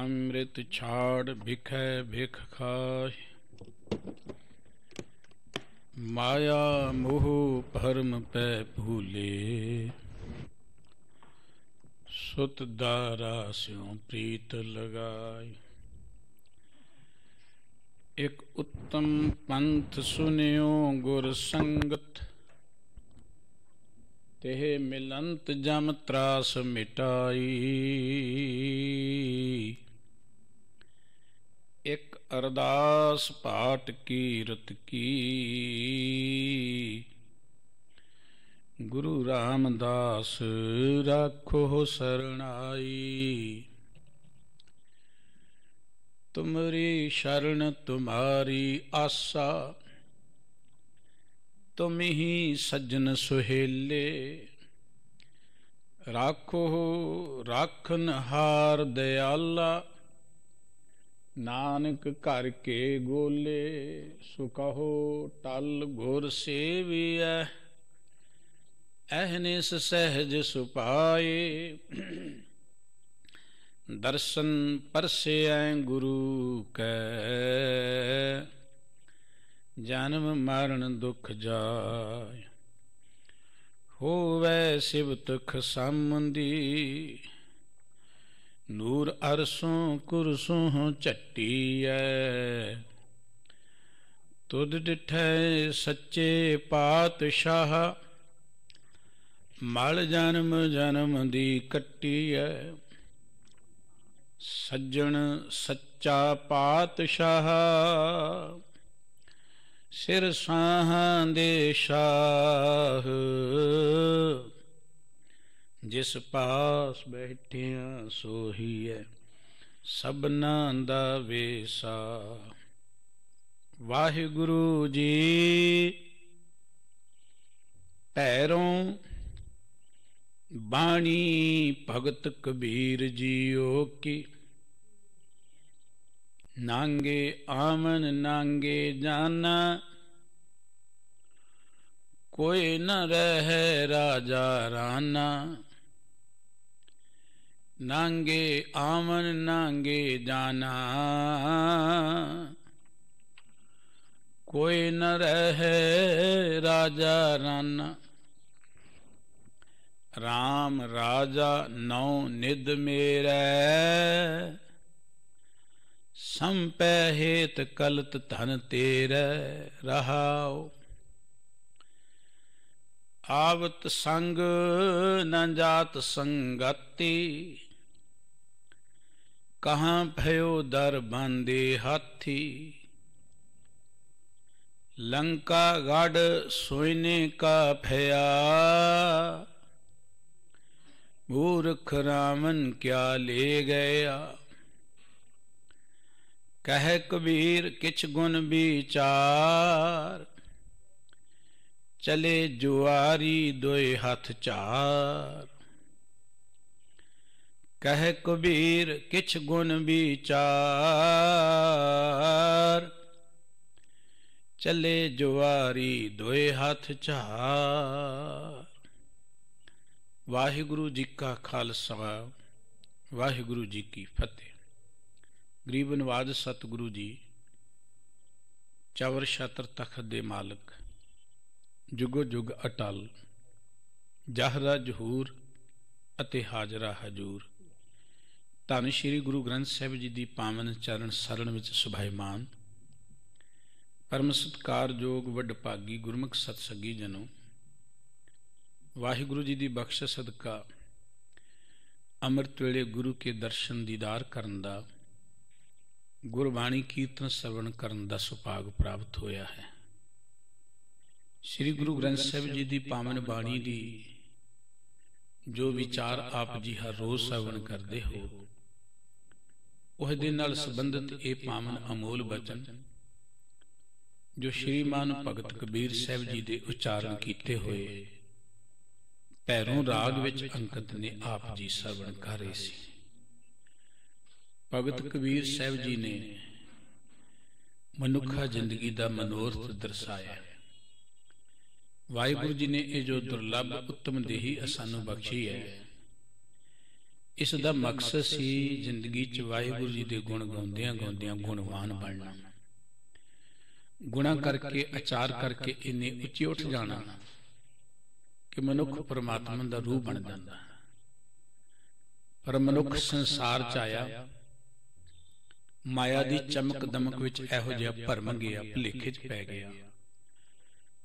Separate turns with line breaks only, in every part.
अमृत छाड़ भिख भिख खाय माया मोह भरम पै भूले सुत दारा स्यों प्रीत लगाय एक उत्तम पंथ सुनियो गुर संगत ਤੇਹ ਮਿਲੰਤ ਜਮ ਤਰਾਸ ਮਿਟਾਈ ਇੱਕ ਅਰਦਾਸ ਪਾਟ ਕੀਰਤ ਕੀ ਗੁਰੂ ਰਾਮਦਾਸ ਰੱਖੋ ਸਰਣਾਈ ਤੁਮਰੀ ਸ਼ਰਨ ਤੁਮਾਰੀ ਆਸਾ ਤੁਮ ਹੀ ਸੱਜਣ ਸੁਹੇਲੇ ਰੱਖੋ ਰਾਖਨ ਹਾਰ ਦਿਆਲਾ ਨਾਨਕ ਘਰ ਕੇ ਗੋਲੇ ਸੁਕਹੋ ਟਲ ਗੁਰ ਸੇਵੀਐ ਅਹਨਿਸ ਸਹਿਜ ਸੁਪਾਏ ਦਰਸ਼ਨ ਪਰਸੇ ਐ ਗੁਰੂ ਕੈ ਜਨਮ ਮਰਨ ਦੁਖ ਜਾਇ ਹੋਵੇ ਸਿਵ ਤੁਖ ਸੰਮੰਦੀ ਨੂਰ ਅਰਸੋਂ ਕੁਰਸੋਂ ਛੱਟੀ ਐ ਤੁਧ ਡਿਠੈ ਸੱਚੇ ਪਾਤਸ਼ਾਹ ਮਲ ਜਨਮ ਜਨਮ ਦੀ ਕੱਟੀ ਐ ਸੱਜਣ ਸੱਚਾ ਪਾਤਸ਼ਾਹ ਸਿਰ ਸਾਹਾਂ ਦੇ ਸ਼ਾਹ ਜਿਸ ਪਾਸ ਬੈਠਿਆ ਸੋਹੀ ਹੈ ਸਭਨਾਂ ਦਾ ਵੇਸਾ ਵਾਹਿਗੁਰੂ ਜੀ ਪੈਰੋਂ ਬਾਣੀ ਭਗਤ ਕਬੀਰ ਜੀਓ ਕੀ नांगे आमन नांगे जाना कोई न रह राजा राना नांगे आमन नांगे जाना कोई न रह राजा राना राम राजा नौ निद मेरा संपै कलत धन तेर रहाओ आवत संग न जात संगति कहाँ भयो दर बंदे हाथी लंका गढ़ सोने का भया मूर्ख रामन क्या ले गया ਕਹਿ ਕਬੀਰ ਕਿਛ ਗੁਣ ਵਿਚਾਰ ਚਲੇ ਜੁਆਰੀ ਦੋਏ ਹੱਥ ਚਾਰ ਕਹਿ ਕਬੀਰ ਕਿਛ ਗੁਣ ਵਿਚਾਰ ਚਲੇ ਜੁਆਰੀ ਦੋਏ ਹੱਥ ਚਾਰ ਵਾਹਿਗੁਰੂ ਜੀ ਕਾ ਖਾਲਸਾ ਵਾਹਿਗੁਰੂ ਜੀ ਕੀ ਫਤਿਹ ਗਰੀਬ ਨਵਾਜ ਸਤਿਗੁਰੂ ਜੀ ਚਵਰ ਛਤਰ ਤਖਤ ਦੇ ਮਾਲਕ ਜੁਗੋ ਜੁਗ ਅਟਲ ਜਹਰਾ ਜਹੂਰ ਅਤੇ ਹਾਜ਼ਰਾ ਹਜੂਰ ਧੰਨ ਸ਼੍ਰੀ ਗੁਰੂ ਗ੍ਰੰਥ ਸਾਹਿਬ ਜੀ ਦੀ ਪਾਵਨ ਚਰਨ ਸਰਣ ਵਿੱਚ ਸੁਭਾਈਮਾਨ ਪਰਮ ਸਤਕਾਰਯੋਗ ਵਡਭਾਗੀ ਗੁਰਮੁਖ ਸਤਸੰਗੀ ਜਨੋ ਵਾਹਿਗੁਰੂ ਜੀ ਦੀ ਬਖਸ਼ਿਸ਼ ਸਦਕਾ ਅੰਮ੍ਰਿਤ ਵੇਲੇ ਗੁਰੂ ਕੇ ਦਰਸ਼ਨ ਦੀਦਾਰ ਕਰਨ ਦਾ ਗੁਰਬਾਣੀ ਕੀਰਤਨ ਸਰਵਣ ਕਰਨ ਦਾ ਸੁਭਾਗ ਪ੍ਰਾਪਤ ਹੋਇਆ ਹੈ ਸ੍ਰੀ ਗੁਰੂ ਗ੍ਰੰਥ ਸਾਹਿਬ ਜੀ ਦੀ ਪਾਵਨ ਬਾਣੀ ਦੀ ਜੋ ਵਿਚਾਰ ਆਪ ਜੀ ਹਰ ਰੋਜ਼ ਸਰਵਣ ਕਰਦੇ ਹੋ ਦੇ ਨਾਲ ਸੰਬੰਧਿਤ ਇਹ ਪਾਵਨ ਅਮੋਲ ਬਚਨ ਜੋ ਸ਼੍ਰੀਮਾਨ ਭਗਤ ਕਬੀਰ ਸਾਹਿਬ ਜੀ ਦੇ ਉਚਾਰਨ ਕੀਤੇ ਹੋਏ ਪੈਰੋਂ ਰਾਗ ਵਿੱਚ ਅੰਕਤ ਨੇ ਆਪ ਜੀ ਸਰਵਣ ਕਰ ਰਹੇ ਸੀ
ਭਗਤ ਕਬੀਰ ਸਾਹਿਬ ਜੀ ਨੇ
ਮਨੁੱਖਾ ਜ਼ਿੰਦਗੀ ਦਾ ਮਨੋਰਥ ਦਰਸਾਇਆ ਵਾਹਿਗੁਰੂ ਜੀ ਨੇ ਇਹ ਜੋ ਦੁਰਲੱਭ ਉੱਤਮ ਦੇਹੀ ਸਾਨੂੰ ਬਖਸ਼ੀ ਹੈ ਇਸ ਦਾ ਮਕਸਦ ਸੀ ਜ਼ਿੰਦਗੀ 'ਚ ਵਾਹਿਗੁਰੂ ਜੀ ਦੇ ਗੁਣ ਗਾਉਂਦਿਆਂ ਗਾਉਂਦਿਆਂ ਗੁਣਵਾਨ ਬਣਨਾ ਗੁਣਾ ਕਰਕੇ ਆਚਾਰ ਕਰਕੇ ਇੰਨੇ ਉੱਚੇ ਉੱਠ ਜਾਣਾ ਕਿ ਮਨੁੱਖ ਪਰਮਾਤਮਾ ਦਾ ਰੂਪ ਬਣ ਜਾਂਦਾ ਪਰ ਮਨੁੱਖ ਸੰਸਾਰ 'ਚ ਆਇਆ ਮਾਇਆ ਦੀ ਚਮਕ ਦਮਕ ਵਿੱਚ ਇਹੋ ਜਿਹਾ ਭਰਮ ਗਿਆ ਭਲੇਖੇ 'ਚ ਪੈ ਗਿਆ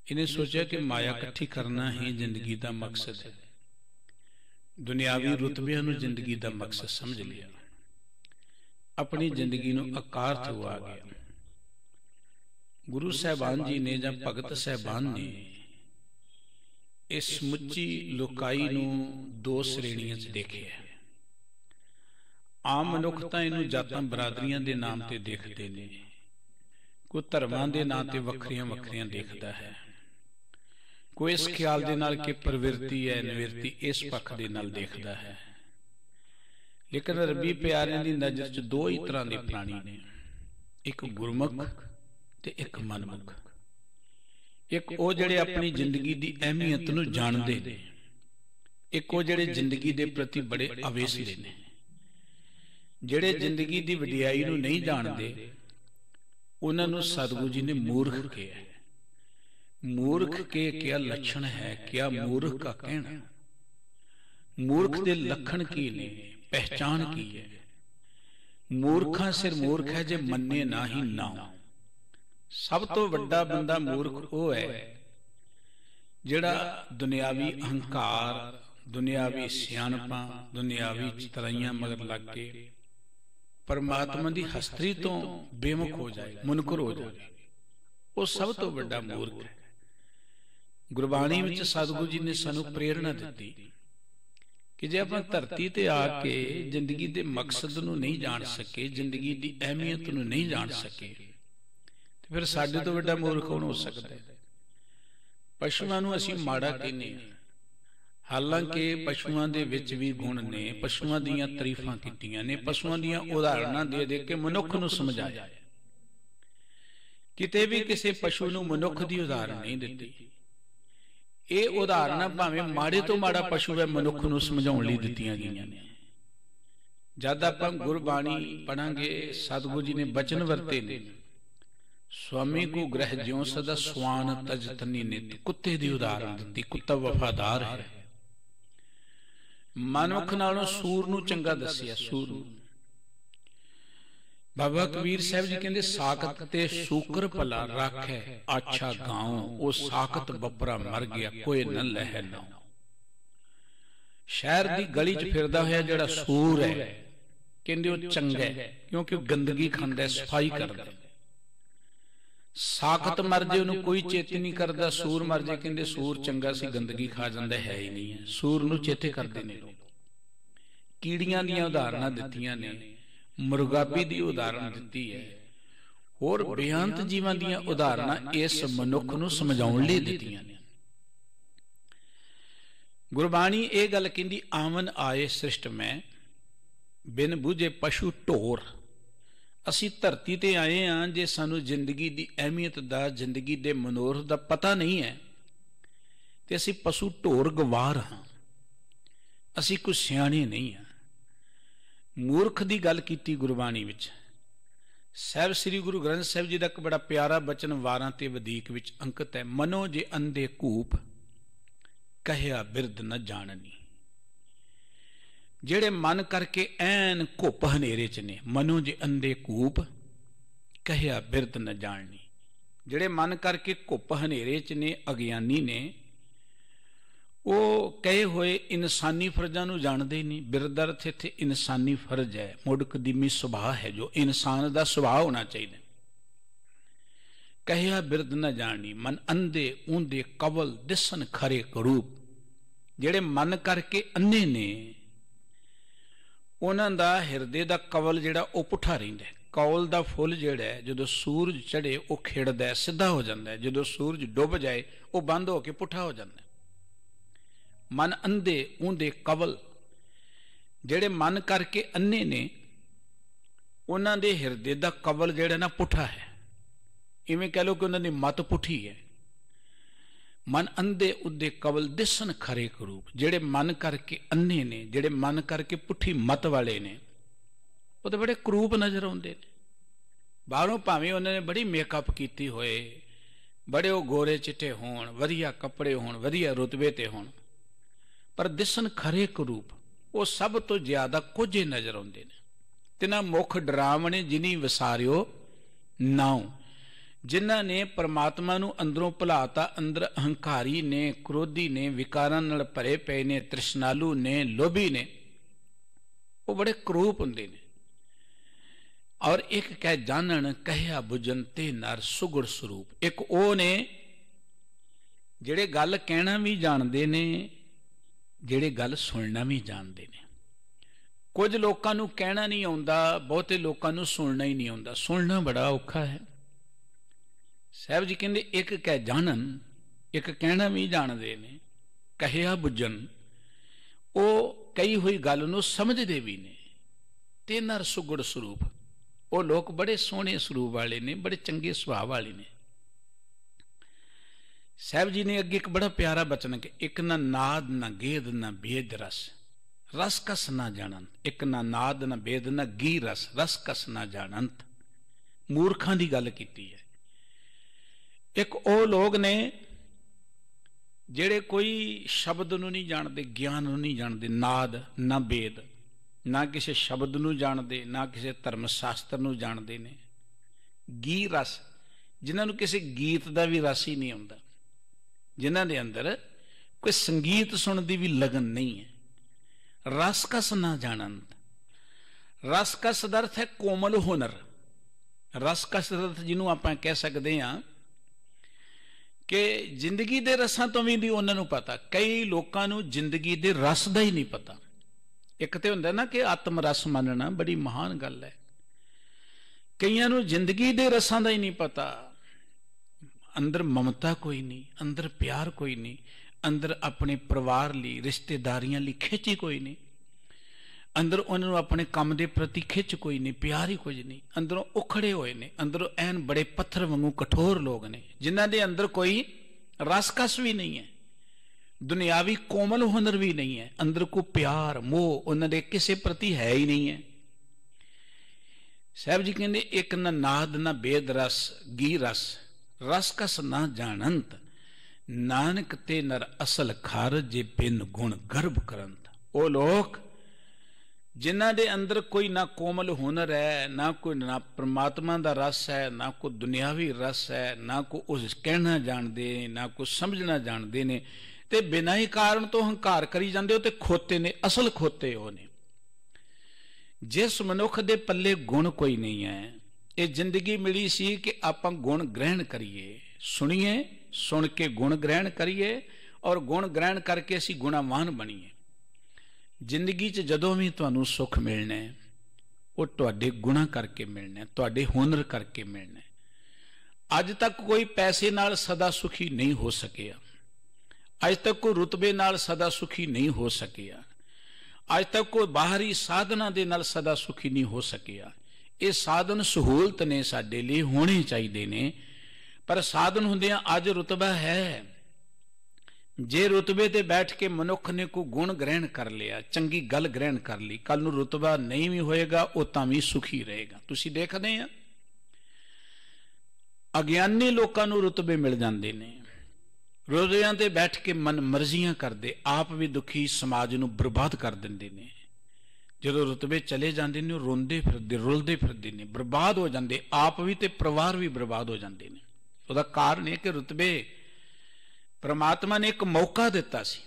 ਇਹਨੇ ਸੋਚਿਆ ਕਿ ਮਾਇਆ ਇਕੱਠੀ ਕਰਨਾ ਹੀ ਜ਼ਿੰਦਗੀ ਦਾ ਮਕਸਦ ਹੈ ਦੁਨਿਆਵੀ ਰੁਤਬਿਆਂ ਨੂੰ ਜ਼ਿੰਦਗੀ ਦਾ ਮਕਸਦ ਸਮਝ ਲਿਆ ਆਪਣੀ ਜ਼ਿੰਦਗੀ ਨੂੰ ਅਕਾਰਥ ਹੋ ਆ ਗਿਆ ਗੁਰੂ ਸਾਹਿਬਾਨ ਜੀ ਨੇ ਜਾਂ ਭਗਤ ਸਾਹਿਬਾਨ ਨੇ ਇਸ ਮੁੱਚੀ ਲੋਕਾਈ ਨੂੰ ਦੋ ਸ਼੍ਰੇਣੀਆਂ 'ਚ ਦੇਖਿਆ ਆਮ ਮਨੁੱਖ ਤਾਂ ਇਹਨੂੰ ਜਾਤਾਂ ਬਰਾਦਰੀਆਂ ਦੇ ਨਾਮ ਤੇ ਦੇਖਦੇ ਨੇ ਕੋ ਧਰਮਾਂ ਦੇ ਨਾਂ ਤੇ ਵੱਖਰੀਆਂ ਵੱਖਰੀਆਂ ਦੇਖਦਾ ਹੈ
ਕੋ ਇਸ ਖਿਆਲ ਦੇ ਨਾਲ ਕਿ ਪ੍ਰਵਿਰਤੀ ਹੈ ਨਿਵਿਰਤੀ ਇਸ ਪੱਖ ਦੇ ਨਾਲ
ਦੇਖਦਾ ਹੈ ਲੇਕਿਨ ਰੱਬੀ ਪਿਆਰਿਆਂ ਦੀ ਨਜ਼ਰ 'ਚ ਦੋ ਹੀ ਤਰ੍ਹਾਂ ਦੇ ਪ੍ਰਾਣੀ ਨੇ ਇੱਕ ਗੁਰਮੁਖ ਤੇ ਇੱਕ ਮਨਮੁਖ ਇੱਕ ਉਹ ਜਿਹੜੇ ਆਪਣੀ ਜ਼ਿੰਦਗੀ ਦੀ ਅਹਿਮੀਅਤ ਨੂੰ ਜਾਣਦੇ ਨੇ ਇੱਕ ਉਹ ਜਿਹੜੇ ਜ਼ਿੰਦਗੀ ਦੇ ਪ੍ਰਤੀ ਬੜੇ ਅਵੇਸਲੇ ਨੇ ਜਿਹੜੇ ਜ਼ਿੰਦਗੀ ਦੀ ਵਡਿਆਈ ਨੂੰ ਨਹੀਂ ਜਾਣਦੇ ਉਹਨਾਂ ਨੂੰ ਸਤਿਗੁਰੂ ਜੀ ਨੇ ਮੂਰਖ ਕਿਹਾ ਮੂਰਖ ਕੇ ਕਿਆ ਲੱਛਣ ਹੈ ਕਿਆ ਮੂਰਖ ਦਾ ਕਹਿਣਾ ਮੂਰਖ ਦੇ ਲੱਖਣ ਕੀ ਨੇ ਪਹਿਚਾਨ ਕੀ ਹੈ ਮੂਰਖਾਂ ਸਿਰ ਮੂਰਖ ਹੈ ਜੇ ਮੰਨੇ ਨਾ ਹੀ ਨਾ ਸਭ ਤੋਂ ਵੱਡਾ ਬੰਦਾ ਮੂਰਖ ਉਹ ਹੈ ਜਿਹੜਾ ਦੁਨਿਆਵੀ ਅਹੰਕਾਰ ਦੁਨਿਆਵੀ ਸਿਆਣਪਾਂ ਦੁਨਿਆਵੀ ਚਤਰਾਈਆਂ ਮਗਰ ਲੱਗ ਕੇ ਪਰਮਾਤਮਾ ਦੀ ਹਸਤੀ ਤੋਂ ਬੇਮੁਖ ਹੋ ਜਾਏ ਮੁਨਕਰ ਹੋ ਜਾਏ ਉਹ ਸਭ ਤੋਂ ਵੱਡਾ ਮੂਰਖ ਹੈ ਗੁਰਬਾਣੀ ਵਿੱਚ ਸਤਿਗੁਰੂ ਜੀ ਨੇ ਸਾਨੂੰ ਪ੍ਰੇਰਣਾ ਦਿੱਤੀ ਕਿ ਜੇ ਆਪਾਂ ਧਰਤੀ ਤੇ ਆ ਕੇ ਜ਼ਿੰਦਗੀ ਦੇ ਮਕਸਦ ਨੂੰ ਨਹੀਂ ਜਾਣ ਸਕੇ ਜ਼ਿੰਦਗੀ ਦੀ ਅਹਿਮੀਅਤ ਨੂੰ ਨਹੀਂ ਜਾਣ ਸਕੇ ਤੇ ਫਿਰ ਸਾਡੇ ਤੋਂ ਵੱਡਾ ਮੂਰਖ ਕੌਣ ਹੋ ਸਕਦਾ ਹੈ ਪਸ਼ੂਆਂ ਨੂੰ ਅਸੀਂ ਮਾੜਾ ਕਹਿੰਦੇ ਹਾਂ ਹਾਲਾਂਕਿ ਪਸ਼ੂਆਂ ਦੇ ਵਿੱਚ ਵੀ ਗੁਣ ਨੇ ਪਸ਼ੂਆਂ ਦੀਆਂ ਤਾਰੀਫਾਂ ਕੀਤੀਆਂ ਨੇ ਪਸ਼ੂਆਂ ਦੀਆਂ ਉਦਾਹਰਣਾਂ ਦੇ ਦੇ ਕੇ ਮਨੁੱਖ ਨੂੰ ਸਮਝਾਇਆ ਕਿਤੇ ਵੀ ਕਿਸੇ ਪਸ਼ੂ ਨੂੰ ਮਨੁੱਖ ਦੀ ਉਦਾਹਰਣ ਨਹੀਂ ਦਿੱਤੀ ਇਹ ਉਦਾਹਰਣਾਂ ਭਾਵੇਂ ਮਾੜੇ ਤੋਂ ਮਾੜਾ ਪਸ਼ੂ ਹੈ ਮਨੁੱਖ ਨੂੰ ਸਮਝਾਉਣ ਲਈ ਦਿੱਤੀਆਂ ਗਈਆਂ ਨੇ ਜਦ ਆਪਾਂ ਗੁਰਬਾਣੀ ਪੜਾਂਗੇ ਸਤਿਗੁਰੂ ਜੀ ਨੇ ਬਚਨ ਵਰਤੇ ਨੇ ਸਵਾਮੀ ਕੋ ਗ੍ਰਹਿ ਜਿਉ ਸਦਾ ਸਵਾਨ ਤਜਤਨੀ ਨਿਤ ਕੁੱਤੇ ਦੀ ਉਦਾਹਰਣ ਦਿੱਤੀ ਕੁੱਤਾ ਵਫਾਦਾਰ ਹੈ ਮਨੁੱਖ ਨਾਲੋਂ ਸੂਰ ਨੂੰ ਚੰਗਾ ਦੱਸਿਆ ਸੂਰ ਨੂੰ ਬਾਬਾ ਕਬੀਰ ਸਾਹਿਬ ਜੀ ਕਹਿੰਦੇ ਸਾਖਤ ਤੇ ਸੂਕਰ ਭਲਾ ਰੱਖੈ ਆਛਾ ਗਾਉ ਉਹ ਸਾਖਤ ਬੱਪਰਾ ਮਰ ਗਿਆ ਕੋਈ ਨ ਲਹਿ ਨਾ ਸ਼ਹਿਰ ਦੀ ਗਲੀ 'ਚ ਫਿਰਦਾ ਹੋਇਆ ਜਿਹੜਾ ਸੂਰ ਹੈ ਕਹਿੰਦੇ ਉਹ ਚੰਗਾ ਕਿਉਂਕਿ ਉਹ ਗੰਦਗੀ ਖਾਂਦਾ ਸਫਾਈ ਕਰਦਾ ਸਾਖਤ ਮਰ ਜੇ ਉਹਨੂੰ ਕੋਈ ਚੇਤ ਨਹੀਂ ਕਰਦਾ ਸੂਰ ਮਰ ਜੇ ਕਹਿੰਦੇ ਸੂਰ ਚੰਗਾ ਸੀ ਗੰਦਗੀ ਖਾ ਜਾਂਦਾ ਹੈ ਹੀ ਨਹੀਂ ਸੂਰ ਨੂੰ ਚੇਤੇ ਕਰਦੇ ਨੇ ਲੋਕ ਕੀੜੀਆਂ ਦੀਆਂ ਉਦਾਹਰਨਾਂ ਦਿੱਤੀਆਂ ਨੇ ਮੁਰਗਾਬੀ ਦੀ ਉਦਾਹਰਨ ਦਿੱਤੀ ਹੈ ਹੋਰ ਬੇਅੰਤ ਜੀਵਾਂ ਦੀਆਂ ਉਦਾਹਰਨਾਂ ਇਸ ਮਨੁੱਖ ਨੂੰ ਸਮਝਾਉਣ ਲਈ ਦਿੱਤੀਆਂ ਨੇ ਗੁਰਬਾਣੀ ਇਹ ਗੱਲ ਕਹਿੰਦੀ ਆਮਨ ਆਏ ਸ੍ਰਿਸ਼ਟ ਮੈਂ ਬਿਨ ਬੁਝੇ ਪਸ਼ੂ ਢੋਰ ਅਸੀਂ ਧਰਤੀ ਤੇ ਆਏ ਆ ਜੇ ਸਾਨੂੰ ਜ਼ਿੰਦਗੀ ਦੀ ਅਹਿਮੀਅਤ ਦਾ ਜ਼ਿੰਦਗੀ ਦੇ ਮਨੋਰਥ ਦਾ ਪਤਾ ਨਹੀਂ ਹੈ ਤੇ ਅਸੀਂ ਪਸ਼ੂ ਢੋਰ ਗਵਾਰ ਹਾਂ ਅਸੀਂ ਕੋਈ ਸਿਆਣੇ ਨਹੀਂ ਆ ਮੂਰਖ ਦੀ ਗੱਲ ਕੀਤੀ ਗੁਰਬਾਣੀ ਵਿੱਚ ਸਹਿਬ ਸ੍ਰੀ ਗੁਰੂ ਗ੍ਰੰਥ ਸਾਹਿਬ ਜੀ ਦਾ ਇੱਕ ਬੜਾ ਪਿਆਰਾ ਬਚਨ ਵਾਰਾਂ ਤੇ ਵਧੇਕ ਵਿੱਚ ਅੰਕਿਤ ਹੈ ਮਨੋ ਜੇ ਅੰਦੇ ਕੂਪ ਕਹਿਆ ਬਿਰਦ ਨ ਜਾਣਨੀ ਜਿਹੜੇ ਮਨ ਕਰਕੇ ਐਨ ਘੁੱਪ ਹਨੇਰੇ ਚ ਨੇ ਮਨੋ ਜੇ ਅੰਦੇ ਕੂਪ ਕਹਿਆ ਬਿਰਤ ਨ ਜਾਣਨੀ ਜਿਹੜੇ ਮਨ ਕਰਕੇ ਘੁੱਪ ਹਨੇਰੇ ਚ ਨੇ ਅਗਿਆਨੀ ਨੇ ਉਹ ਕਹੇ ਹੋਏ ਇਨਸਾਨੀ ਫਰਜ਼ਾਂ ਨੂੰ ਜਾਣਦੇ ਨਹੀਂ ਬਿਰਦਰਥ ਇੱਥੇ ਇਨਸਾਨੀ ਫਰਜ਼ ਹੈ ਮੁੱਢ ਦੀ ਸੁਭਾਅ ਹੈ ਜੋ ਇਨਸਾਨ ਦਾ ਸੁਭਾਅ ਹੋਣਾ ਚਾਹੀਦਾ ਕਹਿਆ ਬਿਰਦ ਨ ਜਾਣੀ ਮਨ ਅੰਦੇ ਉੰਦੇ ਕਵਲ ਦਿਸਨ ਖਰੇ ਕਰੂਪ ਜਿਹੜੇ ਮਨ ਕਰਕੇ ਅੰਨੇ ਨੇ ਉਹਨਾਂ ਦਾ ਹਿਰਦੇ ਦਾ ਕਵਲ ਜਿਹੜਾ ਉਹ ਪੁੱਠਾ ਰਹਿੰਦਾ ਕੌਲ ਦਾ ਫੁੱਲ ਜਿਹੜਾ ਜਦੋਂ ਸੂਰਜ ਚੜੇ ਉਹ ਖਿੜਦਾ ਸਿੱਧਾ ਹੋ ਜਾਂਦਾ ਜਦੋਂ ਸੂਰਜ ਡੁੱਬ ਜਾਏ ਉਹ ਬੰਦ ਹੋ ਕੇ ਪੁੱਠਾ ਹੋ ਜਾਂਦਾ ਮਨ ਅੰਦੇ ਉਹਦੇ ਕਵਲ ਜਿਹੜੇ ਮਨ ਕਰਕੇ ਅੰਨੇ ਨੇ ਉਹਨਾਂ ਦੇ ਹਿਰਦੇ ਦਾ ਕਵਲ ਜਿਹੜਾ ਨਾ ਪੁੱਠਾ ਹੈ ਇਵੇਂ ਕਹ ਲਓ ਕਿ ਉਹਨਾਂ ਦੀ ਮਤ ਪੁੱਠੀ ਹੈ ਮਨ ਅੰਦੇ ਉਦੇ ਕਵਲ ਦਿਸਨ ਖਰੇ ਕਰੂਪ ਜਿਹੜੇ ਮਨ ਕਰਕੇ ਅੰਨੇ ਨੇ ਜਿਹੜੇ ਮਨ ਕਰਕੇ ਪੁੱਠੀ ਮਤ ਵਾਲੇ ਨੇ ਉਹ ਤਾਂ ਬੜੇ ਕਰੂਪ ਨਜ਼ਰ ਆਉਂਦੇ ਨੇ ਬਾਹਰੋਂ ਭਾਵੇਂ ਉਹਨਾਂ ਨੇ ਬੜੀ ਮੇਕਅਪ ਕੀਤੀ ਹੋਏ ਬੜੇ ਉਹ ਗੋਰੇ ਚਿੱਟੇ ਹੋਣ ਵਧੀਆ ਕੱਪੜੇ ਹੋਣ ਵਧੀਆ ਰੁਤਬੇ ਤੇ ਹੋਣ ਪਰ ਦਿਸਨ ਖਰੇ ਕਰੂਪ ਉਹ ਸਭ ਤੋਂ ਜ਼ਿਆਦਾ ਕੁਝੇ ਨਜ਼ਰ ਆਉਂਦੇ ਨੇ ਤਿਨਾ ਮੁਖ ਡਰਾਵਣੇ ਜਿਨੀ ਵਿਸਾਰਿਓ ਨਾਉ ਜਿਨ੍ਹਾਂ ਨੇ ਪਰਮਾਤਮਾ ਨੂੰ ਅੰਦਰੋਂ ਭੁਲਾਤਾ ਅੰਦਰ ਅਹੰਕਾਰੀ ਨੇ ਕ੍ਰੋਧੀ ਨੇ ਵਿਕਾਰਾਂ ਨਾਲ ਭਰੇ ਪਏ ਨੇ ਤ੍ਰਿਸ਼ਨਾਲੂ ਨੇ ਲੋਭੀ ਨੇ ਉਹ ਬੜੇ ਕਰੂਪ ਹੁੰਦੇ ਨੇ ਔਰ ਇੱਕ ਕਹਿ ਜਾਣਨ ਕਹਿਆ ਬੁਝਨ ਤੇ ਨਰ ਸੁਗੜ ਸਰੂਪ ਇੱਕ ਉਹ ਨੇ ਜਿਹੜੇ ਗੱਲ ਕਹਿਣਾ ਵੀ ਜਾਣਦੇ ਨੇ ਜਿਹੜੇ ਗੱਲ ਸੁਣਨਾ ਵੀ ਜਾਣਦੇ ਨੇ ਕੁਝ ਲੋਕਾਂ ਨੂੰ ਕਹਿਣਾ ਨਹੀਂ ਆਉਂਦਾ ਬਹੁਤੇ ਲੋਕਾਂ ਨੂੰ ਸੁਣਨਾ ਹੀ ਨਹੀਂ ਆਉਂਦਾ ਸੁਣਨਾ ਬੜਾ ਔਖਾ ਹੈ ਸਾਹਿਬ ਜੀ ਕਹਿੰਦੇ ਇੱਕ ਕਹਿ ਜਾਣਨ ਇੱਕ ਕਹਿਣਾ ਵੀ ਜਾਣਦੇ ਨੇ ਕਹਿਆ ਬੁੱਝਣ ਉਹ ਕਹੀ ਹੋਈ ਗੱਲ ਨੂੰ ਸਮਝਦੇ ਵੀ ਨੇ ਤੇ ਨਰ ਸੁਗੜ ਸਰੂਪ ਉਹ ਲੋਕ ਬੜੇ ਸੋਹਣੇ ਸਰੂਪ ਵਾਲੇ ਨੇ ਬੜੇ ਚੰਗੇ ਸੁਭਾਅ ਵਾਲੇ ਨੇ ਸਾਹਿਬ ਜੀ ਨੇ ਅੱਗੇ ਇੱਕ ਬੜਾ ਪਿਆਰਾ ਬਚਨ ਕਿ ਇੱਕ ਨਾ ਨਾਦ ਨਾ ਗੇਦ ਨਾ ਬੇਦ ਰਸ ਰਸ ਕਸ ਨਾ ਜਾਣਨ ਇੱਕ ਨਾ ਨਾਦ ਨਾ ਬੇਦ ਨਾ ਗੀ ਰਸ ਰਸ ਕਸ ਨਾ ਜਾਣਨ ਮੂਰਖਾਂ ਦੀ ਗੱਲ ਕੀਤੀ ਹੈ ਇੱਕ ਉਹ ਲੋਕ ਨੇ ਜਿਹੜੇ ਕੋਈ ਸ਼ਬਦ ਨੂੰ ਨਹੀਂ ਜਾਣਦੇ ਗਿਆਨ ਨੂੰ ਨਹੀਂ ਜਾਣਦੇ ਨਾਦ ਨਾ ਵੇਦ ਨਾ ਕਿਸੇ ਸ਼ਬਦ ਨੂੰ ਜਾਣਦੇ ਨਾ ਕਿਸੇ ਧਰਮ ਸ਼ਾਸਤਰ ਨੂੰ ਜਾਣਦੇ ਨੇ ਗੀ ਰਸ ਜਿਨ੍ਹਾਂ ਨੂੰ ਕਿਸੇ ਗੀਤ ਦਾ ਵੀ ਰਸ ਹੀ ਨਹੀਂ ਹੁੰਦਾ ਜਿਨ੍ਹਾਂ ਦੇ ਅੰਦਰ ਕੋਈ ਸੰਗੀਤ ਸੁਣਨ ਦੀ ਵੀ ਲਗਨ ਨਹੀਂ ਹੈ ਰਸ ਕਸ ਨਾ ਜਾਣਨ ਰਸ ਕਸ ਦਾ ਅਰਥ ਹੈ ਕੋਮਲ ਹੁਨਰ ਰਸ ਕਸ ਦਾ ਅਰਥ ਜਿਹਨੂੰ ਆਪਾਂ ਕਹਿ ਸਕਦੇ ਹਾਂ ਕਿ ਜ਼ਿੰਦਗੀ ਦੇ ਰਸਾਂ ਤੋਂ ਵੀ ਨਹੀਂ ਉਹਨਾਂ ਨੂੰ ਪਤਾ ਕਈ ਲੋਕਾਂ ਨੂੰ ਜ਼ਿੰਦਗੀ ਦੇ ਰਸ ਦਾ ਹੀ ਨਹੀਂ ਪਤਾ ਇੱਕ ਤੇ ਹੁੰਦਾ ਨਾ ਕਿ ਆਤਮ ਰਸ ਮੰਨਣਾ ਬੜੀ ਮਹਾਨ ਗੱਲ ਹੈ ਕਈਆਂ ਨੂੰ ਜ਼ਿੰਦਗੀ ਦੇ ਰਸਾਂ ਦਾ ਹੀ ਨਹੀਂ ਪਤਾ ਅੰਦਰ ਮਮਤਾ ਕੋਈ ਨਹੀਂ ਅੰਦਰ ਪਿਆਰ ਕੋਈ ਨਹੀਂ ਅੰਦਰ ਆਪਣੇ ਪਰਿਵਾਰ ਲਈ ਰਿਸ਼ਤੇਦਾਰੀਆਂ ਲਈ ਖੇਚੀ ਕੋਈ ਨਹੀਂ ਅੰਦਰ ਉਹਨਾਂ ਨੂੰ ਆਪਣੇ ਕੰਮ ਦੇ ਪ੍ਰਤੀ ਖਿੱਚ ਕੋਈ ਨਹੀਂ ਪਿਆਰ ਹੀ ਕੁਝ ਨਹੀਂ ਅੰਦਰੋਂ ਉਖੜੇ ਹੋਏ ਨੇ ਅੰਦਰੋਂ ਐਨ ਬੜੇ ਪੱਥਰ ਵਾਂਗੂ ਕਠੋਰ ਲੋਕ ਨੇ ਜਿਨ੍ਹਾਂ ਦੇ ਅੰਦਰ ਕੋਈ ਰਸਕਸ ਵੀ ਨਹੀਂ ਹੈ ਦੁਨਿਆਵੀ ਕੋਮਲ ਹੁਨਰ ਵੀ ਨਹੀਂ ਹੈ ਅੰਦਰ ਕੋ ਪਿਆਰ ਮੋਹ ਉਹਨਾਂ ਦੇ ਕਿਸੇ ਪ੍ਰਤੀ ਹੈ ਹੀ ਨਹੀਂ ਹੈ ਸਾਹਿਬ ਜੀ ਕਹਿੰਦੇ ਇੱਕ ਨਾ ਨਾਦ ਨਾ ਬੇਦ ਰਸ ਗੀ ਰਸ ਰਸ ਕਸ ਨਾ ਜਾਣੰਤ ਨਾਨਕ ਤੇ ਨਰ ਅਸਲ ਖਾਰ ਜੇ ਬਿਨ ਗੁਣ ਗਰਭ ਕਰੰਤ ਉਹ ਲੋਕ ਜਿਨ੍ਹਾਂ ਦੇ ਅੰਦਰ ਕੋਈ ਨਾ ਕੋਮਲ ਹੁਨਰ ਹੈ ਨਾ ਕੋਈ ਨਾ ਪ੍ਰਮਾਤਮਾ ਦਾ ਰਸ ਹੈ ਨਾ ਕੋਈ ਦੁਨਿਆਵੀ ਰਸ ਹੈ ਨਾ ਕੋਈ ਉਸ ਕਹਿਣਾ ਜਾਣਦੇ ਨੇ ਨਾ ਕੋਈ ਸਮਝਣਾ ਜਾਣਦੇ ਨੇ ਤੇ ਬਿਨਾਂ ਹੀ ਕਾਰਨ ਤੋਂ ਹੰਕਾਰ ਕਰੀ ਜਾਂਦੇ ਹੋ ਤੇ ਖੋਤੇ ਨੇ ਅਸਲ ਖੋਤੇ ਹੋ ਨੇ ਜਿਸ ਮਨੁੱਖ ਦੇ ਪੱਲੇ ਗੁਣ ਕੋਈ ਨਹੀਂ ਹੈ ਇਹ ਜ਼ਿੰਦਗੀ ਮਿਲੀ ਸੀ ਕਿ ਆਪਾਂ ਗੁਣ ਗ੍ਰਹਿਣ ਕਰੀਏ ਸੁਣੀਏ ਸੁਣ ਕੇ ਗੁਣ ਗ੍ਰਹਿਣ ਕਰੀਏ ਔਰ ਗੁਣ ਗ੍ਰਹਿਣ ਕਰਕੇ ਅਸੀਂ ਗੁਣਾਵਾਨ ਬਣੀਏ ਜ਼ਿੰਦਗੀ 'ਚ ਜਦੋਂ ਵੀ ਤੁਹਾਨੂੰ ਸੁੱਖ ਮਿਲਣਾ ਹੈ ਉਹ ਤੁਹਾਡੇ ਗੁਣਾ ਕਰਕੇ ਮਿਲਣਾ ਹੈ ਤੁਹਾਡੇ ਹੁਨਰ ਕਰਕੇ ਮਿਲਣਾ ਹੈ ਅੱਜ ਤੱਕ ਕੋਈ ਪੈਸੇ ਨਾਲ ਸਦਾ ਸੁਖੀ ਨਹੀਂ ਹੋ ਸਕਿਆ ਅੱਜ ਤੱਕ ਕੋਈ ਰੁਤਬੇ ਨਾਲ ਸਦਾ ਸੁਖੀ ਨਹੀਂ ਹੋ ਸਕਿਆ ਅੱਜ ਤੱਕ ਕੋਈ ਬਾਹਰੀ ਸਾਧਨਾ ਦੇ ਨਾਲ ਸਦਾ ਸੁਖੀ ਨਹੀਂ ਹੋ ਸਕਿਆ ਇਹ ਸਾਧਨ ਸਹੂਲਤ ਨੇ ਸਾਡੇ ਲਈ ਹੋਣੇ ਚਾਹੀਦੇ ਨੇ ਪਰ ਸਾਧਨ ਹੁੰਦਿਆਂ ਅੱਜ ਰੁਤਬਾ ਹੈ ਜੇ ਰੁਤਬੇ ਤੇ ਬੈਠ ਕੇ ਮਨੁੱਖ ਨੇ ਕੋ ਗੁਣ ਗ੍ਰਹਿਣ ਕਰ ਲਿਆ ਚੰਗੀ ਗੱਲ ਗ੍ਰਹਿਣ ਕਰ ਲਈ ਕੱਲ ਨੂੰ ਰੁਤਬਾ ਨਹੀਂ ਵੀ ਹੋਏਗਾ ਉਹ ਤਾਂ ਵੀ ਸੁਖੀ ਰਹੇਗਾ ਤੁਸੀਂ ਦੇਖਦੇ ਆ ਅਗਿਆਨੀ ਲੋਕਾਂ ਨੂੰ ਰੁਤਬੇ ਮਿਲ ਜਾਂਦੇ ਨੇ ਰੋਜ਼ਿਆਂ ਤੇ ਬੈਠ ਕੇ ਮਨ ਮਰਜ਼ੀਆਂ ਕਰਦੇ ਆਪ ਵੀ ਦੁਖੀ ਸਮਾਜ ਨੂੰ ਬਰਬਾਦ ਕਰ ਦਿੰਦੇ ਨੇ ਜਦੋਂ ਰੁਤਬੇ ਚਲੇ ਜਾਂਦੇ ਨੇ ਉਹ ਰੋਂਦੇ ਫਿਰਦੇ ਰੁਲਦੇ ਫਿਰਦੇ ਨੇ ਬਰਬਾਦ ਹੋ ਜਾਂਦੇ ਆਪ ਵੀ ਤੇ ਪਰਿਵਾਰ ਵੀ ਬਰਬਾਦ ਹੋ ਜਾਂਦੇ ਨੇ ਉਹਦਾ ਕਾਰਨ ਇਹ ਕਿ ਰੁਤਬੇ ਪਰਮਾਤਮਾ ਨੇ ਇੱਕ ਮੌਕਾ ਦਿੱਤਾ ਸੀ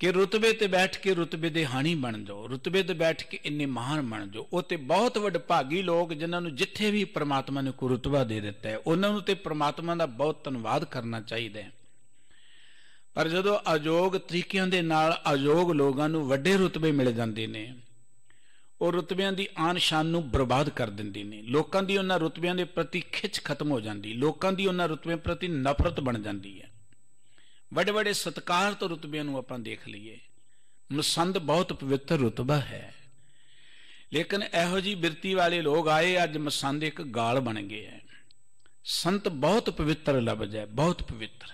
ਕਿ ਰਤਬੇ ਤੇ ਬੈਠ ਕੇ ਰਤਬੇ ਦੇ ਹਾਣੀ ਬਣ ਜਾਓ ਰਤਬੇ ਤੇ ਬੈਠ ਕੇ ਇੰਨੇ ਮਹਾਨ ਬਣ ਜਾਓ ਉਹ ਤੇ ਬਹੁਤ ਵੱਡ ਭਾਗੀ ਲੋਕ ਜਿਨ੍ਹਾਂ ਨੂੰ ਜਿੱਥੇ ਵੀ ਪਰਮਾਤਮਾ ਨੇ ਕੋ ਰਤਬਾ ਦੇ ਦਿੱਤਾ ਹੈ ਉਹਨਾਂ ਨੂੰ ਤੇ ਪਰਮਾਤਮਾ ਦਾ ਬਹੁਤ ਧੰਨਵਾਦ ਕਰਨਾ ਚਾਹੀਦਾ ਹੈ ਪਰ ਜਦੋਂ ਅਯੋਗ ਤਰੀਕਿਆਂ ਦੇ ਨਾਲ ਅਯੋਗ ਲੋਕਾਂ ਨੂੰ ਵੱਡੇ ਰਤਬੇ ਮਿਲ ਜਾਂਦੇ ਨੇ ਉਹ ਰਤਬਿਆਂ ਦੀ ਆਨ ਸ਼ਾਨ ਨੂੰ ਬਰਬਾਦ ਕਰ ਦਿੰਦੇ ਨੇ ਲੋਕਾਂ ਦੀ ਉਹਨਾਂ ਰਤਬਿਆਂ ਦੇ ਪ੍ਰਤੀ ਖਿੱਚ ਖਤਮ ਹੋ ਜਾਂਦੀ ਲੋਕਾਂ ਦੀ ਉਹਨਾਂ ਰਤਬਿਆਂ ਪ੍ਰਤੀ ਨਫ਼ਰਤ ਬਣ ਜਾਂਦੀ ਹੈ ਵੱਡੇ ਵੱਡੇ ਸਤਕਾਰ ਤੋਂ ਰਤਬਿਆਂ ਨੂੰ ਆਪਾਂ ਦੇਖ ਲਈਏ ਮਸੰਦ ਬਹੁਤ ਪਵਿੱਤਰ ਰਤਬਾ ਹੈ ਲੇਕਿਨ ਇਹੋ ਜੀ ਬਿਰਤੀ ਵਾਲੇ ਲੋਕ ਆਏ ਅੱਜ ਮਸੰਦ ਇੱਕ ਗਾਲ ਬਣ ਗਏ ਐ ਸੰਤ ਬਹੁਤ ਪਵਿੱਤਰ ਲਬਜ ਹੈ ਬਹੁਤ ਪਵਿੱਤਰ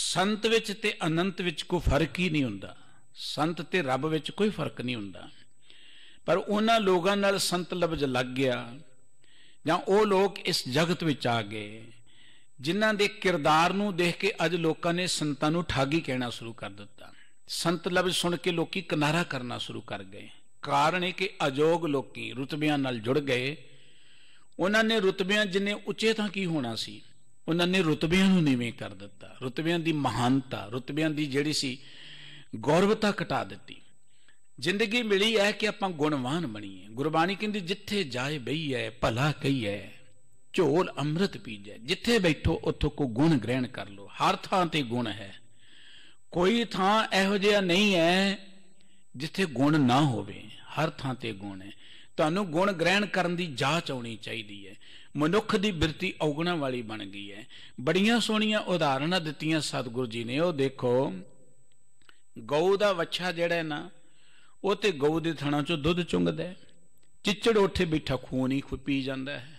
ਸੰਤ ਵਿੱਚ ਤੇ ਅਨੰਤ ਵਿੱਚ ਕੋਈ ਫਰਕ ਹੀ ਨਹੀਂ ਹੁੰਦਾ ਸੰਤ ਤੇ ਰੱਬ ਵਿੱਚ ਕੋਈ ਫਰਕ ਨਹੀਂ ਹੁੰਦਾ ਪਰ ਉਹਨਾਂ ਲੋਕਾਂ ਨਾਲ ਸੰਤ ਲਬਜ ਲੱਗ ਗਿਆ ਜਾਂ ਉਹ ਲੋਕ ਇਸ ਜਗਤ ਵਿੱਚ ਆ ਗਏ ਜਿਨ੍ਹਾਂ ਦੇ ਕਿਰਦਾਰ ਨੂੰ ਦੇਖ ਕੇ ਅੱਜ ਲੋਕਾਂ ਨੇ ਸੰਤਾਂ ਨੂੰ ਠਾਗੀ ਕਹਿਣਾ ਸ਼ੁਰੂ ਕਰ ਦਿੱਤਾ ਸੰਤ ਲਬਜ਼ ਸੁਣ ਕੇ ਲੋਕੀ ਕਿਨਾਰਾ ਕਰਨਾ ਸ਼ੁਰੂ ਕਰ ਗਏ ਕਾਰਨ ਇਹ ਕਿ ਅਯੋਗ ਲੋਕੀ ਰੁਤਬਿਆਂ ਨਾਲ ਜੁੜ ਗਏ ਉਹਨਾਂ ਨੇ ਰੁਤਬਿਆਂ ਜਿੰਨੇ ਉੱਚੇ ਤਾਂ ਕੀ ਹੋਣਾ ਸੀ ਉਹਨਾਂ ਨੇ ਰੁਤਬਿਆਂ ਨੂੰ ਨੀਵੇਂ ਕਰ ਦਿੱਤਾ ਰੁਤਬਿਆਂ ਦੀ ਮਹਾਨਤਾ ਰੁਤਬਿਆਂ ਦੀ ਜਿਹੜੀ ਸੀ ਗੌਰਵਤਾ ਘਟਾ ਦਿੱਤੀ ਜ਼ਿੰਦਗੀ ਮਿਲੀ ਹੈ ਕਿ ਆਪਾਂ ਗੁਣਵਾਨ ਬਣੀਏ ਗੁਰਬਾਣੀ ਕਹਿੰਦੀ ਜਿੱਥੇ ਜਾਏ ਬਈ ਹੈ ਭਲਾ ਕਹੀ ਹੈ ਝੋਲ ਅੰਮ੍ਰਿਤ ਪੀਜੈ ਜਿੱਥੇ ਬੈਠੋ ਉੱਥੋਂ ਕੋ ਗੁਣ ਗ੍ਰਹਿਣ ਕਰ ਲੋ ਹਰ ਥਾਂ ਤੇ ਗੁਣ ਹੈ ਕੋਈ ਥਾਂ ਇਹੋ ਜਿਹਾ ਨਹੀਂ ਹੈ ਜਿੱਥੇ ਗੁਣ ਨਾ ਹੋਵੇ ਹਰ ਥਾਂ ਤੇ ਗੁਣ ਹੈ ਤੁਹਾਨੂੰ ਗੁਣ ਗ੍ਰਹਿਣ ਕਰਨ ਦੀ ਜਾਚ ਆਉਣੀ ਚਾਹੀਦੀ ਹੈ ਮਨੁੱਖ ਦੀ ਬਿਰਤੀ ਔਗਣਾ ਵਾਲੀ ਬਣ ਗਈ ਹੈ ਬੜੀਆਂ ਸੋਹਣੀਆਂ ਉਦਾਹਰਨਾਂ ਦਿੱਤੀਆਂ ਸਤਿਗੁਰੂ ਜੀ ਨੇ ਉਹ ਦੇਖੋ ਗਊ ਦਾ ਵੱਛਾ ਜਿਹੜਾ ਨਾ ਉਹ ਤੇ ਗਊ ਦੇ ਥਣਾ ਚੋਂ ਦੁੱਧ ਚੁੰਗਦਾ ਹੈ ਚਿੱਚੜ ਉੱਥੇ ਬੈਠਾ ਖੂਨ ਹੀ ਖੁਪੀ ਜਾਂਦਾ ਹੈ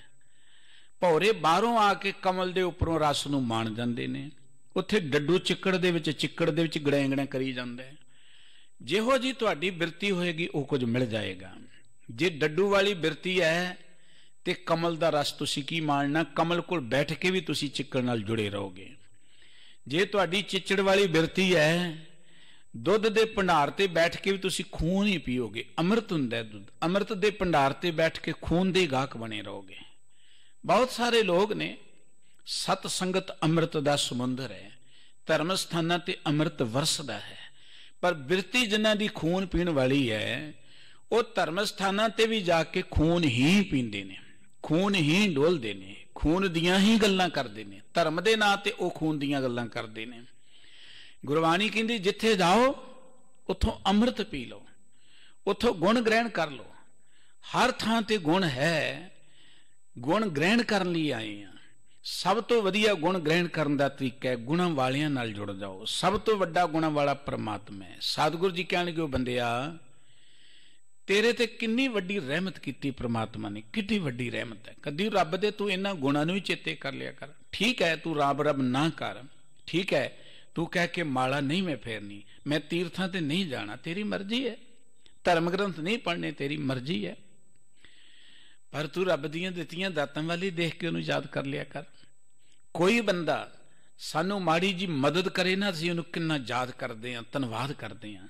ਭੌਰੇ ਬਾਹਰੋਂ ਆ ਕੇ ਕਮਲ ਦੇ ਉੱਪਰੋਂ ਰਸ ਨੂੰ ਮਾਣ ਜਾਂਦੇ ਨੇ ਉੱਥੇ ਡੱਡੂ ਚਿੱਕੜ ਦੇ ਵਿੱਚ ਚਿੱਕੜ ਦੇ ਵਿੱਚ ਗੜੈਂਗੜਾ ਕਰੀ ਜਾਂਦਾ ਜਿਹੋ ਜੀ ਤੁਹਾਡੀ ਬਿਰਤੀ ਹੋਏਗੀ ਉਹ ਕੁਝ ਮਿਲ ਜਾਏਗਾ ਜੇ ਡੱਡੂ ਵਾਲੀ ਬਿਰਤੀ ਹੈ ਤੇ ਕਮਲ ਦਾ ਰਸ ਤੁਸੀਂ ਕੀ ਮਾਣਨਾ ਕਮਲ ਕੋਲ ਬੈਠ ਕੇ ਵੀ ਤੁਸੀਂ ਚਿੱਕੜ ਨਾਲ ਜੁੜੇ ਰਹੋਗੇ ਜੇ ਤੁਹਾਡੀ ਚਿੱਚੜ ਵਾਲੀ ਬਿਰਤੀ ਹੈ ਦੁੱਧ ਦੇ ਭੰਡਾਰ ਤੇ ਬੈਠ ਕੇ ਵੀ ਤੁਸੀਂ ਖੂਨ ਹੀ ਪੀਓਗੇ ਅੰਮ੍ਰਿਤ ਹੁੰਦਾ ਦੁੱਧ ਅੰਮ੍ਰਿਤ ਦੇ ਭੰਡਾਰ ਤੇ ਬੈਠ ਕੇ ਖੂਨ ਦੇ ਗਾਹਕ ਬਣੇ ਰਹੋਗੇ ਬਹੁਤ ਸਾਰੇ ਲੋਕ ਨੇ ਸਤ ਸੰਗਤ ਅੰਮ੍ਰਿਤ ਦਾ ਸਮੁੰਦਰ ਹੈ ਧਰਮ ਸਥਾਨਾਂ ਤੇ ਅੰਮ੍ਰਿਤ ਵਰਸਦਾ ਹੈ ਪਰ ਬਿਰਤੀ ਜਿਨ੍ਹਾਂ ਦੀ ਖੂਨ ਪੀਣ ਵਾਲੀ ਹੈ ਉਹ ਧਰਮ ਸਥਾਨਾਂ ਤੇ ਵੀ ਜਾ ਕੇ ਖੂਨ ਹੀ ਪੀਂਦੇ ਨੇ ਖੂਨ ਹੀ ਡੋਲਦੇ ਨੇ ਖੂਨ ਦੀਆਂ ਹੀ ਗੱਲਾਂ ਕਰਦੇ ਨੇ ਧਰਮ ਦੇ ਨਾਂ ਤੇ ਉਹ ਖੂਨ ਦੀਆਂ ਗੱਲਾਂ ਕਰਦੇ ਨੇ ਗੁਰਬਾਣੀ ਕਹਿੰਦੀ ਜਿੱਥੇ ਜਾਓ ਉੱਥੋਂ ਅੰਮ੍ਰਿਤ ਪੀ ਲਓ ਉੱਥੋਂ ਗੁਣ ਗ੍ਰਹਿਣ ਕਰ ਲਓ ਹਰ ਥਾਂ ਤੇ ਗੁਣ ਹੈ ਗੁਣ ਗ੍ਰਹਿਣ ਕਰਨ ਲਈ ਆਏ ਆ ਸਭ ਤੋਂ ਵਧੀਆ ਗੁਣ ਗ੍ਰਹਿਣ ਕਰਨ ਦਾ ਤਰੀਕਾ ਹੈ ਗੁਣਾਂ ਵਾਲਿਆਂ ਨਾਲ ਜੁੜ ਜਾਓ ਸਭ ਤੋਂ ਵੱਡਾ ਗੁਣਾਂ ਵਾਲਾ ਪਰਮਾਤਮਾ ਹੈ ਸਤਿਗੁਰੂ ਜੀ ਕਹਿਣਗੇ ਉਹ ਬੰਦਿਆ ਤੇਰੇ ਤੇ ਕਿੰਨੀ ਵੱਡੀ ਰਹਿਮਤ ਕੀਤੀ ਪ੍ਰਮਾਤਮਾ ਨੇ ਕਿੰਨੀ ਵੱਡੀ ਰਹਿਮਤ ਹੈ ਕਦੀ ਰੱਬ ਦੇ ਤੂੰ ਇਹਨਾਂ ਗੁਣਾਂ ਨੂੰ ਹੀ ਚੇਤੇ ਕਰ ਲਿਆ ਕਰ ਠੀਕ ਹੈ ਤੂੰ ਰਾਬ ਰਬ ਨਾ ਕਰ ਠੀਕ ਹੈ ਤੂੰ ਕਹਿ ਕੇ ਮਾਲਾ ਨਹੀਂ ਮੈਂ ਫੇਰਨੀ ਮੈਂ ਤੀਰਥਾਂ ਤੇ ਨਹੀਂ ਜਾਣਾ ਤੇਰੀ ਮਰਜ਼ੀ ਹੈ ਧਰਮ ਗ੍ਰੰਥ ਨਹੀਂ ਪੜ੍ਹਨੇ ਤੇਰੀ ਮਰਜ਼ੀ ਹੈ ਪਰ ਤੂੰ ਰੱਬ ਦੀਆਂ ਦਿੱਤੀਆਂ ਦਾਤਾਂ ਵਾਲੀ ਦੇਖ ਕੇ ਉਹਨੂੰ ਯਾਦ ਕਰ ਲਿਆ ਕਰ ਕੋਈ ਬੰਦਾ ਸਾਨੂੰ ਮਾੜੀ ਜੀ ਮਦਦ ਕਰੇ ਨਾ ਅਸੀਂ ਉਹਨੂੰ ਕਿੰਨਾ ਯਾਦ ਕਰਦੇ ਆਂ ਧੰਨਵਾਦ ਕਰਦੇ ਆਂ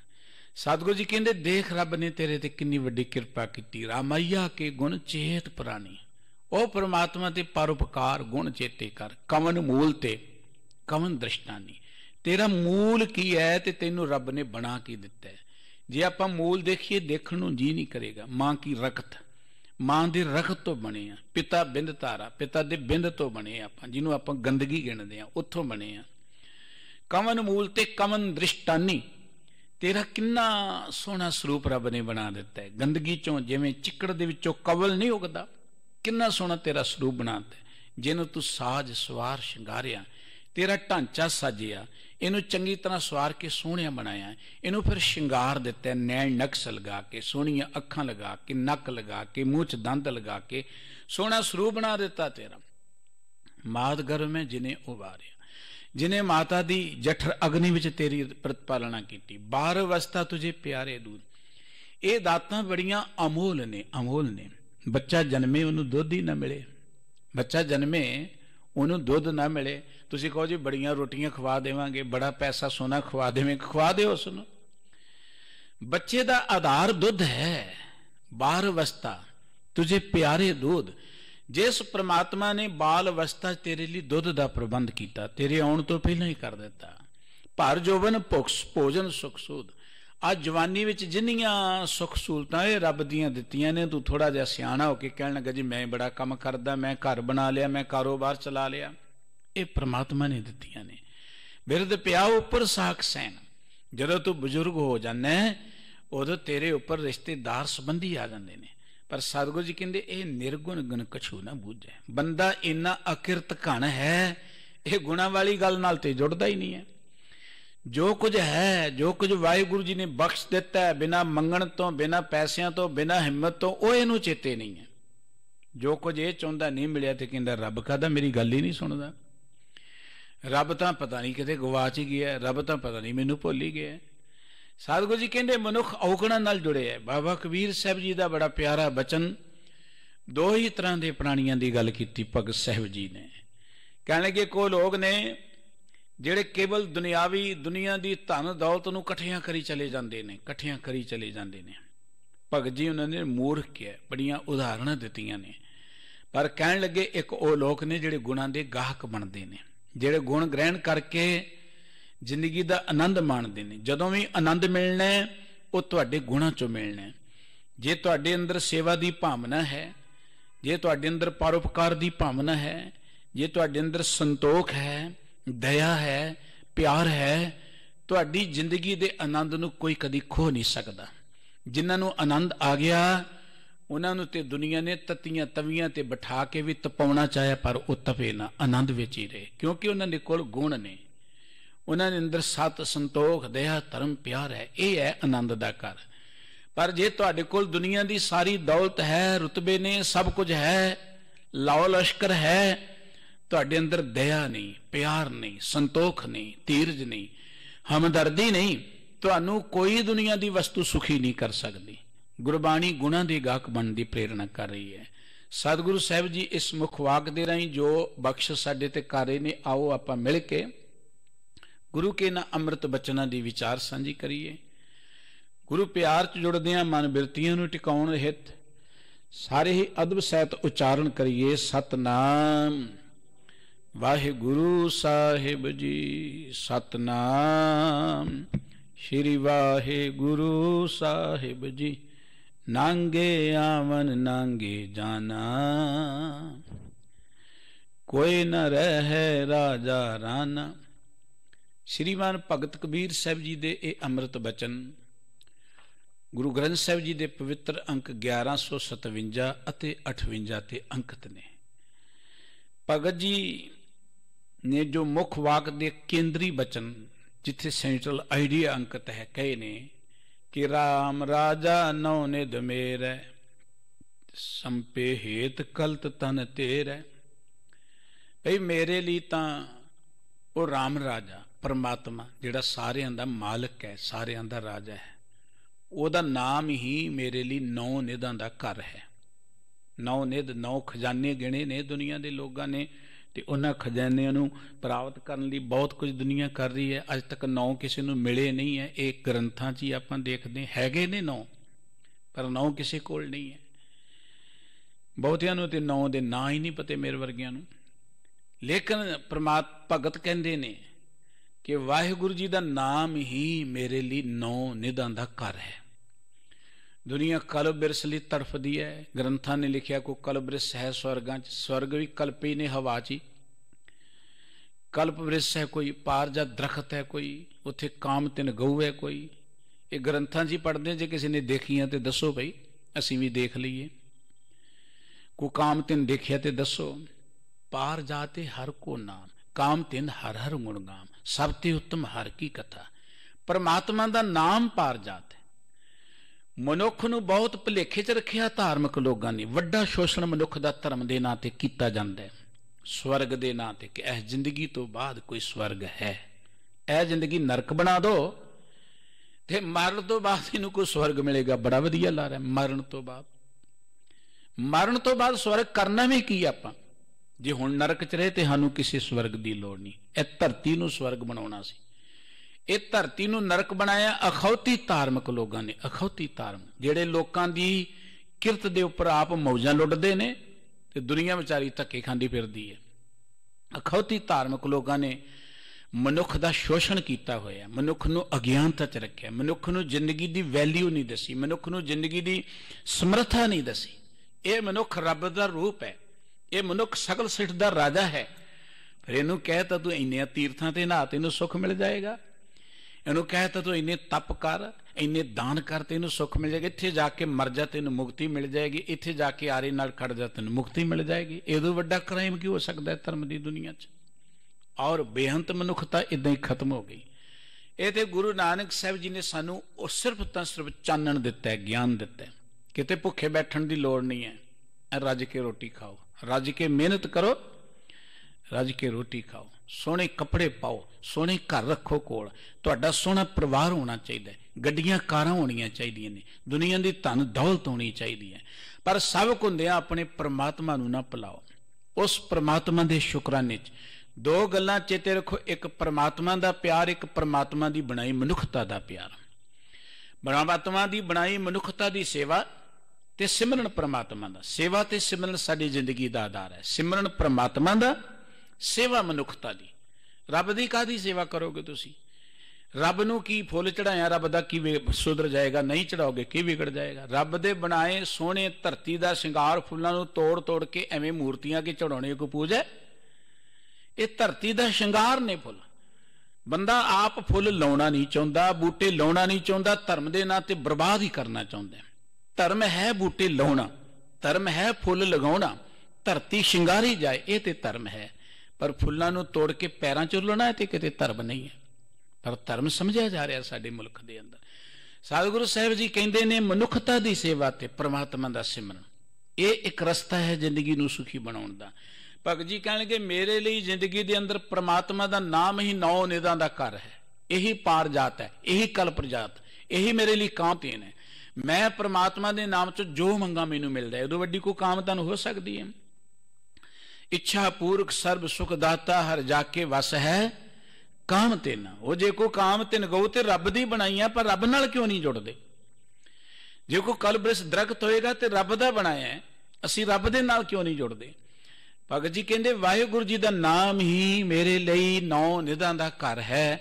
ਸਤਗੁਰੂ ਜੀ ਕਹਿੰਦੇ ਦੇਖ ਰੱਬ ਨੇ ਤੇਰੇ ਤੇ ਕਿੰਨੀ ਵੱਡੀ ਕਿਰਪਾ ਕੀਤੀ ਰਾਮਈਆ ਕੇ ਗੁਣ ਚੇਤ ਪ੍ਰਾਣੀ ਉਹ ਪ੍ਰਮਾਤਮਾ ਤੇ ਪਰਉਪਕਾਰ ਗੁਣ ਚੇਤੇ ਕਰ ਕਮਨ ਮੂਲ ਤੇ ਕਮਨ ਦ੍ਰਿਸ਼ਟਾਨੀ ਤੇਰਾ ਮੂਲ ਕੀ ਹੈ ਤੇ ਤੈਨੂੰ ਰੱਬ ਨੇ ਬਣਾ ਕੇ ਦਿੱਤਾ ਜੇ ਆਪਾਂ ਮੂਲ ਦੇਖੀਏ ਦੇਖਣ ਨੂੰ ਜੀ ਨਹੀਂ ਕਰੇਗਾ ਮਾਂ ਕੀ ਰਕਤ ਮਾਂ ਦੀ ਰਖਤ ਤੋਂ ਬਣੇ ਆ ਪਿਤਾ ਬਿੰਦ ਤਾਰਾ ਪਿਤਾ ਦੇ ਬਿੰਦ ਤੋਂ ਬਣੇ ਆਪਾਂ ਜਿਹਨੂੰ ਆਪਾਂ ਗੰਦਗੀ ਗਿਣਦੇ ਆ ਉੱਥੋਂ ਬਣੇ ਆ ਕਮਨ ਮੂਲ ਤੇ ਕਮਨ ਦ੍ਰਿਸ਼ਟਾਨੀ ਤੇਰਾ ਕਿੰਨਾ ਸੋਹਣਾ ਸਰੂਪ ਰੱਬ ਨੇ ਬਣਾ ਦਿੱਤਾ ਹੈ ਗੰਦਗੀ ਚੋਂ ਜਿਵੇਂ ਚਿੱਕੜ ਦੇ ਵਿੱਚੋਂ ਕਵਲ ਨਹੀਂ ਉਗਦਾ ਕਿੰਨਾ ਸੋਹਣਾ ਤੇਰਾ ਸਰੂਪ ਬਣਾਤਾ ਜਿਹਨੂੰ ਤੂੰ ਸਾਜ ਸਵਾਰ ਸ਼ਿੰਗਾਰਿਆ ਤੇਰਾ ਢਾਂਚਾ ਸਾਜਿਆ ਇਹਨੂੰ ਚੰਗੀ ਤਰ੍ਹਾਂ ਸਵਾਰ ਕੇ ਸੋਹਣਿਆ ਬਣਾਇਆ ਇਹਨੂੰ ਫਿਰ ਸ਼ਿੰਗਾਰ ਦਿੱਤਾ ਨੈਣ ਨਕਸ ਲਗਾ ਕੇ ਸੋਹਣੀਆਂ ਅੱਖਾਂ ਲਗਾ ਕੇ ਨੱਕ ਲਗਾ ਕੇ ਮੂੰਹ 'ਚ ਦੰਦ ਲਗਾ ਕੇ ਸੋਹਣਾ ਸਰੂਪ ਬਣਾ ਦਿੱਤਾ ਤੇਰਾ ਮਾਤ ਗਰਭ ਮੈਂ ਜਿਨੇ ਉਵਾਰਿਆ ਜਿਨੇ ਮਾਤਾ ਦੀ ਜਠਰ ਅਗਨੀ ਵਿੱਚ ਤੇਰੀ ਪ੍ਰਤਪਾਲਣਾ ਕੀਤੀ ਬਾਰ ਅਵਸਥਾ ਤੁਝੇ ਪਿਆਰੇ ਦੂਤ ਇਹ ਦਾਤਾਂ ਬੜੀਆਂ ਅਮੋਲ ਨੇ ਅਮੋਲ ਨੇ ਬੱਚਾ ਜਨਮੇ ਉਹਨੂੰ ਦੁੱਧ ਹੀ ਨਾ ਮਿਲੇ ਬੱਚਾ ਜਨਮੇ ਉਹਨੂੰ ਦੁੱਧ ਨਾ ਮਿਲੇ ਤੁਸੀਂ ਕਹੋ ਜੀ ਬੜੀਆਂ ਰੋਟੀਆਂ ਖਵਾ ਦੇਵਾਂਗੇ ਬੜਾ ਪੈਸਾ ਸੋਨਾ ਖਵਾ ਦੇਵੇਂ ਖਵਾ ਦਿਓ ਉਸ ਨੂੰ ਬੱਚੇ ਦਾ ਆਧਾਰ ਦੁੱਧ ਹੈ ਬਾਹਰ ਅਵਸਥਾ ਤੁਝੇ ਪਿਆਰੇ ਦੁੱਧ ਜਿਸ ਪ੍ਰਮਾਤਮਾ ਨੇ ਬਾਲ ਅਵਸਥਾ ਤੇਰੇ ਲਈ ਦੁੱਧ ਦਾ ਪ੍ਰਬੰਧ ਕੀਤਾ ਤੇਰੇ ਆਉਣ ਤੋਂ ਪਹਿਲਾਂ ਹੀ ਕਰ ਦਿੱਤਾ ਭਰ ਜੋਵਨ ਭੁਖ ਭੋਜਨ ਸੁਖ ਸੂਦ ਆ ਜਵਾਨੀ ਵਿੱਚ ਜਿੰਨੀਆਂ ਸੁੱਖ ਸਹੂਲਤਾਂ ਇਹ ਰੱਬ ਦੀਆਂ ਦਿੱਤੀਆਂ ਨੇ ਤੂੰ ਥੋੜਾ ਜਿਹਾ ਸਿਆਣਾ ਹੋ ਕੇ ਕਹਿਣ ਲੱਗਾ ਜੀ ਮੈਂ ਬੜਾ ਕੰਮ ਕਰਦਾ ਮੈਂ ਘਰ ਬਣਾ ਲਿਆ ਮੈਂ ਕਾਰੋਬਾਰ ਚਲਾ ਲਿਆ ਇਹ ਪ੍ਰਮਾਤਮਾ ਨੇ ਦਿੱਤੀਆਂ ਨੇ ਬਿਰਧ ਪਿਆ ਉੱਪਰ ਸਾਖ ਸੈਨ ਜਦੋਂ ਤੂੰ ਬਜ਼ੁਰਗ ਹੋ ਜਾਂਦਾ ਉਦੋਂ ਤੇਰੇ ਉੱਪਰ ਰਿਸ਼ਤੇਦਾਰ ਸੰਬੰਧੀ ਆ ਜਾਂਦੇ ਨੇ ਪਰ ਸਤਗੁਰੂ ਜੀ ਕਹਿੰਦੇ ਇਹ ਨਿਰਗੁਣ ਗੁਣ ਕਛੂ ਨਾ ਬੂਝੇ ਬੰਦਾ ਇੰਨਾ ਅਕਿਰਤ ਘਣ ਹੈ ਇਹ ਗੁਣਾ ਵਾਲੀ ਗੱਲ ਨਾਲ ਤੇ ਜੁੜਦਾ ਹੀ ਨਹੀਂ ਹੈ ਜੋ ਕੁਝ ਹੈ ਜੋ ਕੁਝ ਵਾਹਿਗੁਰੂ ਜੀ ਨੇ ਬਖਸ਼ ਦਿੱਤਾ ਹੈ ਬਿਨਾ ਮੰਗਣ ਤੋਂ ਬਿਨਾ ਪੈਸਿਆਂ ਤੋਂ ਬਿਨਾ ਹਿੰਮਤ ਤੋਂ ਉਹ ਇਹਨੂੰ ਚੇਤੇ ਨਹੀਂ ਹੈ ਜੋ ਕੁਝ ਇਹ ਚਾਹੁੰਦਾ ਨਹੀਂ ਮਿਲਿਆ ਤੇ ਕਹਿੰਦਾ ਰੱਬ ਕਾਦਾ ਮੇਰੀ ਗੱਲ ਹੀ ਨਹੀਂ ਸੁਣਦਾ ਰੱਬ ਤਾਂ ਪਤਾ ਨਹੀਂ ਕਿਤੇ ਗਵਾਚ ਹੀ ਗਿਆ ਰੱਬ ਤਾਂ ਪਤਾ ਨਹੀਂ ਮੈਨੂੰ ਭੁੱਲ ਹੀ ਗਿਆ ਸਾਧਗੁਰੂ ਜੀ ਕਹਿੰਦੇ ਮਨੁੱਖ ਔਗਣਾ ਨਾਲ ਜੁੜੇ ਹੈ ਬਾਬਾ ਕਬੀਰ ਸਾਹਿਬ ਜੀ ਦਾ ਬੜਾ ਪਿਆਰਾ ਬਚਨ ਦੋ ਹੀ ਤਰ੍ਹਾਂ ਦੇ ਪ੍ਰਾਣੀਆਂ ਦੀ ਗੱਲ ਕੀਤੀ ਭਗਤ ਸਾਹਿਬ ਜੀ ਨੇ ਕਹਿਣ ਲੱਗੇ ਕੋ ਲੋਕ ਨੇ ਜਿਹੜੇ ਕੇਵਲ ਦੁਨਿਆਵੀ ਦੁਨੀਆ ਦੀ ਧਨ ਦੌਲਤ ਨੂੰ ਇਕੱਠਿਆਂ ਕਰੀ ਚਲੇ ਜਾਂਦੇ ਨੇ ਇਕੱਠਿਆਂ ਕਰੀ ਚਲੇ ਜਾਂਦੇ ਨੇ ਭਗਤ ਜੀ ਉਹਨਾਂ ਨੇ ਮੂਰਖ ਕਿਹਾ ਬੜੀਆਂ ਉਦਾਹਰਣਾਂ ਦਿੱਤੀਆਂ ਨੇ ਪਰ ਕਹਿਣ ਲੱਗੇ ਇੱਕ ਉਹ ਲੋਕ ਨੇ ਜਿਹੜੇ ਗੁਣਾਂ ਦੇ ਗਾਹਕ ਬਣਦੇ ਨੇ ਜਿਹੜੇ ਗੁਣ ਗ੍ਰਹਿਣ ਕਰਕੇ ਜ਼ਿੰਦਗੀ ਦਾ ਆਨੰਦ ਮਾਣਦੇ ਨੇ ਜਦੋਂ ਵੀ ਆਨੰਦ ਮਿਲਣਾ ਉਹ ਤੁਹਾਡੇ ਗੁਣਾਂ ਚੋਂ ਮਿਲਣਾ ਜੇ ਤੁਹਾਡੇ ਅੰਦਰ ਸੇਵਾ ਦੀ ਭਾਵਨਾ ਹੈ ਜੇ ਤੁਹਾਡੇ ਅੰਦਰ ਪਰਉਪਕਾਰ ਦੀ ਭਾਵਨਾ ਹੈ ਜੇ ਤੁਹਾਡੇ ਅੰਦਰ ਸੰਤੋਖ ਹੈ ਦਇਆ ਹੈ ਪਿਆਰ ਹੈ ਤੁਹਾਡੀ ਜ਼ਿੰਦਗੀ ਦੇ ਆਨੰਦ ਨੂੰ ਕੋਈ ਕਦੀ ਖੋ ਨਹੀਂ ਸਕਦਾ ਜਿਨ੍ਹਾਂ ਨੂੰ ਆਨੰਦ ਆ ਗਿਆ ਉਹਨਾਂ ਨੂੰ ਤੇ ਦੁਨੀਆ ਨੇ ਤਤੀਆਂ ਤਵੀਆਂ ਤੇ ਬਿਠਾ ਕੇ ਵੀ ਤਪਾਉਣਾ ਚਾਹਿਆ ਪਰ ਉਹ ਤਪੇ ਨਾ ਆਨੰਦ ਵਿੱਚ ਹੀ ਰਹੇ ਕਿਉਂਕਿ ਉਹਨਾਂ ਦੇ ਕੋਲ ਗੁਣ ਨੇ ਉਹਨਾਂ ਦੇ ਅੰਦਰ ਸਤ ਸੰਤੋਖ ਦਇਆ ਧਰਮ ਪਿਆਰ ਹੈ ਇਹ ਹੈ ਆਨੰਦ ਦਾ ਘਰ ਪਰ ਜੇ ਤੁਹਾਡੇ ਕੋਲ ਦੁਨੀਆ ਦੀ ਸਾਰੀ ਦੌਲਤ ਹੈ ਰਤਬੇ ਨੇ ਸਭ ਕੁਝ ਹੈ ਲਾਉ ਲਸ਼ਕਰ ਹੈ ਤੁਹਾਡੇ ਅੰਦਰ ਦਇਆ ਨਹੀਂ ਪਿਆਰ ਨਹੀਂ ਸੰਤੋਖ ਨਹੀਂ ਧੀਰਜ ਨਹੀਂ ਹਮਦਰਦੀ ਨਹੀਂ ਤੁਹਾਨੂੰ ਕੋਈ ਦੁਨੀਆ ਦੀ ਵਸਤੂ ਸੁਖੀ ਨਹੀਂ ਕਰ ਸਕਦੀ ਗੁਰਬਾਣੀ ਗੁਣਾਂ ਦੇ ਗਾਕ ਬਣ ਦੀ ਪ੍ਰੇਰਣਾ ਕਰ ਰਹੀ ਹੈ ਸਤਿਗੁਰੂ ਸਾਹਿਬ ਜੀ ਇਸ ਮੁਖਵਾਕ ਦੇ ਰਾਹੀਂ ਜੋ ਬਖਸ਼ ਸਾਡੇ ਤੇ ਕਰ ਰਹੇ ਨੇ ਆਓ ਆਪਾਂ ਮਿਲ ਕੇ ਗੁਰੂ ਕੇ ਨਾ ਅੰਮ੍ਰਿਤ ਬਚਨਾਂ ਦੀ ਵਿਚਾਰ ਸਾਂਝੀ ਕਰੀਏ ਗੁਰੂ ਪਿਆਰ ਚ ਜੁੜਦੇ ਆ ਮਨ ਬਿਰਤੀਆਂ ਨੂੰ ਟਿਕਾਉਣ ਹਿੱਤ ਸਾਰੇ ਹੀ ਅਦਬ ਸਹਿਤ ਉਚਾਰਨ ਕਰੀਏ ਸਤਨਾਮ ਵਾਹਿਗੁਰੂ ਸਾਹਿਬ ਜੀ ਸਤਨਾਮ ਸ੍ਰੀ ਵਾਹਿਗੁਰੂ ਸਾਹਿਬ ਜੀ ਨਾਂਗੇ ਆਵਨ ਨਾਂਗੇ ਜਾਣਾ ਕੋਈ ਨ ਰਹਿ ਰਾਜਾ ਰਾਣਾ ਸ੍ਰੀਮਾਨ ਭਗਤ ਕਬੀਰ ਸਾਹਿਬ ਜੀ ਦੇ ਇਹ ਅੰਮ੍ਰਿਤ ਬਚਨ ਗੁਰੂ ਗ੍ਰੰਥ ਸਾਹਿਬ ਜੀ ਦੇ ਪਵਿੱਤਰ ਅੰਕ 1157 ਅਤੇ 58 ਤੇ ਅੰਕਿਤ ਨੇ ਭਗਤ ਜੀ ਨੇ ਜੋ ਮੁੱਖ ਵਾਕ ਦੇ ਕੇਂਦਰੀ ਬਚਨ ਜਿੱਥੇ ਸੈਂਟਰਲ ਆਈਡੀਆ ਅੰਕਤ ਹੈ ਕਹੇ ਨੇ ਕਿ RAM ਰਾਜਾ ਨਉ ਨਿਧ ਮੇਰੈ ਸੰਪੇ ਹੇਤ ਕਲਤ ਤਨ ਤੇਰੈ ਭਈ ਮੇਰੇ ਲਈ ਤਾਂ ਉਹ RAM ਰਾਜਾ ਪਰਮਾਤਮਾ ਜਿਹੜਾ ਸਾਰਿਆਂ ਦਾ ਮਾਲਕ ਹੈ ਸਾਰਿਆਂ ਦਾ ਰਾਜਾ ਹੈ ਉਹਦਾ ਨਾਮ ਹੀ ਮੇਰੇ ਲਈ ਨੌ ਨਿਧਾਂ ਦਾ ਘਰ ਹੈ ਨੌ ਨਿਧ ਨੌ ਖਜ਼ਾਨੇ ਗਿਣੇ ਨੇ ਦੁਨੀਆ ਦੇ ਲੋਕਾਂ ਨੇ ਤੇ ਉਹਨਾਂ ਖਜ਼ਾਨਿਆਂ ਨੂੰ ਪ੍ਰਾਪਤ ਕਰਨ ਲਈ ਬਹੁਤ ਕੁਝ ਦੁਨੀਆ ਕਰ ਰਹੀ ਹੈ ਅਜ ਤੱਕ ਨੌ ਕਿਸੇ ਨੂੰ ਮਿਲੇ ਨਹੀਂ ਹੈ ਇਹ ਗ੍ਰੰਥਾਂ 'ਚ ਹੀ ਆਪਾਂ ਦੇਖਦੇ ਹੈਗੇ ਨੇ ਨੌ ਪਰ ਨੌ ਕਿਸੇ ਕੋਲ ਨਹੀਂ ਹੈ ਬਹੁਤਿਆਂ ਨੂੰ ਤੇ ਨੌ ਦੇ ਨਾਂ ਹੀ ਨਹੀਂ ਪਤੇ ਮੇਰੇ ਵਰਗਿਆਂ ਨੂੰ ਲੇਕਿਨ ਪ੍ਰਮਾਤ ਭਗਤ ਕਹਿੰਦੇ ਨੇ ਕਿ ਵਾਹਿਗੁਰੂ ਜੀ ਦਾ ਨਾਮ ਹੀ ਮੇਰੇ ਲਈ ਨੌ ਨਿਦਾਂ ਦਾ ਘਰ ਹੈ ਦੁਨੀਆ ਕਲਬਰਸ ਲਈ ਤੜਫਦੀ ਹੈ ਗ੍ਰੰਥਾਂ ਨੇ ਲਿਖਿਆ ਕੋ ਕਲਬਰਸ ਹੈ ਸਵਰਗਾਂ ਚ ਸਵਰਗ ਵੀ ਕਲਪੀ ਨੇ ਹਵਾ ਚ ਕਲਪਵਰਸ ਹੈ ਕੋਈ ਪਾਰ ਜਾ ਦਰਖਤ ਹੈ ਕੋਈ ਉਥੇ ਕਾਮ ਤਿਨ ਗਊ ਹੈ ਕੋਈ ਇਹ ਗ੍ਰੰਥਾਂ ਜੀ ਪੜਦੇ ਜੇ ਕਿਸੇ ਨੇ ਦੇਖੀਆਂ ਤੇ ਦੱਸੋ ਭਈ ਅਸੀਂ ਵੀ ਦੇਖ ਲਈਏ ਕੋ ਕਾਮ ਤਿਨ ਦੇਖਿਆ ਤੇ ਦੱਸੋ ਪਾਰ ਜਾਤੇ ਹਰ ਕੋ ਨਾਮ ਕਾਮ ਤਿਨ ਹਰ ਹਰ ਗੁਣ ਗਾਮ ਸਭ ਤੇ ਉੱਤਮ ਹਰ ਕੀ ਕਥਾ ਪਰਮਾਤਮਾ ਦਾ ਨਾਮ ਪਾਰ ਜਾਤੇ ਮਨੁੱਖ ਨੂੰ ਬਹੁਤ ਭਲੇਖੇ 'ਚ ਰੱਖਿਆ ਧਾਰਮਿਕ ਲੋਕਾਂ ਨੇ ਵੱਡਾ ਸ਼ੋਸ਼ਣ ਮਨੁੱਖ ਦਾ ਧਰਮ ਦੇ ਨਾਂ ਤੇ ਕੀਤਾ ਜਾਂਦਾ ਹੈ ਸਵਰਗ ਦੇ ਨਾਂ ਤੇ ਕਿ ਇਹ ਜ਼ਿੰਦਗੀ ਤੋਂ ਬਾਅਦ ਕੋਈ ਸਵਰਗ ਹੈ ਇਹ ਜ਼ਿੰਦਗੀ ਨਰਕ ਬਣਾ ਦਿਓ ਤੇ ਮਰਨ ਤੋਂ ਬਾਅਦ ਇਹਨੂੰ ਕੋਈ ਸਵਰਗ ਮਿਲੇਗਾ ਬੜਾ ਵਧੀਆ ਲਾ ਰਿਹਾ ਮਰਨ ਤੋਂ ਬਾਅਦ ਮਰਨ ਤੋਂ ਬਾਅਦ ਸਵਰਗ ਕਰਨਾ ਵੀ ਕੀ ਆਪਾਂ ਜੇ ਹੁਣ ਨਰਕ 'ਚ ਰਹੇ ਤੇ ਸਾਨੂੰ ਕਿਸੇ ਸਵਰਗ ਦੀ ਲੋੜ ਨਹੀਂ ਇਹ ਧਰਤੀ ਨੂੰ ਸਵਰਗ ਬਣਾਉਣਾ ਸੀ ਇਹ ਧਰਤੀ ਨੂੰ ਨਰਕ ਬਣਾਇਆ ਅਖੌਤੀ ਧਾਰਮਿਕ ਲੋਕਾਂ ਨੇ ਅਖੌਤੀ ਧਾਰਮ ਜਿਹੜੇ ਲੋਕਾਂ ਦੀ ਕਿਰਤ ਦੇ ਉੱਪਰ ਆਪ ਮੌਜਾਂ ਲੁੱਟਦੇ ਨੇ ਤੇ ਦੁਨੀਆ ਵਿਚਾਰੀ ਧੱਕੇ ਖਾਂਦੀ ਫਿਰਦੀ ਹੈ ਅਖੌਤੀ ਧਾਰਮਿਕ ਲੋਕਾਂ ਨੇ ਮਨੁੱਖ ਦਾ ਸ਼ੋਸ਼ਣ ਕੀਤਾ ਹੋਇਆ ਮਨੁੱਖ ਨੂੰ ਅਗਿਆਨਤਾ ਚ ਰੱਖਿਆ ਮਨੁੱਖ ਨੂੰ ਜ਼ਿੰਦਗੀ ਦੀ ਵੈਲਿਊ ਨਹੀਂ ਦੱਸੀ ਮਨੁੱਖ ਨੂੰ ਜ਼ਿੰਦਗੀ ਦੀ ਸਮਰੱਥਾ ਨਹੀਂ ਦੱਸੀ ਇਹ ਮਨੁੱਖ ਰੱਬ ਦਾ ਰੂਪ ਹੈ ਇਹ ਮਨੁੱਖ ਸਗਲ ਸਿੱਠ ਦਾ ਰਾਜਾ ਹੈ ਫਿਰ ਇਹਨੂੰ ਕਹਿ ਤਾ ਤੂੰ ਇੰਨੇ ਤੀਰਥਾਂ ਤੇ ਨਹਾ ਤੈਨੂੰ ਸੁੱਖ ਮਿਲ ਜਾਏਗਾ ਇਹਨੂੰ ਕਹਤਾ ਤੂੰ ਇੰਨੇ ਤਪ ਕਰ ਇੰਨੇ ਦਾਨ ਕਰ ਤੈਨੂੰ ਸੁੱਖ ਮਿਲ ਜਾਏਗਾ ਇੱਥੇ ਜਾ ਕੇ ਮਰ ਜਾ ਤੈਨੂੰ ਮੁਕਤੀ ਮਿਲ ਜਾਏਗੀ ਇੱਥੇ ਜਾ ਕੇ ਆਰੇ ਨਾਲ ਖੜ ਜਾ ਤੈਨੂੰ ਮੁਕਤੀ ਮਿਲ ਜਾਏਗੀ ਇਹਦੋਂ ਵੱਡਾ ਕ੍ਰਾਈਮ ਕੀ ਹੋ ਸਕਦਾ ਹੈ ਧਰਮ ਦੀ ਦੁਨੀਆ 'ਚ ਔਰ ਬੇਹੰਤ ਮਨੁੱਖਤਾ ਇਦਾਂ ਹੀ ਖਤਮ ਹੋ ਗਈ ਇਹ ਤੇ ਗੁਰੂ ਨਾਨਕ ਸਾਹਿਬ ਜੀ ਨੇ ਸਾਨੂੰ ਉਹ ਸਿਰਫ ਤਾਂ ਸਿਰਫ ਚਾਨਣ ਦਿੱਤਾ ਹੈ ਗਿਆਨ ਦਿੱਤਾ ਹੈ ਕਿਤੇ ਭੁੱਖੇ ਬੈਠਣ ਦੀ ਲੋੜ ਨਹੀਂ ਹੈ ਰੱਜ ਕੇ ਰੋਟੀ ਖਾਓ ਰੱਜ ਕੇ ਮਿਹਨਤ ਕਰੋ ਰੱਜ ਕੇ ਰੋਟੀ ਖਾਓ ਸੋਹਣੇ ਕੱਪੜੇ ਪਾਓ ਸੋਹਣੇ ਘਰ ਰੱਖੋ ਕੋਲ ਤੁਹਾਡਾ ਸੋਹਣਾ ਪਰਿਵਾਰ ਹੋਣਾ ਚਾਹੀਦਾ ਗੱਡੀਆਂ ਕਾਰਾਂ ਹੋਣੀਆਂ ਚਾਹੀਦੀਆਂ ਨੇ ਦੁਨੀਆ ਦੀ ਧਨ ਦੌਲਤ ਹੋਣੀ ਚਾਹੀਦੀ ਹੈ ਪਰ ਸਭ ਹੁੰਦਿਆ ਆਪਣੇ ਪਰਮਾਤਮਾ ਨੂੰ ਨਾ ਭੁਲਾਓ ਉਸ ਪਰਮਾਤਮਾ ਦੇ ਸ਼ੁਕਰਾਨੇ 'ਚ ਦੋ ਗੱਲਾਂ ਚੇਤੇ ਰੱਖੋ ਇੱਕ ਪਰਮਾਤਮਾ ਦਾ ਪਿਆਰ ਇੱਕ ਪਰਮਾਤਮਾ ਦੀ ਬਣਾਈ ਮਨੁੱਖਤਾ ਦਾ ਪਿਆਰ ਪਰਮਾਤਮਾ ਦੀ ਬਣਾਈ ਮਨੁੱਖਤਾ ਦੀ ਸੇਵਾ ਤੇ ਸਿਮਰਨ ਪਰਮਾਤਮਾ ਦਾ ਸੇਵਾ ਤੇ ਸਿਮਰਨ ਸਾਡੀ ਜ਼ਿੰਦਗੀ ਦਾ ਆਧਾਰ ਹੈ ਸਿਮਰਨ ਪਰਮਾਤਮਾ ਦਾ ਸੇਵਾ ਮਨੁੱਖਤਾ ਦੀ ਰੱਬ ਦੀ ਕਾਦੀ ਸੇਵਾ ਕਰੋਗੇ ਤੁਸੀਂ ਰੱਬ ਨੂੰ ਕੀ ਫੁੱਲ ਚੜਾਇਆ ਰੱਬ ਦਾ ਕੀ ਸੁਧਰ ਜਾਏਗਾ ਨਹੀਂ ਚੜਾਓਗੇ ਕੀ ਵਿਗੜ ਜਾਏਗਾ ਰੱਬ ਦੇ ਬਣਾਏ ਸੋਹਣੇ ਧਰਤੀ ਦਾ ਸ਼ਿੰਗਾਰ ਫੁੱਲਾਂ ਨੂੰ ਤੋੜ ਤੋੜ ਕੇ ਐਵੇਂ ਮੂਰਤੀਆਂ ਕੇ ਚੜਾਉਣੇ ਕੋ ਪੂਜਾ ਇਹ ਧਰਤੀ ਦਾ ਸ਼ਿੰਗਾਰ ਨੇ ਫੁੱਲ ਬੰਦਾ ਆਪ ਫੁੱਲ ਲਾਉਣਾ ਨਹੀਂ ਚਾਹੁੰਦਾ ਬੂਟੇ ਲਾਉਣਾ ਨਹੀਂ ਚਾਹੁੰਦਾ ਧਰਮ ਦੇ ਨਾਂ ਤੇ ਬਰਬਾਦ ਹੀ ਕਰਨਾ ਚਾਹੁੰਦਾ ਧਰਮ ਹੈ ਬੂਟੇ ਲਾਉਣਾ ਧਰਮ ਹੈ ਫੁੱਲ ਲਗਾਉਣਾ ਧਰਤੀ ਸ਼ਿੰਗਾਰੀ ਜਾਏ ਇਹ ਤੇ ਧਰਮ ਹੈ ਪਰ ਫੁੱਲਾਂ ਨੂੰ ਤੋੜ ਕੇ ਪੈਰਾਂ 'ਚ ਤੇ ਕਿਤੇ ਧਰਮ ਨਹੀਂ ਹੈ ਪਰ ਧਰਮ ਸਮਝਿਆ ਜਾ ਰਿਹਾ ਸਾਡੇ ਮੁਲਕ ਦੇ ਅੰਦਰ ਸਤਿਗੁਰੂ ਸਾਹਿਬ ਜੀ ਕਹਿੰਦੇ ਨੇ ਮਨੁੱਖਤਾ ਦੀ ਸੇਵਾ ਤੇ ਪ੍ਰਮਾਤਮਾ ਦਾ ਸਿਮਰਨ ਇਹ ਇੱਕ ਰਸਤਾ ਹੈ ਜ਼ਿੰਦਗੀ ਨੂੰ ਸੁਖੀ ਬਣਾਉਣ ਦਾ ਭਗਤ ਜੀ ਕਹਿਣਗੇ ਮੇਰੇ ਲਈ ਜ਼ਿੰਦਗੀ ਦੇ ਅੰਦਰ ਪ੍ਰਮਾਤਮਾ ਦਾ ਨਾਮ ਹੀ ਨੌ ਨਿਦਾਂ ਦਾ ਘਰ ਹੈ ਇਹੀ ਪਾਰ ਜਾਤ ਹੈ ਇਹੀ ਕਲਪ ਜਾਤ ਇਹੀ ਮੇਰੇ ਲਈ ਕਾਂਪੇਨ ਹੈ ਮੈਂ ਪ੍ਰਮਾਤਮਾ ਦੇ ਨਾਮ 'ਚ ਜੋ ਮੰਗਾ ਮੈਨੂੰ ਮਿਲਦਾ ਹੈ ਉਦੋਂ ਵੱਡੀ ਕੋਈ ਕਾਮਤਾਨ ਹੋ ਸਕਦੀ ਹੈ ਇੱਛਾ ਪੂਰਕ ਸਰਬ ਸੁਖ ਦਾਤਾ ਹਰ ਜਾ ਕੇ ਵਸ ਹੈ ਕਾਮ ਤਿੰਨ ਉਹ ਜੇ ਕੋ ਕਾਮ ਤਿੰਨ ਗਉ ਤੇ ਰੱਬ ਦੀ ਬਣਾਈ ਆ ਪਰ ਰੱਬ ਨਾਲ ਕਿਉਂ ਨਹੀਂ ਜੁੜਦੇ ਜੇ ਕੋ ਕਲ ਬ੍ਰਿਸ ਦਰਖਤ ਹੋਏਗਾ ਤੇ ਰੱਬ ਦਾ ਬਣਾਇਆ ਅਸੀਂ ਰੱਬ ਦੇ ਨਾਲ ਕਿਉਂ ਨਹੀਂ ਜੁੜਦੇ ਭਗਤ ਜੀ ਕਹਿੰਦੇ ਵਾਹਿਗੁਰੂ ਜੀ ਦਾ ਨਾਮ ਹੀ ਮੇਰੇ ਲਈ ਨੌ ਨਿਧਾਂ ਦਾ ਘਰ ਹੈ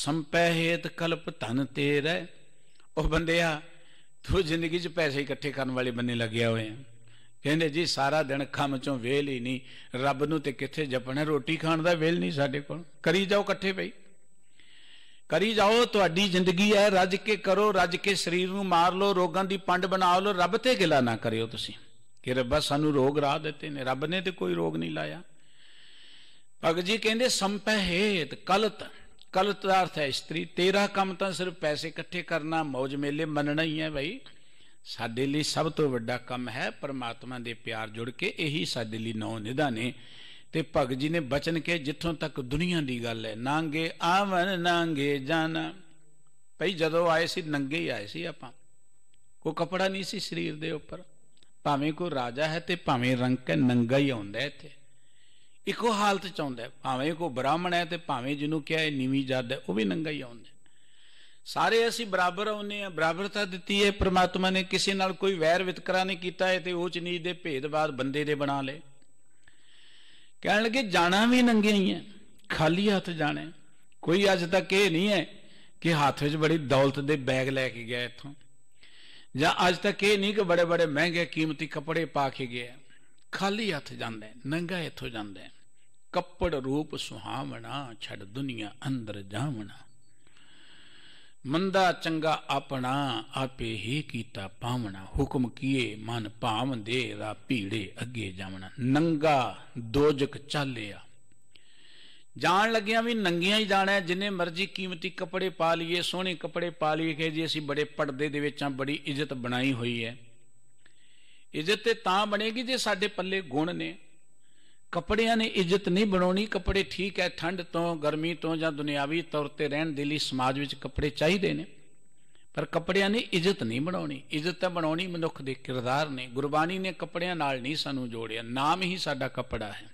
ਸੰਪੈ ਹੇਤ ਕਲਪ ਧਨ ਤੇਰੇ ਉਹ ਬੰਦਿਆ ਤੂੰ ਜ਼ਿੰਦਗੀ 'ਚ ਪੈਸੇ ਇਕੱਠੇ ਕਰਨ ਵਾਲੇ ਬੰਨੇ ਲੱਗਿਆ ਹੋਇਆ ਕਹਿੰਦੇ ਜੀ ਸਾਰਾ ਦਿਨ ਖੰਮ ਚੋਂ ਵੇਲ ਹੀ ਨਹੀਂ ਰੱਬ ਨੂੰ ਤੇ ਕਿੱਥੇ ਜਪਣਾ ਰੋਟੀ ਖਾਣ ਦਾ ਵੇਲ ਨਹੀਂ ਸਾਡੇ ਕੋਲ ਕਰੀ ਜਾਓ ਇਕੱਠੇ ਬਈ ਕਰੀ ਜਾਓ ਤੁਹਾਡੀ ਜ਼ਿੰਦਗੀ ਹੈ ਰੱਜ ਕੇ ਕਰੋ ਰੱਜ ਕੇ ਸਰੀਰ ਨੂੰ ਮਾਰ ਲਓ ਰੋਗਾਂ ਦੀ ਪੰਡ ਬਣਾ ਲਓ ਰੱਬ ਤੇ ਗਿਲਾ ਨਾ ਕਰਿਓ ਤੁਸੀਂ ਕਿ ਰੱਬਾ ਸਾਨੂੰ ਰੋਗ ਰਾਹ ਦਿੱਤੇ ਨੇ ਰੱਬ ਨੇ ਤੇ ਕੋਈ ਰੋਗ ਨਹੀਂ ਲਾਇਆ ਭਗਤ ਜੀ ਕਹਿੰਦੇ ਸੰਪਹਿਤ ਕਲਤ ਕਲਤ ਦਾ ਅਰਥ ਹੈ ਇਸਤਰੀ ਤੇਰਾ ਕੰਮ ਤਾਂ ਸਿਰਫ ਪੈਸੇ ਇਕੱਠੇ ਕਰਨਾ ਮौज ਮੇਲੇ ਮੰਨਣਾ ਹੀ ਹੈ ਭਾਈ ਸਾਡੇ ਲਈ ਸਭ ਤੋਂ ਵੱਡਾ ਕੰਮ ਹੈ ਪਰਮਾਤਮਾ ਦੇ ਪਿਆਰ ਜੁੜ ਕੇ ਇਹੀ ਸਾਡੇ ਲਈ ਨੌ ਨਿਧਾ ਨੇ ਤੇ ਭਗਤ ਜੀ ਨੇ ਬਚਨ ਕੇ ਜਿੱਥੋਂ ਤੱਕ ਦੁਨੀਆ ਦੀ ਗੱਲ ਹੈ ਨਾਂਗੇ ਆਵਨ ਨਾਂਗੇ ਜਾਣਾ ਭਈ ਜਦੋਂ ਆਏ ਸੀ ਨੰਗੇ ਹੀ ਆਏ ਸੀ ਆਪਾਂ ਕੋ ਕਪੜਾ ਨਹੀਂ ਸੀ ਸਰੀਰ ਦੇ ਉੱਪਰ ਭਾਵੇਂ ਕੋ ਰਾਜਾ ਹੈ ਤੇ ਭਾਵੇਂ ਰੰਗ ਕੇ ਨੰਗਾ ਹੀ ਹੁੰਦਾ ਇੱਥੇ ਇੱਕੋ ਹਾਲਤ ਚ ਆਉਂਦਾ ਭਾਵੇਂ ਕੋ ਬ੍ਰਾਹਮਣ ਹੈ ਤੇ ਭਾਵੇਂ ਜਿਹਨੂੰ ਕਿਹਾ ਹੈ ਨੀਵੀਂ ਜਾਤ ਹੈ ਉਹ ਵੀ ਨੰਗਾ ਹੀ ਆਉਂਦਾ ਸਾਰੇ ਅਸੀਂ ਬਰਾਬਰ ਆਉਨੇ ਆ ਬਰਾਬਰਤਾ ਦਿੱਤੀ ਹੈ ਪ੍ਰਮਾਤਮਾ ਨੇ ਕਿਸੇ ਨਾਲ ਕੋਈ ਵੈਰ ਵਿਤਕਰਾ ਨਹੀਂ ਕੀਤਾ ਹੈ ਤੇ ਉਹ ਚ ਨੀਚ ਦੇ ਭੇਦਵਾਦ ਬੰਦੇ ਦੇ ਬਣਾ ਲੇ ਕਹਿਣ ਲੱਗੇ ਜਾਣਾ ਵੀ ਨੰਗੇ ਹੀ ਹੈ ਖਾਲੀ ਹੱਥ ਜਾਣਾ ਕੋਈ ਅੱਜ ਤੱਕ ਇਹ ਨਹੀਂ ਹੈ ਕਿ ਹੱਥ ਵਿੱਚ ਬੜੀ ਦੌਲਤ ਦੇ ਬੈਗ ਲੈ ਕੇ ਗਿਆ ਇੱਥੋਂ ਜਾਂ ਅੱਜ ਤੱਕ ਇਹ ਨਹੀਂ ਕਿ ਬੜੇ ਬੜੇ ਮਹਿੰਗੇ ਕੀਮਤੀ ਕੱਪੜੇ ਪਾ ਕੇ ਗਿਆ ਖਾਲੀ ਹੱਥ ਜਾਂਦਾ ਨੰਗਾ ਇੱਥੋਂ ਜਾਂਦਾ ਕੱਪੜ ਰੂਪ ਸੁਹਾਵਣਾ ਛੱਡ ਦੁਨੀਆ ਅੰਦਰ ਜਾਵਣਾ ਮੰਦਾ ਚੰਗਾ ਆਪਣਾ ਆਪੇ ਹੀ ਕੀਤਾ ਪਾਵਣਾ ਹੁਕਮ ਕੀਏ ਮਨ ਭਾਵ ਦੇ ਰਾ ਭੀੜੇ ਅੱਗੇ ਜਾਵਣਾ ਨੰਗਾ ਦੋਜਕ ਚਾਲਿਆ ਜਾਣ ਲੱਗਿਆ ਵੀ ਨੰਗੀਆਂ ਹੀ ਜਾਣਾ ਜਿੰਨੇ ਮਰਜ਼ੀ ਕੀਮਤੀ ਕੱਪੜੇ ਪਾ ਲਈਏ ਸੋਹਣੇ ਕੱਪੜੇ ਪਾ ਲਈਏ ਕਿ ਜੀ ਅਸੀਂ ਬੜੇ ਪਰਦੇ ਦੇ ਵਿੱਚ ਆ ਬੜੀ ਇੱਜ਼ਤ ਬਣਾਈ ਹੋਈ ਹੈ ਇੱਜ਼ਤ ਤੇ ਤਾਂ ਬਣੇਗੀ ਜੇ ਸਾਡੇ ਪੱਲੇ ਗੁਣ ਨੇ ਕਪੜਿਆਂ ਨੇ ਇੱਜ਼ਤ ਨਹੀਂ ਬਣਾਉਣੀ ਕਪੜੇ ਠੀਕ ਹੈ ਠੰਡ ਤੋਂ ਗਰਮੀ ਤੋਂ ਜਾਂ ਦੁਨਿਆਵੀ ਤੌਰ ਤੇ ਰਹਿਣ ਦੇ ਲਈ ਸਮਾਜ ਵਿੱਚ ਕਪੜੇ ਚਾਹੀਦੇ ਨੇ ਪਰ ਕਪੜਿਆਂ ਨੇ ਇੱਜ਼ਤ ਨਹੀਂ ਬਣਾਉਣੀ ਇੱਜ਼ਤ ਤਾਂ ਬਣਾਉਣੀ ਮਨੁੱਖ ਦੇ ਕਿਰਦਾਰ ਨੇ ਗੁਰਬਾਣੀ ਨੇ ਕਪੜਿਆਂ ਨਾਲ ਨਹੀਂ ਸਾਨੂੰ ਜੋੜਿਆ ਨਾਮ ਹੀ ਸਾਡਾ ਕਪੜਾ ਹੈ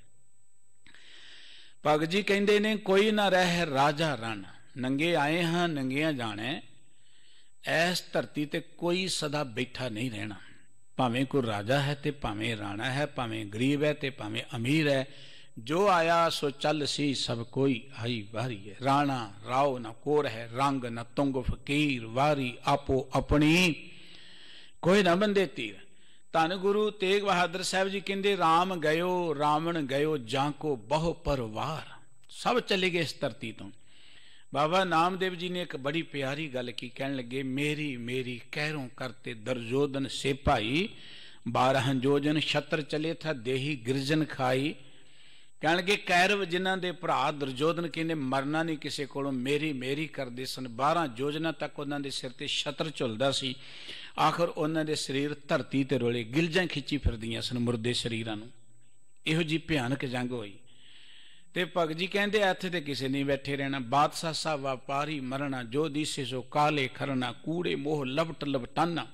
ਭਗਤ ਜੀ ਕਹਿੰਦੇ ਨੇ ਕੋਈ ਨਾ ਰਹਿ ਰਾਜਾ ਰਣ ਨੰਗੇ ਆਏ ਹਾਂ ਨੰਗਿਆਂ ਜਾਣਾ ਐਸ ਧਰਤੀ ਤੇ ਕੋਈ ਸਦਾ ਬੈਠਾ ਨਹੀਂ ਰਹਿਣਾ ਭਾਵੇਂ ਕੋ ਰਾਜਾ ਹੈ ਤੇ ਭਾਵੇਂ ਰਾਣਾ ਹੈ ਭਾਵੇਂ ਗਰੀਬ ਹੈ ਤੇ ਭਾਵੇਂ ਅਮੀਰ ਹੈ ਜੋ ਆਇਆ ਸੋ ਚੱਲ ਸੀ ਸਭ ਕੋਈ ਆਈ ਵਾਰੀ ਹੈ ਰਾਣਾ ਰਾਉ ਨਾ ਕੋਰ ਹੈ ਰੰਗ ਨਾ ਤੁੰਗ ਫਕੀਰ ਵਾਰੀ ਆਪੋ ਆਪਣੀ ਕੋਈ ਨਾ ਬੰਦੇ ਤੀਰ ਧੰਨ ਗੁਰੂ ਤੇਗ ਬਹਾਦਰ ਸਾਹਿਬ ਜੀ ਕਹਿੰਦੇ RAM ਗਇਓ ਰਾਵਣ ਗਇਓ ਜਾਂ ਕੋ ਬਹੁ ਪਰਵਾਰ ਸਭ ਚਲੇ ਗਏ ਇਸ ਧਰਤੀ ਤੋਂ ਬਾਬਾ ਨਾਮਦੇਵ ਜੀ ਨੇ ਇੱਕ ਬੜੀ ਪਿਆਰੀ ਗੱਲ ਕੀ ਕਹਿਣ ਲੱਗੇ ਮੇਰੀ ਮੇਰੀ ਕਹਿਰੋਂ ਕਰਤੇ ਦਰਜੋਦਨ ਸੇ ਭਾਈ 12 ਜੋਜਨ ਛਤਰ ਚਲੇ ਥਾ ਦੇਹੀ ਗਿਰਜਨ ਖਾਈ ਕਹਿਣ ਲੱਗੇ ਕੈਰਵ ਜਿਨ੍ਹਾਂ ਦੇ ਭਰਾ ਦਰਜੋਦਨ ਕਹਿੰਦੇ ਮਰਨਾ ਨਹੀਂ ਕਿਸੇ ਕੋਲੋਂ ਮੇਰੀ ਮੇਰੀ ਕਰਦੇ ਸਨ 12 ਜੋਜਨਾ ਤੱਕ ਉਹਨਾਂ ਦੇ ਸਿਰ ਤੇ ਛਤਰ ਝੁਲਦਾ ਸੀ ਆਖਰ ਉਹਨਾਂ ਦੇ ਸਰੀਰ ਧਰਤੀ ਤੇ ਰੋਲੇ ਗਿਲਜਾਂ ਖਿੱਚੀ ਫਿਰਦੀਆਂ ਸਨ ਮੁਰਦੇ ਸਰੀਰਾਂ ਨੂੰ ਇਹੋ ਜੀ ਭਿਆਨਕ ਜੰਗ ਹੋਈ ਤੇ ਭਗਤ ਜੀ ਕਹਿੰਦੇ ਇੱਥੇ ਤੇ ਕਿਸੇ ਨਹੀਂ ਬੈਠੇ ਰਹਿਣਾ ਬਾਦਸ਼ਾਹ ਸਾਹਿਬ ਵਪਾਰੀ ਮਰਣਾ ਜੋ ਦੀਸੇ ਸੋ ਕਾਲੇ ਖਰਨਾ ਕੂੜੇ ਮੋਹ ਲਪਟ ਲਪਟਾਨਾ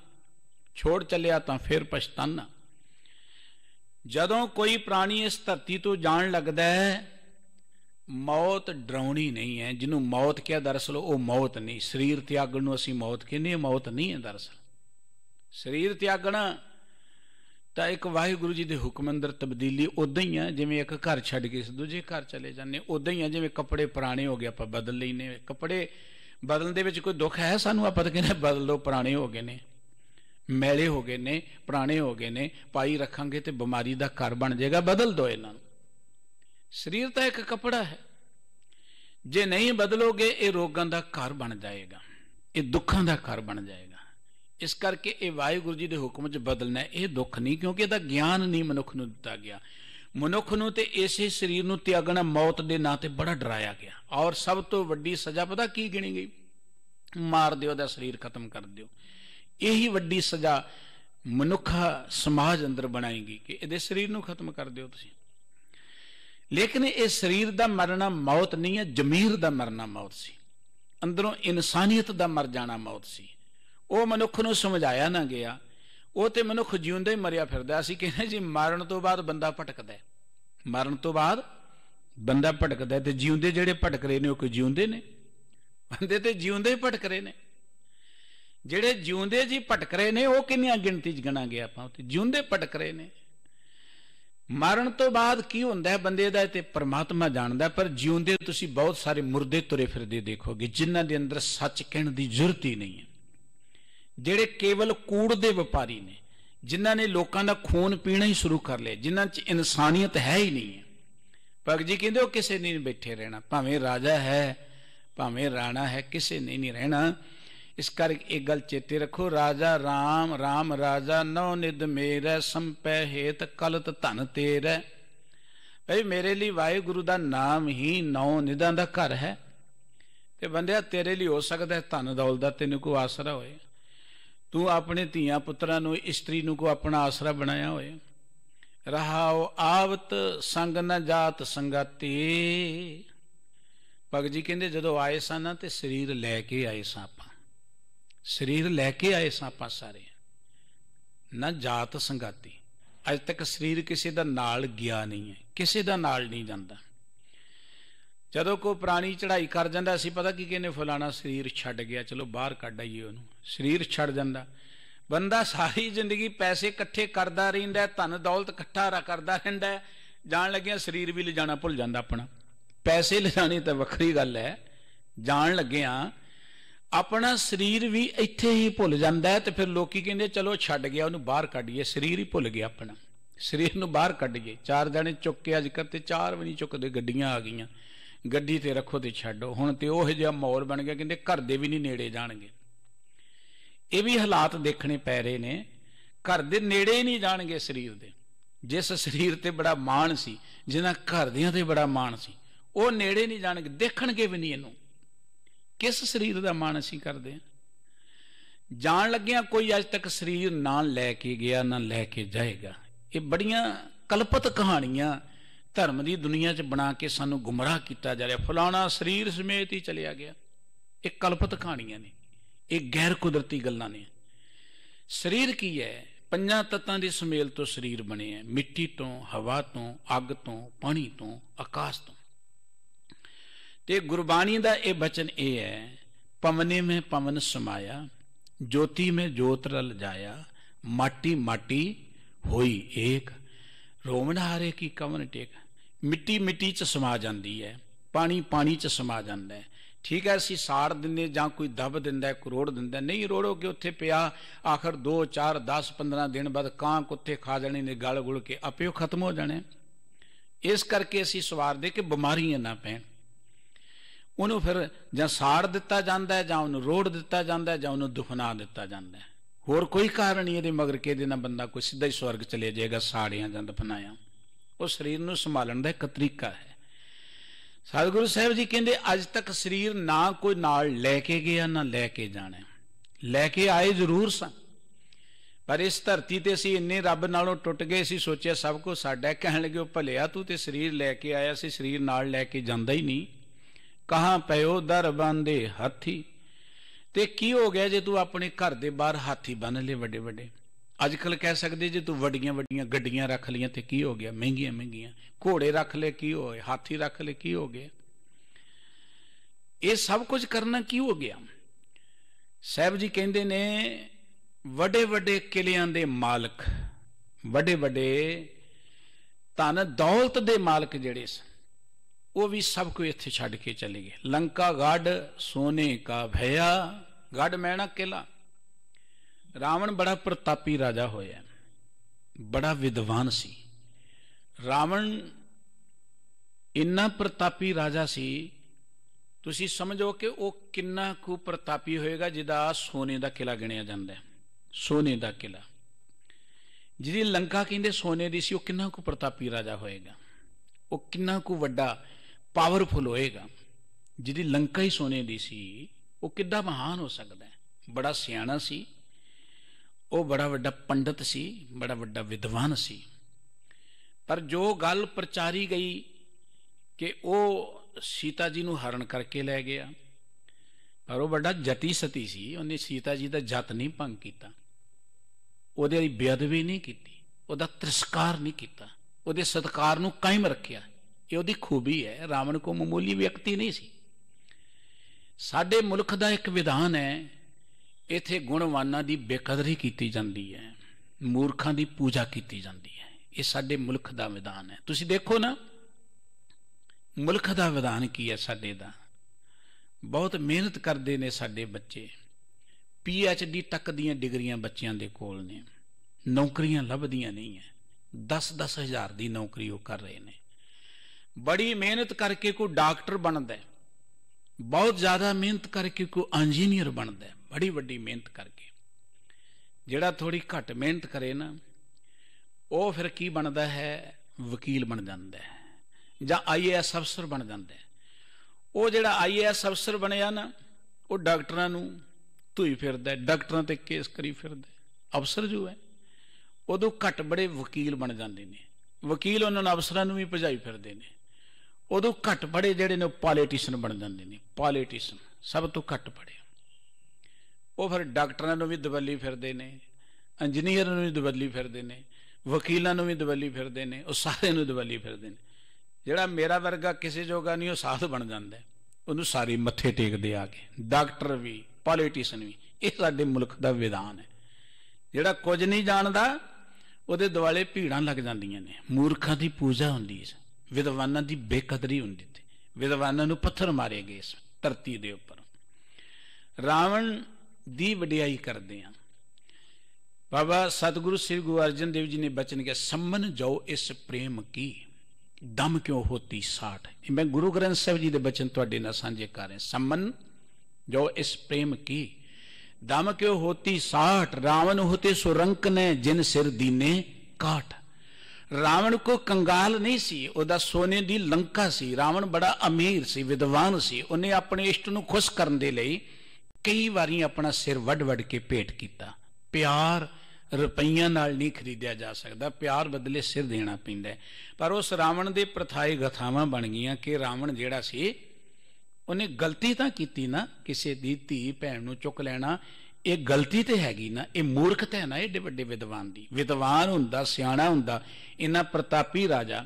ਛੋੜ ਚੱਲਿਆ ਤਾਂ ਫਿਰ ਪਛਤਾਨਾ ਜਦੋਂ ਕੋਈ ਪ੍ਰਾਣੀ ਇਸ ਧਰਤੀ ਤੋਂ ਜਾਣ ਲੱਗਦਾ ਹੈ ਮੌਤ ਡਰਾਉਣੀ ਨਹੀਂ ਹੈ ਜਿਹਨੂੰ ਮੌਤ ਕਿਹਾ ਦਰਸਲ ਉਹ ਮੌਤ ਨਹੀਂ ਸਰੀਰ ਤਿਆਗਣ ਨੂੰ ਅਸੀਂ ਮੌਤ ਕਹਿੰਦੇ ਮੌਤ ਨਹੀਂ ਹੈ ਦਰਸਲ ਸਰੀਰ ਤਿਆਗਣਾ ਤਾਂ ਇੱਕ ਵਾਹਿਗੁਰੂ ਜੀ ਦੇ ਹੁਕਮ ਅੰਦਰ ਤਬਦੀਲੀ ਉਦਾਂ ਹੀ ਆ ਜਿਵੇਂ ਇੱਕ ਘਰ ਛੱਡ ਕੇ ਦੂਜੇ ਘਰ ਚਲੇ ਜਾਂਦੇ ਉਦਾਂ ਹੀ ਆ ਜਿਵੇਂ ਕੱਪੜੇ ਪੁਰਾਣੇ ਹੋ ਗਏ ਆਪਾਂ ਬਦਲ ਲੈਨੇ ਕੱਪੜੇ ਬਦਲਣ ਦੇ ਵਿੱਚ ਕੋਈ ਦੁੱਖ ਹੈ ਸਾਨੂੰ ਆਪਾਂ ਤਾਂ ਕਹਿੰਦੇ ਬਦਲ ਲੋ ਪੁਰਾਣੇ ਹੋ ਗਏ ਨੇ ਮੈਲੇ ਹੋ ਗਏ ਨੇ ਪੁਰਾਣੇ ਹੋ ਗਏ ਨੇ ਪਾਈ ਰੱਖਾਂਗੇ ਤੇ ਬਿਮਾਰੀ ਦਾ ਘਰ ਬਣ ਜਾਏਗਾ ਬਦਲ ਦੋ ਇਹਨਾਂ ਨੂੰ ਸਰੀਰ ਤਾਂ ਇੱਕ ਕੱਪੜਾ ਹੈ ਜੇ ਨਹੀਂ ਬਦਲੋਗੇ ਇਹ ਰੋਗਾਂ ਦਾ ਘਰ ਬਣ ਜਾਏਗਾ ਇਹ ਦੁੱਖਾਂ ਦਾ ਘਰ ਬਣ ਜਾਏਗਾ ਇਸ ਕਰਕੇ ਇਹ ਵਾਹਿਗੁਰੂ ਜੀ ਦੇ ਹੁਕਮ 'ਚ ਬਦਲਣਾ ਇਹ ਦੁੱਖ ਨਹੀਂ ਕਿਉਂਕਿ ਇਹਦਾ ਗਿਆਨ ਨਹੀਂ ਮਨੁੱਖ ਨੂੰ ਦਿੱਤਾ ਗਿਆ ਮਨੁੱਖ ਨੂੰ ਤੇ ਇਸੇ ਸਰੀਰ ਨੂੰ ਤਿਆਗਣਾ ਮੌਤ ਦੇ ਨਾਂ ਤੇ ਬੜਾ ਡਰਾਇਆ ਗਿਆ ਔਰ ਸਭ ਤੋਂ ਵੱਡੀ ਸਜ਼ਾ ਪਤਾ ਕੀ ਗਿਣੀ ਗਈ ਮਾਰ ਦਿਓ ਦਾ ਸਰੀਰ ਖਤਮ ਕਰ ਦਿਓ ਇਹੀ ਵੱਡੀ ਸਜ਼ਾ ਮਨੁੱਖਾ ਸਮਾਜ ਅੰਦਰ ਬਣਾਏਗੀ ਕਿ ਇਹਦੇ ਸਰੀਰ ਨੂੰ ਖਤਮ ਕਰ ਦਿਓ ਤੁਸੀਂ ਲੇਕਿਨ ਇਹ ਸਰੀਰ ਦਾ ਮਰਨਾ ਮੌਤ ਨਹੀਂ ਹੈ ਜ਼ਮੀਰ ਦਾ ਮਰਨਾ ਮੌਤ ਸੀ ਅੰਦਰੋਂ ਇਨਸਾਨੀਅਤ ਦਾ ਮਰ ਜਾਣਾ ਮੌਤ ਸੀ ਉਹ ਮਨੁੱਖ ਨੂੰ ਸਮਝਾਇਆ ਨਾ ਗਿਆ ਉਹ ਤੇ ਮਨੁੱਖ ਜਿਉਂਦਾ ਹੀ ਮਰਿਆ ਫਿਰਦਾ ਸੀ ਕਹਿੰਦੇ ਜੀ ਮਰਨ ਤੋਂ ਬਾਅਦ ਬੰਦਾ ਭਟਕਦਾ ਹੈ ਮਰਨ ਤੋਂ ਬਾਅਦ ਬੰਦਾ ਭਟਕਦਾ ਤੇ ਜਿਉਂਦੇ ਜਿਹੜੇ ਭਟਕ ਰਹੇ ਨੇ ਉਹ ਕੋਈ ਜਿਉਂਦੇ ਨੇ ਬੰਦੇ ਤੇ ਜਿਉਂਦੇ ਹੀ ਭਟਕ ਰਹੇ ਨੇ ਜਿਹੜੇ ਜਿਉਂਦੇ ਜੀ ਭਟਕ ਰਹੇ ਨੇ ਉਹ ਕਿੰਨੀਆਂ ਗਿਣਤੀ 'ਚ ਗਣਾਂਗੇ ਆਪਾਂ ਤੇ ਜਿਉਂਦੇ ਭਟਕ ਰਹੇ ਨੇ ਮਰਨ ਤੋਂ ਬਾਅਦ ਕੀ ਹੁੰਦਾ ਹੈ ਬੰਦੇ ਦਾ ਤੇ ਪਰਮਾਤਮਾ ਜਾਣਦਾ ਪਰ ਜਿਉਂਦੇ ਤੁਸੀਂ ਬਹੁਤ ਸਾਰੇ ਮੁਰਦੇ ਤੁਰੇ ਫਿਰਦੇ ਦੇਖੋਗੇ ਜਿਨ੍ਹਾਂ ਦੇ ਅੰਦਰ ਸੱਚ ਕਹਿਣ ਦੀ ਜ਼ਰੂਰਤ ਹੀ ਨਹੀਂ ਹੈ ਜਿਹੜੇ ਕੇਵਲ ਕੂੜ ਦੇ ਵਪਾਰੀ ਨੇ ਜਿਨ੍ਹਾਂ ਨੇ ਲੋਕਾਂ ਦਾ ਖੂਨ ਪੀਣਾ ਹੀ ਸ਼ੁਰੂ ਕਰ ਲਿਆ ਜਿਨ੍ਹਾਂ 'ਚ ਇਨਸਾਨੀਅਤ ਹੈ ਹੀ ਨਹੀਂ ਹੈ ਭਗਤ ਜੀ ਕਹਿੰਦੇ ਉਹ ਕਿਸੇ ਨਹੀਂ ਬੈਠੇ ਰਹਿਣਾ ਭਾਵੇਂ ਰਾਜਾ ਹੈ ਭਾਵੇਂ ਰਾਣਾ ਹੈ ਕਿਸੇ ਨੇ ਨਹੀਂ ਰਹਿਣਾ ਇਸ ਕਰਕੇ ਇਹ ਗੱਲ ਚੇਤੇ ਰੱਖੋ ਰਾਜਾ RAM RAM ਰਾਜਾ ਨੋ ਨਿਦ ਮੇਰੇ ਸੰਪੈ ਹੇਤ ਕਲਤ ਧਨ ਤੇਰੇ ਭਈ ਮੇਰੇ ਲਈ ਵਾਹਿਗੁਰੂ ਦਾ ਨਾਮ ਹੀ ਨੌ ਨਿਦਾਂ ਦਾ ਘਰ ਹੈ ਤੇ ਬੰਦਿਆ ਤੇਰੇ ਲਈ ਹੋ ਸਕਦਾ ਧਨ ਦੌਲਤ ਦਾ ਤੈਨੂੰ ਕੋਈ ਆਸਰਾ ਹੋਏ ਤੂੰ ਆਪਣੇ ਧੀਆਂ ਪੁੱਤਰਾਂ ਨੂੰ ਇਸਤਰੀ ਨੂੰ ਕੋ ਆਪਣਾ ਆਸਰਾ ਬਣਾਇਆ ਹੋਇਆ ਰਹਾਉ ਆਵਤ ਸੰਗ ਨ ਜਾਤ ਸੰਗਤੀ ਭਗਤ ਜੀ ਕਹਿੰਦੇ ਜਦੋਂ ਆਏ ਸਾਂ ਤੇ ਸਰੀਰ ਲੈ ਕੇ ਆਏ ਸਾਂ ਆਪਾਂ ਸਰੀਰ ਲੈ ਕੇ ਆਏ ਸਾਂ ਆਪਾਂ ਸਾਰੇ ਨਾ ਜਾਤ ਸੰਗਾਤੀ ਅਜ ਤੱਕ ਸਰੀਰ ਕਿਸੇ ਦਾ ਨਾਲ ਗਿਆ ਨਹੀਂ ਹੈ ਕਿਸੇ ਦਾ ਨਾਲ ਨਹੀਂ ਜਾਂਦਾ ਜਦੋਂ ਕੋਈ ਪ੍ਰਾਣੀ ਚੜ੍ਹਾਈ ਕਰ ਜਾਂਦਾ ਸੀ ਪਤਾ ਕੀ ਕਹਿੰਦੇ ਫਲਾਣਾ ਸਰੀਰ ਛੱਡ ਗਿਆ ਚਲੋ ਬਾਹਰ ਕੱਢ ਆਈਏ ਉਹਨੂੰ ਸਰੀਰ ਛੱਡ ਜਾਂਦਾ ਬੰਦਾ ਸਾਰੀ ਜ਼ਿੰਦਗੀ ਪੈਸੇ ਇਕੱਠੇ ਕਰਦਾ ਰਹਿੰਦਾ ਧਨ ਦੌਲਤ ਇਕੱਠਾ ਕਰਦਾ ਰਹਿੰਦਾ ਜਾਣ ਲੱਗਿਆ ਸਰੀਰ ਵੀ ਲਿਜਾਣਾ ਭੁੱਲ ਜਾਂਦਾ ਆਪਣਾ ਪੈਸੇ ਲਿਜਾਣੇ ਤਾਂ ਵੱਖਰੀ ਗੱਲ ਹੈ ਜਾਣ ਲੱਗਿਆ ਆਪਣਾ ਸਰੀਰ ਵੀ ਇੱਥੇ ਹੀ ਭੁੱਲ ਜਾਂਦਾ ਤੇ ਫਿਰ ਲੋਕੀ ਕਹਿੰਦੇ ਚਲੋ ਛੱਡ ਗਿਆ ਉਹਨੂੰ ਬਾਹਰ ਕੱਢੀਏ ਸਰੀਰ ਹੀ ਭੁੱਲ ਗਿਆ ਆਪਣਾ ਸਰੀਰ ਨੂੰ ਬਾਹਰ ਕੱਢੀਏ ਚਾਰ ਜਣੇ ਚੁੱਕ ਕੇ ਅੱਜ ਕੱਲ ਤੇ ਚਾਰ ਵੀ ਨਹੀਂ ਚੁੱਕਦੇ ਗੱਡੀਆਂ ਆ ਗਈਆਂ ਗੱਡੀ ਤੇ ਰੱਖੋ ਤੇ ਛੱਡੋ ਹੁਣ ਤੇ ਉਹ ਜਿਹਾ ਮੌਲ ਬਣ ਗਿਆ ਕਹਿੰਦੇ ਘਰ ਦੇ ਵੀ ਨਹੀਂ ਨੇੜੇ ਜਾਣਗੇ ਇਹ ਵੀ ਹਾਲਾਤ ਦੇਖਣੇ ਪੈ ਰਹੇ ਨੇ ਘਰ ਦੇ ਨੇੜੇ ਨਹੀਂ ਜਾਣਗੇ ਸਰੀਰ ਦੇ ਜਿਸ ਸਰੀਰ ਤੇ ਬੜਾ ਮਾਣ ਸੀ ਜਿਨ੍ਹਾਂ ਘਰ ਦੀਆਂ ਤੇ ਬੜਾ ਮਾਣ ਸੀ ਉਹ ਨੇੜੇ ਨਹੀਂ ਜਾਣਗੇ ਦੇਖਣਗੇ ਵੀ ਨਹੀਂ ਇਹਨੂੰ ਕਿਸ ਸਰੀਰ ਦਾ ਮਾਣ ਅਸੀਂ ਕਰਦੇ ਆ ਜਾਣ ਲੱਗਿਆਂ ਕੋਈ ਅਜ ਤੱਕ ਸਰੀਰ ਨਾਲ ਲੈ ਕੇ ਗਿਆ ਨਾ ਲੈ ਕੇ ਜਾਏਗਾ ਇਹ ਬੜੀਆਂ ਕਲਪਤ ਕਹਾਣੀਆਂ ਧਰਮ ਦੀ ਦੁਨੀਆ 'ਚ ਬਣਾ ਕੇ ਸਾਨੂੰ ਗੁੰਮਰਾਹ ਕੀਤਾ ਜਾ ਰਿਹਾ ਫਲਾਣਾ ਸਰੀਰ ਸਮੇਤ ਹੀ ਚਲਿਆ ਗਿਆ ਇਹ ਕਲਪਤ ਕਹਾਣੀਆਂ ਨੇ ਇਹ ਗੈਰ ਕੁਦਰਤੀ ਗੱਲਾਂ ਨੇ ਸਰੀਰ ਕੀ ਹੈ ਪੰਜਾਂ ਤੱਤਾਂ ਦੇ ਸਮੇਲ ਤੋਂ ਸਰੀਰ ਬਣਿਆ ਹੈ ਮਿੱਟੀ ਤੋਂ ਹਵਾ ਤੋਂ ਅੱਗ ਤੋਂ ਪਾਣੀ ਤੋਂ ਆਕਾਸ਼ ਤੋਂ ਤੇ ਗੁਰਬਾਣੀ ਦਾ ਇਹ ਬਚਨ ਇਹ ਹੈ ਪਵਨੇ ਮੇ ਪਵਨ ਸਮਾਇਆ ਜੋਤੀ ਮੇ ਜੋਤ ਰਲ ਜਾਇਆ ਮਾਟੀ ਮਾਟੀ ਹੋਈ ਏਕ ਰੋਮਨਹਾਰੇ ਕੀ ਕਮਨ ਟੇਕ ਮਿੱਟੀ ਮਿੱਟੀ ਚ ਸਮਾ ਜਾਂਦੀ ਹੈ ਪਾਣੀ ਪਾਣੀ ਚ ਸਮਾ ਜਾਂਦਾ ਹੈ ਠੀਕ ਹੈ ਅਸੀਂ ਸਾੜ ਦਿੰਦੇ ਜਾਂ ਕੋਈ ਦਬ ਦਿੰਦਾ ਕਰੋੜ ਦਿੰਦਾ ਨਹੀਂ ਰੋੜੋਗੇ ਉੱਥੇ ਪਿਆ ਆਖਰ 2 4 10 15 ਦਿਨ ਬਾਅਦ ਕਾਂ ਕੁੱਤੇ ਖਾ ਜਾਣੇ ਨੇ ਗਲ ਗੁਲ ਕੇ ਆਪੇ ਉਹ ਖਤਮ ਹੋ ਜਾਣੇ ਇਸ ਕਰਕੇ ਅਸੀਂ ਸਵਾਰ ਦੇ ਕਿ ਬਿਮਾਰੀਆਂ ਨਾ ਪੈਣ ਉਹਨੂੰ ਫਿਰ ਜਾਂ ਸਾੜ ਦਿੱਤਾ ਜਾਂਦਾ ਜਾਂ ਉਹਨੂੰ ਰੋੜ ਦਿੱਤਾ ਜਾਂਦਾ ਜਾਂ ਉਹਨੂੰ ਦੁਫਨਾ ਦਿੱਤਾ ਜਾਂਦਾ ਹੋਰ ਕੋਈ ਕਾਰਨ ਨਹੀਂ ਇਹਦੇ ਮਗਰ ਕਿਹਦੇ ਨਾਲ ਬੰਦਾ ਕੋਈ ਸਿੱਧਾ ਹੀ ਸਵਰਗ ਚਲੇ ਜਾਏਗਾ ਸਾੜਿਆਂ ਜਾਂ ਦਫਨਾਇਆ ਉਹ ਸਰੀਰ ਨੂੰ ਸੰਭਾਲਣ ਦਾ ਇੱਕ ਤਰੀਕਾ ਹੈ ਸਤਿਗੁਰੂ ਸਾਹਿਬ ਜੀ ਕਹਿੰਦੇ ਅੱਜ ਤੱਕ ਸਰੀਰ ਨਾ ਕੋਈ ਨਾਲ ਲੈ ਕੇ ਗਿਆ ਨਾ ਲੈ ਕੇ ਜਾਣਾ ਲੈ ਕੇ ਆਏ ਜ਼ਰੂਰ ਸਨ ਪਰ ਇਸ ਧਰਤੀ ਤੇ ਅਸੀਂ ਇੰਨੇ ਰੱਬ ਨਾਲੋਂ ਟੁੱਟ ਗਏ ਸੀ ਸੋਚਿਆ ਸਭ ਕੁਝ ਸਾਡਾ ਕਹਿਣ ਲੱਗੇ ਉਹ ਭਲਿਆ ਤੂੰ ਤੇ ਸਰੀਰ ਲੈ ਕੇ ਆਇਆ ਸੀ ਸਰੀਰ ਨਾਲ ਲੈ ਕੇ ਜਾਂਦਾ ਹੀ ਨਹੀਂ ਕਹਾਂ ਪਇਓ ਦਰਬੰਦੇ ਹੱਥੀ ਤੇ ਕੀ ਹੋ ਗਿਆ ਜੇ ਤੂੰ ਆਪਣੇ ਘਰ ਦੇ ਬਾਹਰ ਹਾਥੀ ਬੰਨ ਲਏ ਵੱਡੇ ਵੱਡੇ ਅੱਜ ਕੱਲ ਕਹਿ ਸਕਦੇ ਜੇ ਤੂੰ ਵੱਡੀਆਂ ਵੱਡੀਆਂ ਗੱਡੀਆਂ ਰੱਖ ਲਈਆਂ ਤੇ ਕੀ ਹੋ ਗਿਆ ਮਹਿੰਗੀਆਂ ਮਹਿੰਗੀਆਂ ਘੋੜੇ ਰੱਖ ਲਏ ਕੀ ਹੋਏ ਹਾਥੀ ਰੱਖ ਲਏ ਕੀ ਹੋ ਗਿਆ ਇਹ ਸਭ ਕੁਝ ਕਰਨਾ ਕੀ ਹੋ ਗਿਆ ਸਾਹਿਬ ਜੀ ਕਹਿੰਦੇ ਨੇ ਵੱਡੇ ਵੱਡੇ ਕਿਲਿਆਂ ਦੇ ਮਾਲਕ ਵੱਡੇ ਵੱਡੇ ਧਨ ਦੌਲਤ ਦੇ ਮਾਲਕ ਜਿਹੜੇ ਸਨ ਉਹ ਵੀ ਸਭ ਕੁਝ ਇੱਥੇ ਛੱਡ ਕੇ ਚਲੇ ਗਏ ਲੰਕਾ ਗੜ ਸੋਨੇ ਕਾ ਭਇਆ ਗੜ ਮੈਣਾ ਕਿਲਾ ਰਾਵਣ ਬੜਾ ਪ੍ਰਤਾਪੀ ਰਾਜਾ ਹੋਇਆ ਬੜਾ ਵਿਦਵਾਨ ਸੀ ਰਾਵਣ ਇੰਨਾ ਪ੍ਰਤਾਪੀ ਰਾਜਾ ਸੀ ਤੁਸੀਂ ਸਮਝੋ ਕਿ ਉਹ ਕਿੰਨਾ ਕੁ ਪ੍ਰਤਾਪੀ ਹੋਏਗਾ ਜਿਹਦਾ ਸੋਨੇ ਦਾ ਕਿਲਾ ਗਿਣਿਆ ਜਾਂਦਾ ਹੈ ਸੋਨੇ ਦਾ ਕਿਲਾ ਜਿਹਦੀ ਲੰਕਾ ਕਹਿੰਦੇ ਸੋਨੇ ਦੀ ਸੀ ਉਹ ਕਿੰਨਾ ਕੁ ਪ੍ਰਤਾਪੀ ਰਾਜਾ ਹੋਏਗਾ ਉਹ ਕਿੰਨਾ ਕੁ ਵੱਡਾ ਪਾਵਰਫੁਲ ਹੋਏਗਾ ਜਿਹਦੀ ਲੰਕਾ ਹੀ ਸੋਨੇ ਦੀ ਸੀ ਉਹ ਕਿੱਡਾ ਮਹਾਨ ਹੋ ਸਕਦਾ ਹੈ ਬੜਾ ਸਿਆਣਾ ਸੀ ਉਹ ਬੜਾ ਵੱਡਾ ਪੰਡਤ ਸੀ ਬੜਾ ਵੱਡਾ ਵਿਦਵਾਨ ਸੀ ਪਰ ਜੋ ਗੱਲ ਪ੍ਰਚਾਰੀ ਗਈ ਕਿ ਉਹ ਸੀਤਾ ਜੀ ਨੂੰ ਹਰਨ ਕਰਕੇ ਲੈ ਗਿਆ ਪਰ ਉਹ ਬੜਾ ਜਤੀ ਸਤੀ ਸੀ ਉਹਨੇ ਸੀਤਾ ਜੀ ਦਾ ਜਤ ਨਹੀਂ ਭੰਗ ਕੀਤਾ ਉਹਦੇ ਲਈ ਬੇਅਦਬੀ ਨਹੀਂ ਕੀਤੀ ਉਹਦਾ ਤਿਰਸਕਾਰ ਨਹੀਂ ਕੀਤਾ ਉਹਦੇ ਸਤਕਾਰ ਨੂੰ ਕਾਇਮ ਰੱਖਿਆ ਇਹ ਉਹਦੀ ਖੂਬੀ ਹੈ ਰਾਵਣ ਕੋ ਮਾਮੂਲੀ ਵਿਅਕਤੀ ਨਹੀਂ ਸੀ ਸਾਡੇ ਮੁਲਕ ਦਾ ਇੱਕ ਵਿਧਾਨ ਹੈ ਇਥੇ ਗੁਣਵਾਨਾਂ ਦੀ ਬੇਕਦਰੀ ਕੀਤੀ ਜਾਂਦੀ ਹੈ ਮੂਰਖਾਂ ਦੀ ਪੂਜਾ ਕੀਤੀ ਜਾਂਦੀ ਹੈ ਇਹ ਸਾਡੇ ਮੁਲਕ ਦਾ ਵਿਧਾਨ ਹੈ ਤੁਸੀਂ ਦੇਖੋ ਨਾ ਮੁਲਕ ਦਾ ਵਿਧਾਨ ਕੀ ਹੈ ਸਾਡੇ ਦਾ ਬਹੁਤ ਮਿਹਨਤ ਕਰਦੇ ਨੇ ਸਾਡੇ ਬੱਚੇ ਪੀ ਐਚ ਡੀ ਤੱਕ ਦੀਆਂ ਡਿਗਰੀਆਂ ਬੱਚਿਆਂ ਦੇ ਕੋਲ ਨੇ ਨੌਕਰੀਆਂ ਲੱਭਦੀਆਂ ਨਹੀਂ ਹੈ 10-10000 ਦੀ ਨੌਕਰੀ ਉਹ ਕਰ ਰਹੇ ਨੇ ਬੜੀ ਮਿਹਨਤ ਕਰਕੇ ਕੋ ਡਾਕਟਰ ਬਣਦਾ ਹੈ ਬਹੁਤ ਜ਼ਿਆਦਾ ਮਿਹਨਤ ਕਰਕੇ ਕੋਈ ਇੰਜੀਨੀਅਰ ਬਣਦਾ ਹੈ ਬੜੀ ਵੱਡੀ ਮਿਹਨਤ ਕਰਕੇ ਜਿਹੜਾ ਥੋੜੀ ਘੱਟ ਮਿਹਨਤ ਕਰੇ ਨਾ ਉਹ ਫਿਰ ਕੀ ਬਣਦਾ ਹੈ ਵਕੀਲ ਬਣ ਜਾਂਦਾ ਹੈ ਜਾਂ ਆਈਏਐਸ ਅਫਸਰ ਬਣ ਜਾਂਦਾ ਹੈ ਉਹ ਜਿਹੜਾ ਆਈਏਐਸ ਅਫਸਰ ਬਣਿਆ ਨਾ ਉਹ ਡਾਕਟਰਾਂ ਨੂੰ ਧੂਈ ਫਿਰਦਾ ਡਾਕਟਰਾਂ ਤੇ ਕੇਸ ਕਰੀ ਫਿਰਦਾ ਅਫਸਰ ਜੋ ਹੈ ਉਦੋਂ ਘੱਟ ਬੜੇ ਵਕੀਲ ਬਣ ਜਾਂਦੇ ਨੇ ਵਕੀਲ ਉਹਨਾਂ ਨੂੰ ਅਫਸਰਾਂ ਨੂੰ ਵੀ ਭਜਾਈ ਫਿਰਦੇ ਨੇ ਉਦੋਂ ਘੱਟ ਪੜੇ ਜਿਹੜੇ ਨੇ ਪੋਲੀਟੀਸ਼ੀਅਨ ਬਣ ਜਾਂਦੇ ਨੇ ਪੋਲੀਟੀਸ਼ੀਅਨ ਸਭ ਤੋਂ ਘੱਟ ਪੜੇ ਉਹ ਫਿਰ ਡਾਕਟਰਾਂ ਨੂੰ ਵੀ ਦਵੱਲੀ ਫਿਰਦੇ ਨੇ ਇੰਜੀਨੀਅਰਾਂ ਨੂੰ ਵੀ ਦਵੱਲੀ ਫਿਰਦੇ ਨੇ ਵਕੀਲਾਂ ਨੂੰ ਵੀ ਦਵੱਲੀ ਫਿਰਦੇ ਨੇ ਉਹ ਸਾਰੇ ਨੂੰ ਦਵੱਲੀ ਫਿਰਦੇ ਨੇ ਜਿਹੜਾ ਮੇਰਾ ਵਰਗਾ ਕਿਸੇ ਜੋਗਾ ਨਹੀਂ ਉਹ ਸਾਧ ਬਣ ਜਾਂਦਾ ਉਹਨੂੰ ਸਾਰੇ ਮੱਥੇ ਟੇਕਦੇ ਆ ਕੇ ਡਾਕਟਰ ਵੀ ਪੋਲੀਟੀਸ਼ੀਅਨ ਵੀ ਇਹ ਸਾਡੇ ਮੁਲਕ ਦਾ ਵਿਧਾਨ ਹੈ ਜਿਹੜਾ ਕੁਝ ਨਹੀਂ ਜਾਣਦਾ ਉਹਦੇ ਦਿਵਾਲੇ ਭੀੜਾਂ ਲੱਗ ਜਾਂਦੀਆਂ ਨੇ ਮੂਰਖਾਂ ਦੀ ਪੂਜਾ ਹੁੰਦੀ ਹੈ ਵਿਦਵਾਨਾਂ ਦੀ ਬੇਕਦਰੀ ਹੁੰਦੀ ਸੀ ਵਿਦਵਾਨਾਂ ਨੂੰ ਪੱਥਰ ਮਾਰੇ ਗਏ ਇਸ ਧਰਤੀ ਦੇ ਉੱਪਰ ਰਾਵਣ ਦੀ ਵਡਿਆਈ ਕਰਦੇ ਆ ਬਾਬਾ ਸਤਿਗੁਰੂ ਸ੍ਰੀ ਗੁਰੂ ਅਰਜਨ ਦੇਵ ਜੀ ਨੇ ਬਚਨ ਕੇ ਸੰਮਨ ਜਾਓ ਇਸ ਪ੍ਰੇਮ ਕੀ ਦਮ ਕਿਉਂ ਹੋਤੀ ਸਾਠ ਮੈਂ ਗੁਰੂ ਗ੍ਰੰਥ ਸਾਹਿਬ ਜੀ ਦੇ ਬਚਨ ਤੁਹਾਡੇ ਨਾਲ ਸਾਂਝੇ ਕਰ ਰਿਹਾ ਸੰਮਨ ਜੋ ਇਸ ਪ੍ਰੇਮ ਕੀ ਦਮ ਕਿਉਂ ਹੋਤੀ ਸਾਠ ਰਾਵਣ ਹੋਤੇ ਸੁਰੰਕ ਨੇ ਜਿਨ ਸਿਰ ਦੀਨੇ ਕਾਟ ਰਾਵਣ ਕੋ ਕੰਗਾਲ ਨਹੀਂ ਸੀ ਉਹਦਾ ਸੋਨੇ ਦੀ ਲੰਕਾ ਸੀ ਰਾਵਣ ਬੜਾ ਅਮੀਰ ਸੀ ਵਿਦਵਾਨ ਸੀ ਉਹਨੇ ਆਪਣੇ ਇਸ਼ਟ ਨੂੰ ਖੁਸ਼ ਕਰਨ ਦੇ ਲਈ ਕਈ ਵਾਰੀ ਆਪਣਾ ਸਿਰ ਵੱਡ-ਵੱਡ ਕੇ ਭੇਟ ਕੀਤਾ ਪਿਆਰ ਰੁਪਈਆਂ ਨਾਲ ਨਹੀਂ ਖਰੀਦਿਆ ਜਾ ਸਕਦਾ ਪਿਆਰ ਬਦਲੇ ਸਿਰ ਦੇਣਾ ਪੈਂਦਾ ਪਰ ਉਸ ਰਾਵਣ ਦੇ ਪ੍ਰਥਾਈ ਗਥਾਵਾਂ ਬਣ ਗਈਆਂ ਕਿ ਰਾਵਣ ਜਿਹੜਾ ਸੀ ਉਹਨੇ ਗਲਤੀ ਤਾਂ ਕੀਤੀ ਨਾ ਕਿਸੇ ਦੀ ਧੀ ਭੈਣ ਨੂੰ ਚੁੱਕ ਲੈਣਾ ਇਹ ਗਲਤੀ ਤੇ ਹੈਗੀ ਨਾ ਇਹ ਮੂਰਖਤਾ ਹੈ ਨਾ ਏਡੇ ਵੱਡੇ ਵਿਦਵਾਨ ਦੀ ਵਿਦਵਾਨ ਹੁੰਦਾ ਸਿਆਣਾ ਹੁੰਦਾ ਇਹਨਾਂ ਪ੍ਰਤਾਪੀ ਰਾਜਾ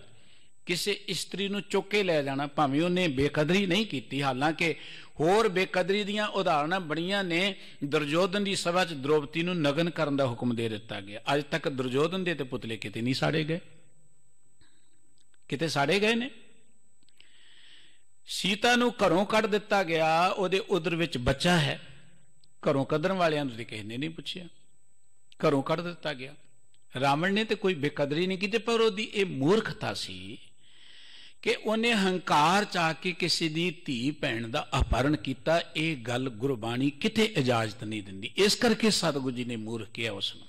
ਕਿਸੇ ਇਸਤਰੀ ਨੂੰ ਚੁੱਕ ਕੇ ਲੈ ਜਾਣਾ ਭਾਵੇਂ ਉਹਨੇ ਬੇਕਦਰੀ ਨਹੀਂ ਕੀਤੀ ਹਾਲਾਂਕਿ ਹੋਰ ਬੇਕਦਰੀ ਦੀਆਂ ਉਦਾਹਰਣਾਂ ਬੜੀਆਂ ਨੇ ਦਰਜੋਦਨ ਦੀ ਸਭਾ 'ਚ ਦ੍ਰੋਪਤੀ ਨੂੰ ਨਗਨ ਕਰਨ ਦਾ ਹੁਕਮ ਦੇ ਦਿੱਤਾ ਗਿਆ ਅੱਜ ਤੱਕ ਦਰਜੋਦਨ ਦੇ ਤੇ ਪੁਤਲੇ ਕਿਤੇ ਨਹੀਂ ਸਾੜੇ ਗਏ ਕਿਤੇ ਸਾੜੇ ਗਏ ਨੇ ਸੀਤਾ ਨੂੰ ਘਰੋਂ ਕੱਢ ਦਿੱਤਾ ਗਿਆ ਉਹਦੇ ਉਦਰ ਵਿੱਚ ਬੱਚਾ ਹੈ ਘਰੋਂ ਕੱਢਣ ਵਾਲਿਆਂ ਨੂੰ ਤੇ ਕਿਸੇ ਨੇ ਨਹੀਂ ਪੁੱਛਿਆ ਘਰੋਂ ਕੱਢ ਦਿੱਤਾ ਗਿਆ ਰਾਵਣ ਨੇ ਤੇ ਕੋਈ ਬੇਕਦਰੀ ਨਹੀਂ ਕੀਤੀ ਪਰ ਉਹਦੀ ਇਹ ਮੂਰਖਤਾ ਸੀ ਕਿ ਉਹਨੇ ਹੰਕਾਰ ਚਾ ਕੇ ਕਿਸੇ ਦੀ ਧੀ ਭੈਣ ਦਾ ਅਪਹਰਣ ਕੀਤਾ ਇਹ ਗੱਲ ਗੁਰਬਾਣੀ ਕਿਤੇ ਇਜਾਜ਼ਤ ਨਹੀਂ ਦਿੰਦੀ ਇਸ ਕਰਕੇ ਸਤਗੁਰੂ ਜੀ ਨੇ ਮੂਰਖ ਕਿਹਾ ਉਸ ਨੂੰ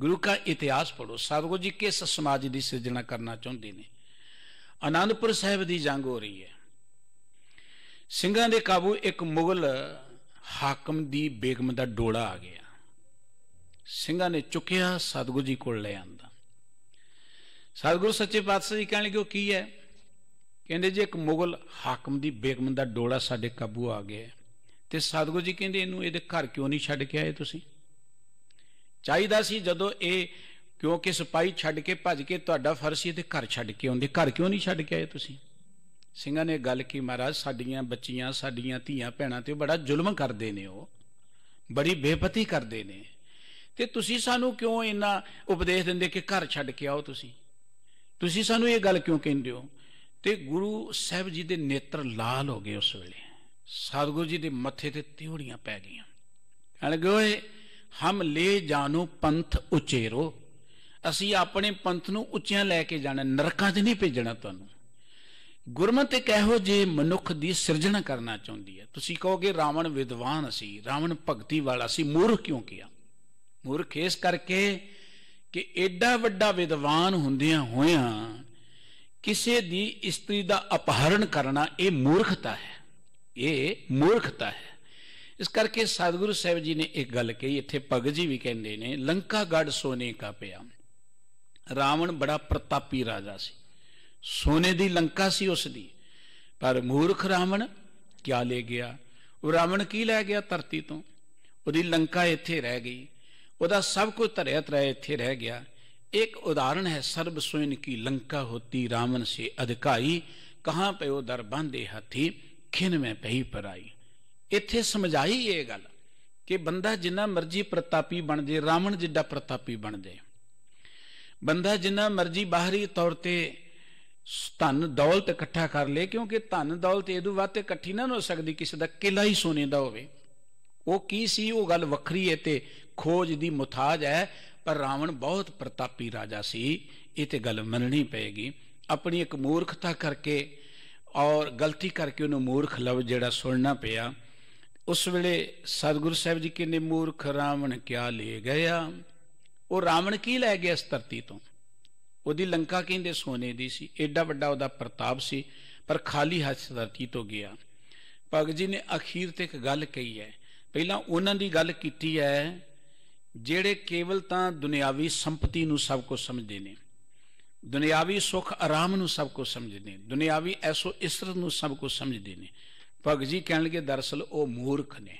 ਗੁਰੂ ਦਾ ਇਤਿਹਾਸ ਪੜੋ ਸਤਗੁਰੂ ਜੀ ਕਿਸ ਸਮਾਜ ਦੀ ਸਿਰਜਣਾ ਕਰਨਾ ਚਾਹੁੰਦੇ ਨੇ ਆਨੰਦਪੁਰ ਸਾਹਿਬ ਦੀ ਜੰਗ ਹੋ ਰਹੀ ਹੈ ਸਿੰਘਾਂ ਦੇ ਕਾਬੂ ਇੱਕ ਮੁਗਲ ਹਾਕਮ ਦੀ ਬੇਗਮ ਦਾ ਡੋਲਾ ਆ ਗਿਆ ਸਿੰਘਾਂ ਨੇ ਚੁੱਕਿਆ ਸਤਗੁਰੂ ਜੀ ਕੋਲ ਲੈ ਆਂਦਾ ਸਤਗੁਰੂ ਸੱਚੇ ਪਾਤਸ਼ਾਹ ਜੀ ਕਹਿਣ ਲੱਗੇ ਕੀ ਹੈ ਕਹਿੰਦੇ ਜੇ ਇੱਕ ਮੁਗਲ ਹਾਕਮ ਦੀ ਬੇਗਮ ਦਾ ਡੋਲਾ ਸਾਡੇ ਕਾਬੂ ਆ ਗਿਆ ਤੇ ਸਤਗੁਰੂ ਜੀ ਕਹਿੰਦੇ ਇਹਨੂੰ ਇਹਦੇ ਘਰ ਕਿਉਂ ਨਹੀਂ ਛੱਡ ਕੇ ਆਏ ਤੁਸੀਂ ਚਾਹੀਦਾ ਸੀ ਜਦੋਂ ਇਹ ਕਿਉਂਕਿ ਸਿਪਾਈ ਛੱਡ ਕੇ ਭੱਜ ਕੇ ਤੁਹਾਡਾ ਫਰਜ਼ ਸੀ ਇਹਦੇ ਘਰ ਛੱਡ ਕੇ ਆਉਂਦੇ ਘਰ ਕਿਉਂ ਨਹੀਂ ਛੱਡ ਕੇ ਆਏ ਤੁਸੀਂ ਸਿੰਘਾਂ ਨੇ ਗੱਲ ਕੀ ਮਹਾਰਾਜ ਸਾਡੀਆਂ ਬੱਚੀਆਂ ਸਾਡੀਆਂ ਧੀਆਂ ਭੈਣਾਂ ਤੇ ਬੜਾ ਜ਼ੁਲਮ ਕਰਦੇ ਨੇ ਉਹ ਬੜੀ ਬੇਪਤੀ ਕਰਦੇ ਨੇ ਤੇ ਤੁਸੀਂ ਸਾਨੂੰ ਕਿਉਂ ਇੰਨਾ ਉਪਦੇਸ਼ ਦਿੰਦੇ ਕਿ ਘਰ ਛੱਡ ਕੇ ਆਓ ਤੁਸੀਂ ਤੁਸੀਂ ਸਾਨੂੰ ਇਹ ਗੱਲ ਕਿਉਂ ਕਹਿੰਦੇ ਹੋ ਤੇ ਗੁਰੂ ਸਾਹਿਬ ਜੀ ਦੇ ਨੇਤਰ ਲਾਲ ਹੋ ਗਏ ਉਸ ਵੇਲੇ ਸਤਿਗੁਰੂ ਜੀ ਦੇ ਮੱਥੇ ਤੇ ਤਿਉੜੀਆਂ ਪੈ ਗਈਆਂ ਕਹਿਣ ਗਏ ਹਮ ਲੈ ਜਾਨੋ ਪੰਥ ਉਚੇਰੋ ਅਸੀਂ ਆਪਣੇ ਪੰਥ ਨੂੰ ਉੱਚਿਆਂ ਲੈ ਕੇ ਜਾਣਾ ਨਰਕਾਂ 'ਚ ਨਹੀਂ ਭੇਜਣਾ ਤੁਹਾਨੂੰ ਗੁਰਮਤਿ ਕਹੋ ਜੇ ਮਨੁੱਖ ਦੀ ਸਿਰਜਣਾ ਕਰਨਾ ਚਾਹੁੰਦੀ ਹੈ ਤੁਸੀਂ ਕਹੋਗੇ ਰਾਵਣ ਵਿਦਵਾਨ ਸੀ ਰਾਵਣ ਭਗਤੀ ਵਾਲਾ ਸੀ ਮੂਰਖ ਕਿਉਂ ਕੀਆ ਮੂਰਖ ਇਸ ਕਰਕੇ ਕਿ ਐਡਾ ਵੱਡਾ ਵਿਦਵਾਨ ਹੁੰਦਿਆਂ ਹੋਇਆਂ ਕਿਸੇ ਦੀ ਇਸਤਰੀ ਦਾ ਅਪਹਰਣ ਕਰਨਾ ਇਹ ਮੂਰਖਤਾ ਹੈ ਇਹ ਮੂਰਖਤਾ ਹੈ ਇਸ ਕਰਕੇ ਸਤਿਗੁਰੂ ਸਾਹਿਬ ਜੀ ਨੇ ਇੱਕ ਗੱਲ ਕਹੀ ਇੱਥੇ ਭਗਤ ਜੀ ਵੀ ਕਹਿੰਦੇ ਨੇ ਲੰਕਾ ਗੜ ਸੋਨੇ ਕਾ ਪਿਆ ਰਾਵਣ ਬੜਾ ਪ੍ਰਤਾਪੀ ਰਾਜਾ ਸੀ ਸੋਨੇ ਦੀ ਲੰਕਾ ਸੀ ਉਸ ਦੀ ਪਰ ਮੂਰਖ ਰਾਵਣ ਕਿਆ ਲੈ ਗਿਆ ਉਹ ਰਾਵਣ ਕੀ ਲੈ ਗਿਆ ਧਰਤੀ ਤੋਂ ਉਹਦੀ ਲੰਕਾ ਇੱਥੇ ਰਹਿ ਗਈ ਉਹਦਾ ਸਭ ਕੁਝ ਧਰਿਆ ਤਰਾ ਇੱਥੇ ਰਹਿ ਗਿਆ ਇੱਕ ਉਦਾਹਰਣ ਹੈ ਸਰਬ स्वयं ਕੀ ਲੰਕਾ ਹੋਤੀ ਰਾਵਣ ਸੇ ਅਧਿਕਾਈ ਕਹਾਂ ਪੈ ਉਹ दर ਹੱਥੀ हाथी खिन में पही ਇੱਥੇ ਸਮਝਾਈ ਇਹ ਗੱਲ ਕਿ ਬੰਦਾ ਜਿੰਨਾ ਮਰਜ਼ੀ ਪ੍ਰਤਾਪੀ ਬਣ ਜੇ ਰਾਵਣ ਜਿੱਡਾ ਪ੍ਰਤਾਪੀ ਬਣ ਜੇ ਬੰਦਾ ਜਿੰਨਾ ਮਰਜ਼ੀ ਬਾਹਰੀ ਤੌਰ ਤੇ ਧਨ ਦੌਲਤ ਇਕੱਠਾ ਕਰ ਲੇ ਕਿਉਂਕਿ ਧਨ ਦੌਲਤ ਇਹਦੋਂ ਵੱਧ ਇਕੱਠੀ ਨਾ ਹੋ ਸਕਦੀ ਕਿਸੇ ਦਾ ਕਿਲਾ ਹੀ ਸੋਨੇ ਦਾ ਹੋਵੇ ਉਹ ਕੀ ਸੀ ਉਹ ਗੱਲ ਵੱਖਰੀ ਹੈ ਤੇ ਖੋਜ ਦੀ ਮੁਤਾਜ ਹੈ ਪਰ ਰਾਵਣ ਬਹੁਤ ਪ੍ਰਤਾਪੀ ਰਾਜਾ ਸੀ ਇਹ ਤੇ ਗੱਲ ਮੰਨਣੀ ਪਏਗੀ ਆਪਣੀ ਇੱਕ ਮੂਰਖਤਾ ਕਰਕੇ ਔਰ ਗਲਤੀ ਕਰਕੇ ਉਹਨੂੰ ਮੂਰਖ ਲਵ ਜਿਹੜਾ ਸੁਣਨਾ ਪਿਆ ਉਸ ਵੇਲੇ ਸਤਿਗੁਰੂ ਸਾਹਿਬ ਜੀ ਕਹਿੰਦੇ ਮੂਰਖ ਰਾਵਣ ਕਿਆ ਲੈ ਗਿਆ ਉਹ ਰਾਵਣ ਕੀ ਲੈ ਗਿਆ ਇਸ ਧਰਤੀ ਤੋਂ ਉਹਦੀ ਲੰਕਾ ਕਹਿੰਦੇ ਸੋਨੇ ਦੀ ਸੀ ਐਡਾ ਵੱਡਾ ਉਹਦਾ ਪ੍ਰਤਾਪ ਸੀ ਪਰ ਖਾਲੀ ਹੱਥ ਧਰਤੀ ਤੋਂ ਗਿਆ ਭਗਤ ਜੀ ਨੇ ਅਖੀਰ ਤੇ ਇੱਕ ਗੱਲ ਕਹੀ ਹੈ ਪਹਿਲਾਂ ਉਹਨਾਂ ਦੀ ਗੱਲ ਕੀਤੀ ਹੈ ਜਿਹੜੇ ਕੇਵਲ ਤਾਂ ਦੁਨਿਆਵੀ ਸੰਪਤੀ ਨੂੰ ਸਭ ਕੁਝ ਸਮਝਦੇ ਨੇ ਦੁਨਿਆਵੀ ਸੁੱਖ ਆਰਾਮ ਨੂੰ ਸਭ ਕੁਝ ਸਮਝਦੇ ਨੇ ਦੁਨਿਆਵੀ ਐਸੋ ਇਸਰਤ ਨੂੰ ਸਭ ਕੁਝ ਸਮਝਦੇ ਨੇ ਭਗਤ ਜੀ ਕਹਿਣ ਲਗੇ ਦਰਸਲ ਉਹ ਮੂਰਖ ਨੇ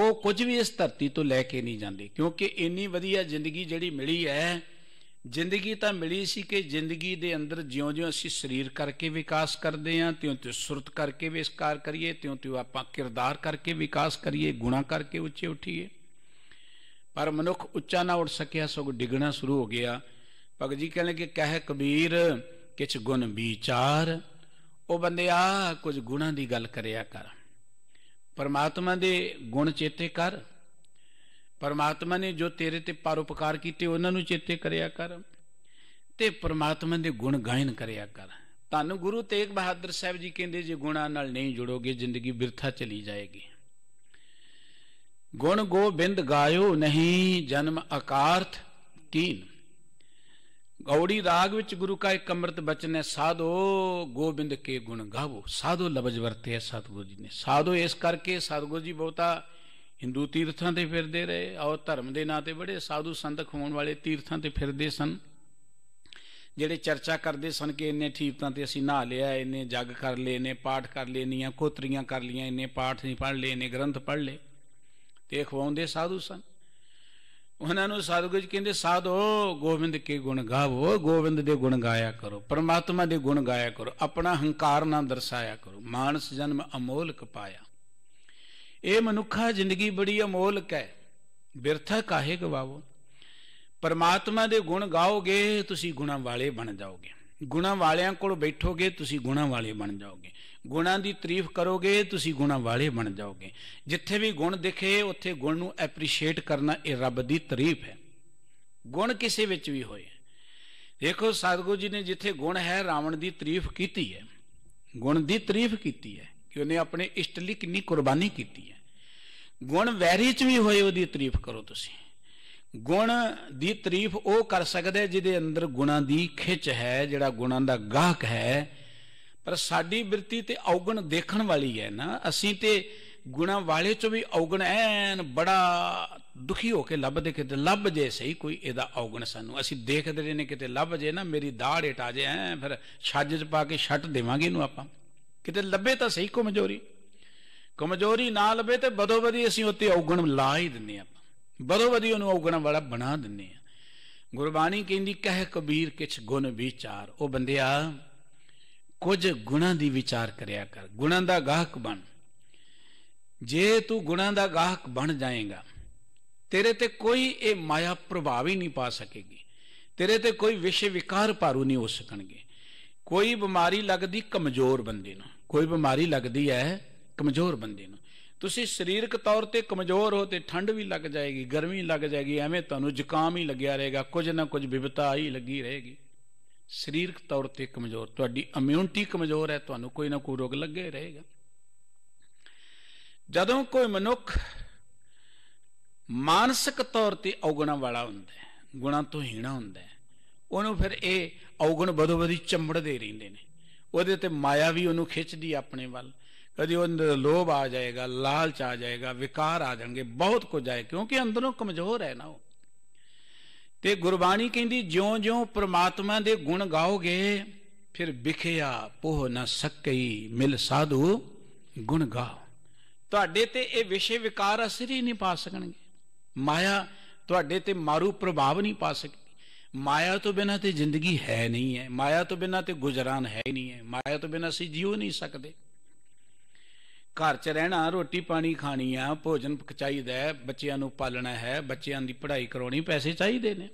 ਉਹ ਕੁਝ ਵੀ ਇਸ ਧਰਤੀ ਤੋਂ ਲੈ ਕੇ ਨਹੀਂ ਜਾਂਦੇ ਕਿਉਂਕਿ ਇੰਨੀ ਵਧੀਆ ਜ਼ਿੰਦਗੀ ਜਿਹੜੀ ਮਿਲੀ ਹੈ ਜ਼ਿੰਦਗੀ ਤਾਂ ਮਿਲੀ ਸੀ ਕਿ ਜ਼ਿੰਦਗੀ ਦੇ ਅੰਦਰ ਜਿਉਂ-ਜਿਉਂ ਅਸੀਂ ਸਰੀਰ ਕਰਕੇ ਵਿਕਾਸ ਕਰਦੇ ਆਂ ਤਿਉਂ-ਤਿਉਂ ਸੁਰਤ ਕਰਕੇ ਵਿਸਕਾਰ ਕਰੀਏ ਤਿਉਂ-ਤਿਉਂ ਆਪਾਂ ਕਿਰਦਾਰ ਕਰਕੇ ਵਿਕਾਸ ਕਰੀਏ ਗੁਣਾ ਕਰਕੇ ਉੱਚੇ ਉੱਠੀਏ ਪਰ ਮਨੁੱਖ ਉੱਚਾ ਨਾ ਉੱਠ ਸਕਿਆ ਸੋ ਡਿੱਗਣਾ ਸ਼ੁਰੂ ਹੋ ਗਿਆ ਭਗਤ ਜੀ ਕਹਿੰਦੇ ਕਿ ਕਹਿ ਕਬੀਰ ਕਿਛ ਗੁਣ ਵਿਚਾਰ ਉਹ ਬੰਦਿਆ ਕੁਝ ਗੁਣਾਂ ਦੀ ਗੱਲ ਕਰਿਆ ਕਰ ਪਰਮਾਤਮਾ ਦੇ ਗੁਣ ਚੇਤੇ ਕਰ ਪਰਮਾਤਮਾ ਨੇ ਜੋ ਤੇਰੇ ਤੇ ਪਰਉਪਕਾਰ ਕੀਤੇ ਉਹਨਾਂ ਨੂੰ ਚੇਤੇ ਕਰਿਆ ਕਰ ਤੇ ਪਰਮਾਤਮਾ ਦੇ ਗੁਣ ਗਾਇਨ ਕਰਿਆ ਕਰ ਤਾਨੂੰ ਗੁਰੂ ਤੇਗ ਬਹਾਦਰ ਸਾਹਿਬ ਜੀ ਕਹਿੰਦੇ ਜੇ ਗੁਣਾ ਨਾਲ ਨਹੀਂ ਜੁੜੋਗੇ ਜ਼ਿੰਦਗੀ ਬਿਰਥਾ ਚਲੀ ਜਾਏਗੀ ਗੁਣ ਗੋਬਿੰਦ ਗਾਇਓ ਨਹੀਂ ਜਨਮ ਅਕਾਰਥ ਤੀਨ ਗੌੜੀ ਰਾਗ ਵਿੱਚ ਗੁਰੂ ਕਾ ਇੱਕ ਅੰਮ੍ਰਿਤ ਬਚਨ ਹੈ ਸਾਧੋ ਗੋਬਿੰਦ ਕੇ ਗੁਣ ਗਾਵੋ ਸਾਧੋ ਲਬਜ ਵਰਤੇ ਸਤਗੁਰੂ ਜੀ ਨੇ ਸਾਧੋ ਇਸ ਕਰਕੇ ਸਤਗੁਰੂ ਜੀ ਬਹੁਤਾ ਹਿੰਦੂ ਤੀਰਥਾਂ ਤੇ ਫਿਰਦੇ ਰਹੇ ਔਰ ਧਰਮ ਦੇ ਨਾਂ ਤੇ ਬੜੇ ਸਾਧੂ ਸੰਤ ਖੋਣ ਵਾਲੇ ਤੀਰਥਾਂ ਤੇ ਫਿਰਦੇ ਸਨ ਜਿਹੜੇ ਚਰਚਾ ਕਰਦੇ ਸਨ ਕਿ ਇੰਨੇ ਠੀਕਾਂ ਤੇ ਅਸੀਂ ਨਹਾ ਲਿਆ ਇੰਨੇ ਜਗ ਕਰ ਲਏ ਇੰਨੇ ਪਾਠ ਕਰ ਲਏ ਆ ਕੋਤਰੀਆਂ ਕਰ ਲਈਆਂ ਇੰਨੇ ਪਾਠ ਨਹੀਂ ਪੜ ਲਏ ਇੰਨੇ ਗ੍ਰੰਥ ਪੜ ਲਏ ਤੇ ਖਵਾਉਂਦੇ ਸਾਧੂ ਸਨ ਉਹਨਾਂ ਨੂੰ ਸਾਧੂ ਜੀ ਕਹਿੰਦੇ ਸਾਧੋ ਗੋਬਿੰਦ ਕੇ ਗੁਣ ਗਾਵੋ ਗੋਬਿੰਦ ਦੇ ਗੁਣ ਗਾਇਆ ਕਰੋ ਪਰਮਾਤਮਾ ਦੇ ਗੁਣ ਗਾਇਆ ਕਰੋ ਆਪਣਾ ਹੰਕਾਰ ਨਾ ਦਰਸਾਇਆ ਕਰੋ ਮਾਨਸ ਜਨਮ ਅਮੋਲਕ ਪਾਇਆ ਇਹ ਮਨੁੱਖਾ ਜ਼ਿੰਦਗੀ ਬੜੀ ਅਮੋਲਕ ਹੈ ਬਿਰਥਾ ਕਾਹੇ ਗਵਾਵੋ ਪਰਮਾਤਮਾ ਦੇ ਗੁਣ ਗਾਓਗੇ ਤੁਸੀਂ ਗੁਣਾ ਵਾਲੇ ਬਣ ਜਾਓਗੇ ਗੁਣਾ ਵਾਲਿਆਂ ਕੋਲ ਬੈਠੋਗੇ ਤੁਸੀਂ ਗੁਣਾ ਵਾਲੇ ਬਣ ਜਾਓਗੇ ਗੁਣਾ ਦੀ ਤਾਰੀਫ ਕਰੋਗੇ ਤੁਸੀਂ ਗੁਣਾ ਵਾਲੇ ਬਣ ਜਾਓਗੇ ਜਿੱਥੇ ਵੀ ਗੁਣ ਦਿਖੇ ਉੱਥੇ ਗੁਣ ਨੂੰ ਐਪਰੀਸ਼ੀਏਟ ਕਰਨਾ ਇਹ ਰੱਬ ਦੀ ਤਾਰੀਫ ਹੈ ਗੁਣ ਕਿਸੇ ਵਿੱਚ ਵੀ ਹੋਏ ਦੇਖੋ ਸਤਗੁਰੂ ਜੀ ਨੇ ਜਿੱਥੇ ਗੁਣ ਹੈ ਰਾਵਣ ਦੀ ਤਾਰੀਫ ਕੀਤੀ ਹੈ ਗੁਣ ਦੀ ਤਾਰੀਫ ਕੀਤੀ ਹੈ ਕਿ ਉਹਨੇ ਆਪਣੇ ਇਸ਼ਟ ਲਈ ਕਿੰਨੀ ਕੁਰਬਾਨੀ ਕੀਤੀ ਹੈ ਗੁਣ ਵੈਰੀ ਚ ਵੀ ਹੋਏ ਉਹਦੀ ਤਾਰੀਫ ਕਰੋ ਤੁਸੀਂ ਗੁਣ ਦੀ ਤਾਰੀਫ ਉਹ ਕਰ ਸਕਦਾ ਜਿਹਦੇ ਅੰਦਰ ਗੁਣਾ ਦੀ ਖਿੱਚ ਹੈ ਜਿਹੜਾ ਗੁਣਾ ਦਾ ਗਾਹਕ ਹੈ ਪਰ ਸਾਡੀ ਬਿਰਤੀ ਤੇ ਔਗਣ ਦੇਖਣ ਵਾਲੀ ਹੈ ਨਾ ਅਸੀਂ ਤੇ ਗੁਣਾ ਵਾਲੇ ਚੋਂ ਵੀ ਔਗਣ ਐਨ ਬੜਾ ਦੁਖੀ ਹੋ ਕੇ ਲੱਭਦੇ ਕਿਤੇ ਲੱਭ ਜੇ ਸਹੀ ਕੋਈ ਇਹਦਾ ਔਗਣ ਸਾਨੂੰ ਅਸੀਂ ਦੇਖਦੇ ਨੇ ਕਿਤੇ ਲੱਭ ਜੇ ਨਾ ਮੇਰੀ ਦਾੜ ਏਟਾ ਜੇ ਐ ਫਿਰ ਛੱਜ ਚ ਪਾ ਕੇ ਛੱਟ ਦੇਵਾਂਗੇ ਇਹਨੂੰ ਆਪਾਂ ਕਿਤੇ ਲੱਭੇ ਤਾਂ ਸਹੀ ਕਮਜ਼ੋਰੀ ਕਮਜ਼ੋਰੀ ਨਾ ਲੱਭੇ ਤੇ ਬਦੋਬਦੀ ਅਸੀਂ ਉੱਤੇ ਔਗਣ ਲਾ ਹੀ ਦਿੰਨੇ ਆ ਬਦੋਬਦੀ ਉਹਨੂੰ ਔਗਣ ਵਾਲਾ ਬਣਾ ਦਿੰਨੇ ਆ ਗੁਰਬਾਣੀ ਕਹਿੰਦੀ ਕਹਿ ਕਬੀਰ ਕਿਛ ਗੁਣ ਵਿਚਾਰ ਉਹ ਬੰਦਿਆ ਕੁਝ ਗੁਣਾਂ ਦੀ ਵਿਚਾਰ ਕਰਿਆ ਕਰ ਗੁਣਾਂ ਦਾ ਗਾਹਕ ਬਣ ਜੇ ਤੂੰ ਗੁਣਾਂ ਦਾ ਗਾਹਕ ਬਣ ਜਾਏਗਾ ਤੇਰੇ ਤੇ ਕੋਈ ਇਹ ਮਾਇਆ ਪ੍ਰਭਾਵ ਹੀ ਨਹੀਂ ਪਾ ਸਕੇਗੀ ਤੇਰੇ ਤੇ ਕੋਈ ਵਿਸ਼ੇ ਵਿਕਾਰ ਭਾਰੂ ਨਹੀਂ ਹੋ ਸਕਣਗੇ ਕੋਈ ਬਿਮਾਰੀ ਲੱਗਦੀ ਕਮਜ਼ੋਰ ਬੰਦੇ ਨੂੰ ਕੋਈ ਬਿਮਾਰੀ ਲੱਗਦੀ ਹੈ ਕਮਜ਼ੋਰ ਬੰਦੇ ਨੂੰ ਤੁਸੀਂ ਸਰੀਰਕ ਤੌਰ ਤੇ ਕਮਜ਼ੋਰ ਹੋ ਤੇ ਠੰਡ ਵੀ ਲੱਗ ਜਾਏਗੀ ਗਰਮੀ ਲੱਗ ਜਾਏਗੀ ਐਵੇਂ ਤੁਹਾਨੂੰ ਜ਼ੁਕਾਮ ਹੀ ਲੱਗਿਆ ਰਹੇਗਾ ਕੁਝ ਨਾ ਕੁਝ ਵਿਵਤਾ ਹੀ ਲੱਗੀ ਰਹੇਗੀ ਸਰੀਰਕ ਤੌਰ ਤੇ ਕਮਜ਼ੋਰ ਤੁਹਾਡੀ ਇਮਿਊਨਿਟੀ ਕਮਜ਼ੋਰ ਹੈ ਤੁਹਾਨੂੰ ਕੋਈ ਨਾ ਕੋਈ ਰੋਗ ਲੱਗੇ ਰਹੇਗਾ ਜਦੋਂ ਕੋਈ ਮਨੁੱਖ ਮਾਨਸਿਕ ਤੌਰ ਤੇ ਔਗਣਾ ਵਾਲਾ ਹੁੰਦਾ ਹੈ ਗੁਣਾ ਤੋਂ ਹੀਣਾ ਹੁੰਦਾ ਹੈ ਉਹਨੂੰ ਫਿਰ ਇਹ ਔਗਣ ਬਦੋ ਬਦੀ ਚੰਬੜਦੇ ਰਹਿੰਦੇ ਨੇ ਉਹਦੇ ਤੇ ਮਾਇਆ ਵੀ ਉਹਨੂੰ ਖਿੱਚਦੀ ਆਪਣੇ ਵੱਲ ਕਦੀ ਉਹ ਅੰਦਰ ਲੋਭ ਆ ਜਾਏਗਾ ਲਾਲਚ ਆ ਜਾਏਗਾ ਵਿਕਾਰ ਆ ਜਾਣਗੇ ਬਹੁਤ ਕੁਝ ਆਏ ਕਿਉਂਕਿ ਅੰਦਰੋਂ ਕਮਜ਼ੋਰ ਹੈ ਨਾ ਉਹ ਤੇ ਗੁਰਬਾਣੀ ਕਹਿੰਦੀ ਜਿਉਂ-ਜਿਉਂ ਪ੍ਰਮਾਤਮਾ ਦੇ ਗੁਣ ਗਾਓਗੇ ਫਿਰ ਵਿਖਿਆ ਪੋਹ ਨਾ ਸਕਈ ਮਿਲ ਸਾਧੂ ਗੁਣ ਗਾਓ ਤੁਹਾਡੇ ਤੇ ਇਹ ਵਿਸ਼ੇ ਵਿਕਾਰ ਅਸਰ ਹੀ ਨਹੀਂ ਪਾ ਸਕਣਗੇ ਮਾਇਆ ਤੁਹਾਡੇ ਤੇ ਮਾਰੂ ਪ੍ਰਭਾਵ ਨਹੀਂ ਪਾ ਸਕਦੀ ਮਾਇਆ ਤੋਂ ਬਿਨਾ ਤੇ ਜ਼ਿੰਦਗੀ ਹੈ ਨਹੀਂ ਹੈ ਮਾਇਆ ਤੋਂ ਬਿਨਾ ਤੇ ਗੁਜ਼ਰਾਨ ਹੈ ਹੀ ਨਹੀਂ ਹੈ ਮਾਇਆ ਤੋਂ ਬਿਨਾ ਅਸੀਂ ਜੀਉ ਨਹੀਂ ਸਕਦੇ ਘਰ 'ਚ ਰਹਿਣਾ ਰੋਟੀ ਪਾਣੀ ਖਾਣੀ ਆ ਭੋਜਨ ਚਾਹੀਦਾ ਹੈ ਬੱਚਿਆਂ ਨੂੰ ਪਾਲਣਾ ਹੈ ਬੱਚਿਆਂ ਦੀ ਪੜ੍ਹਾਈ ਕਰਾਉਣੀ ਪੈਸੇ ਚਾਹੀਦੇ ਨੇ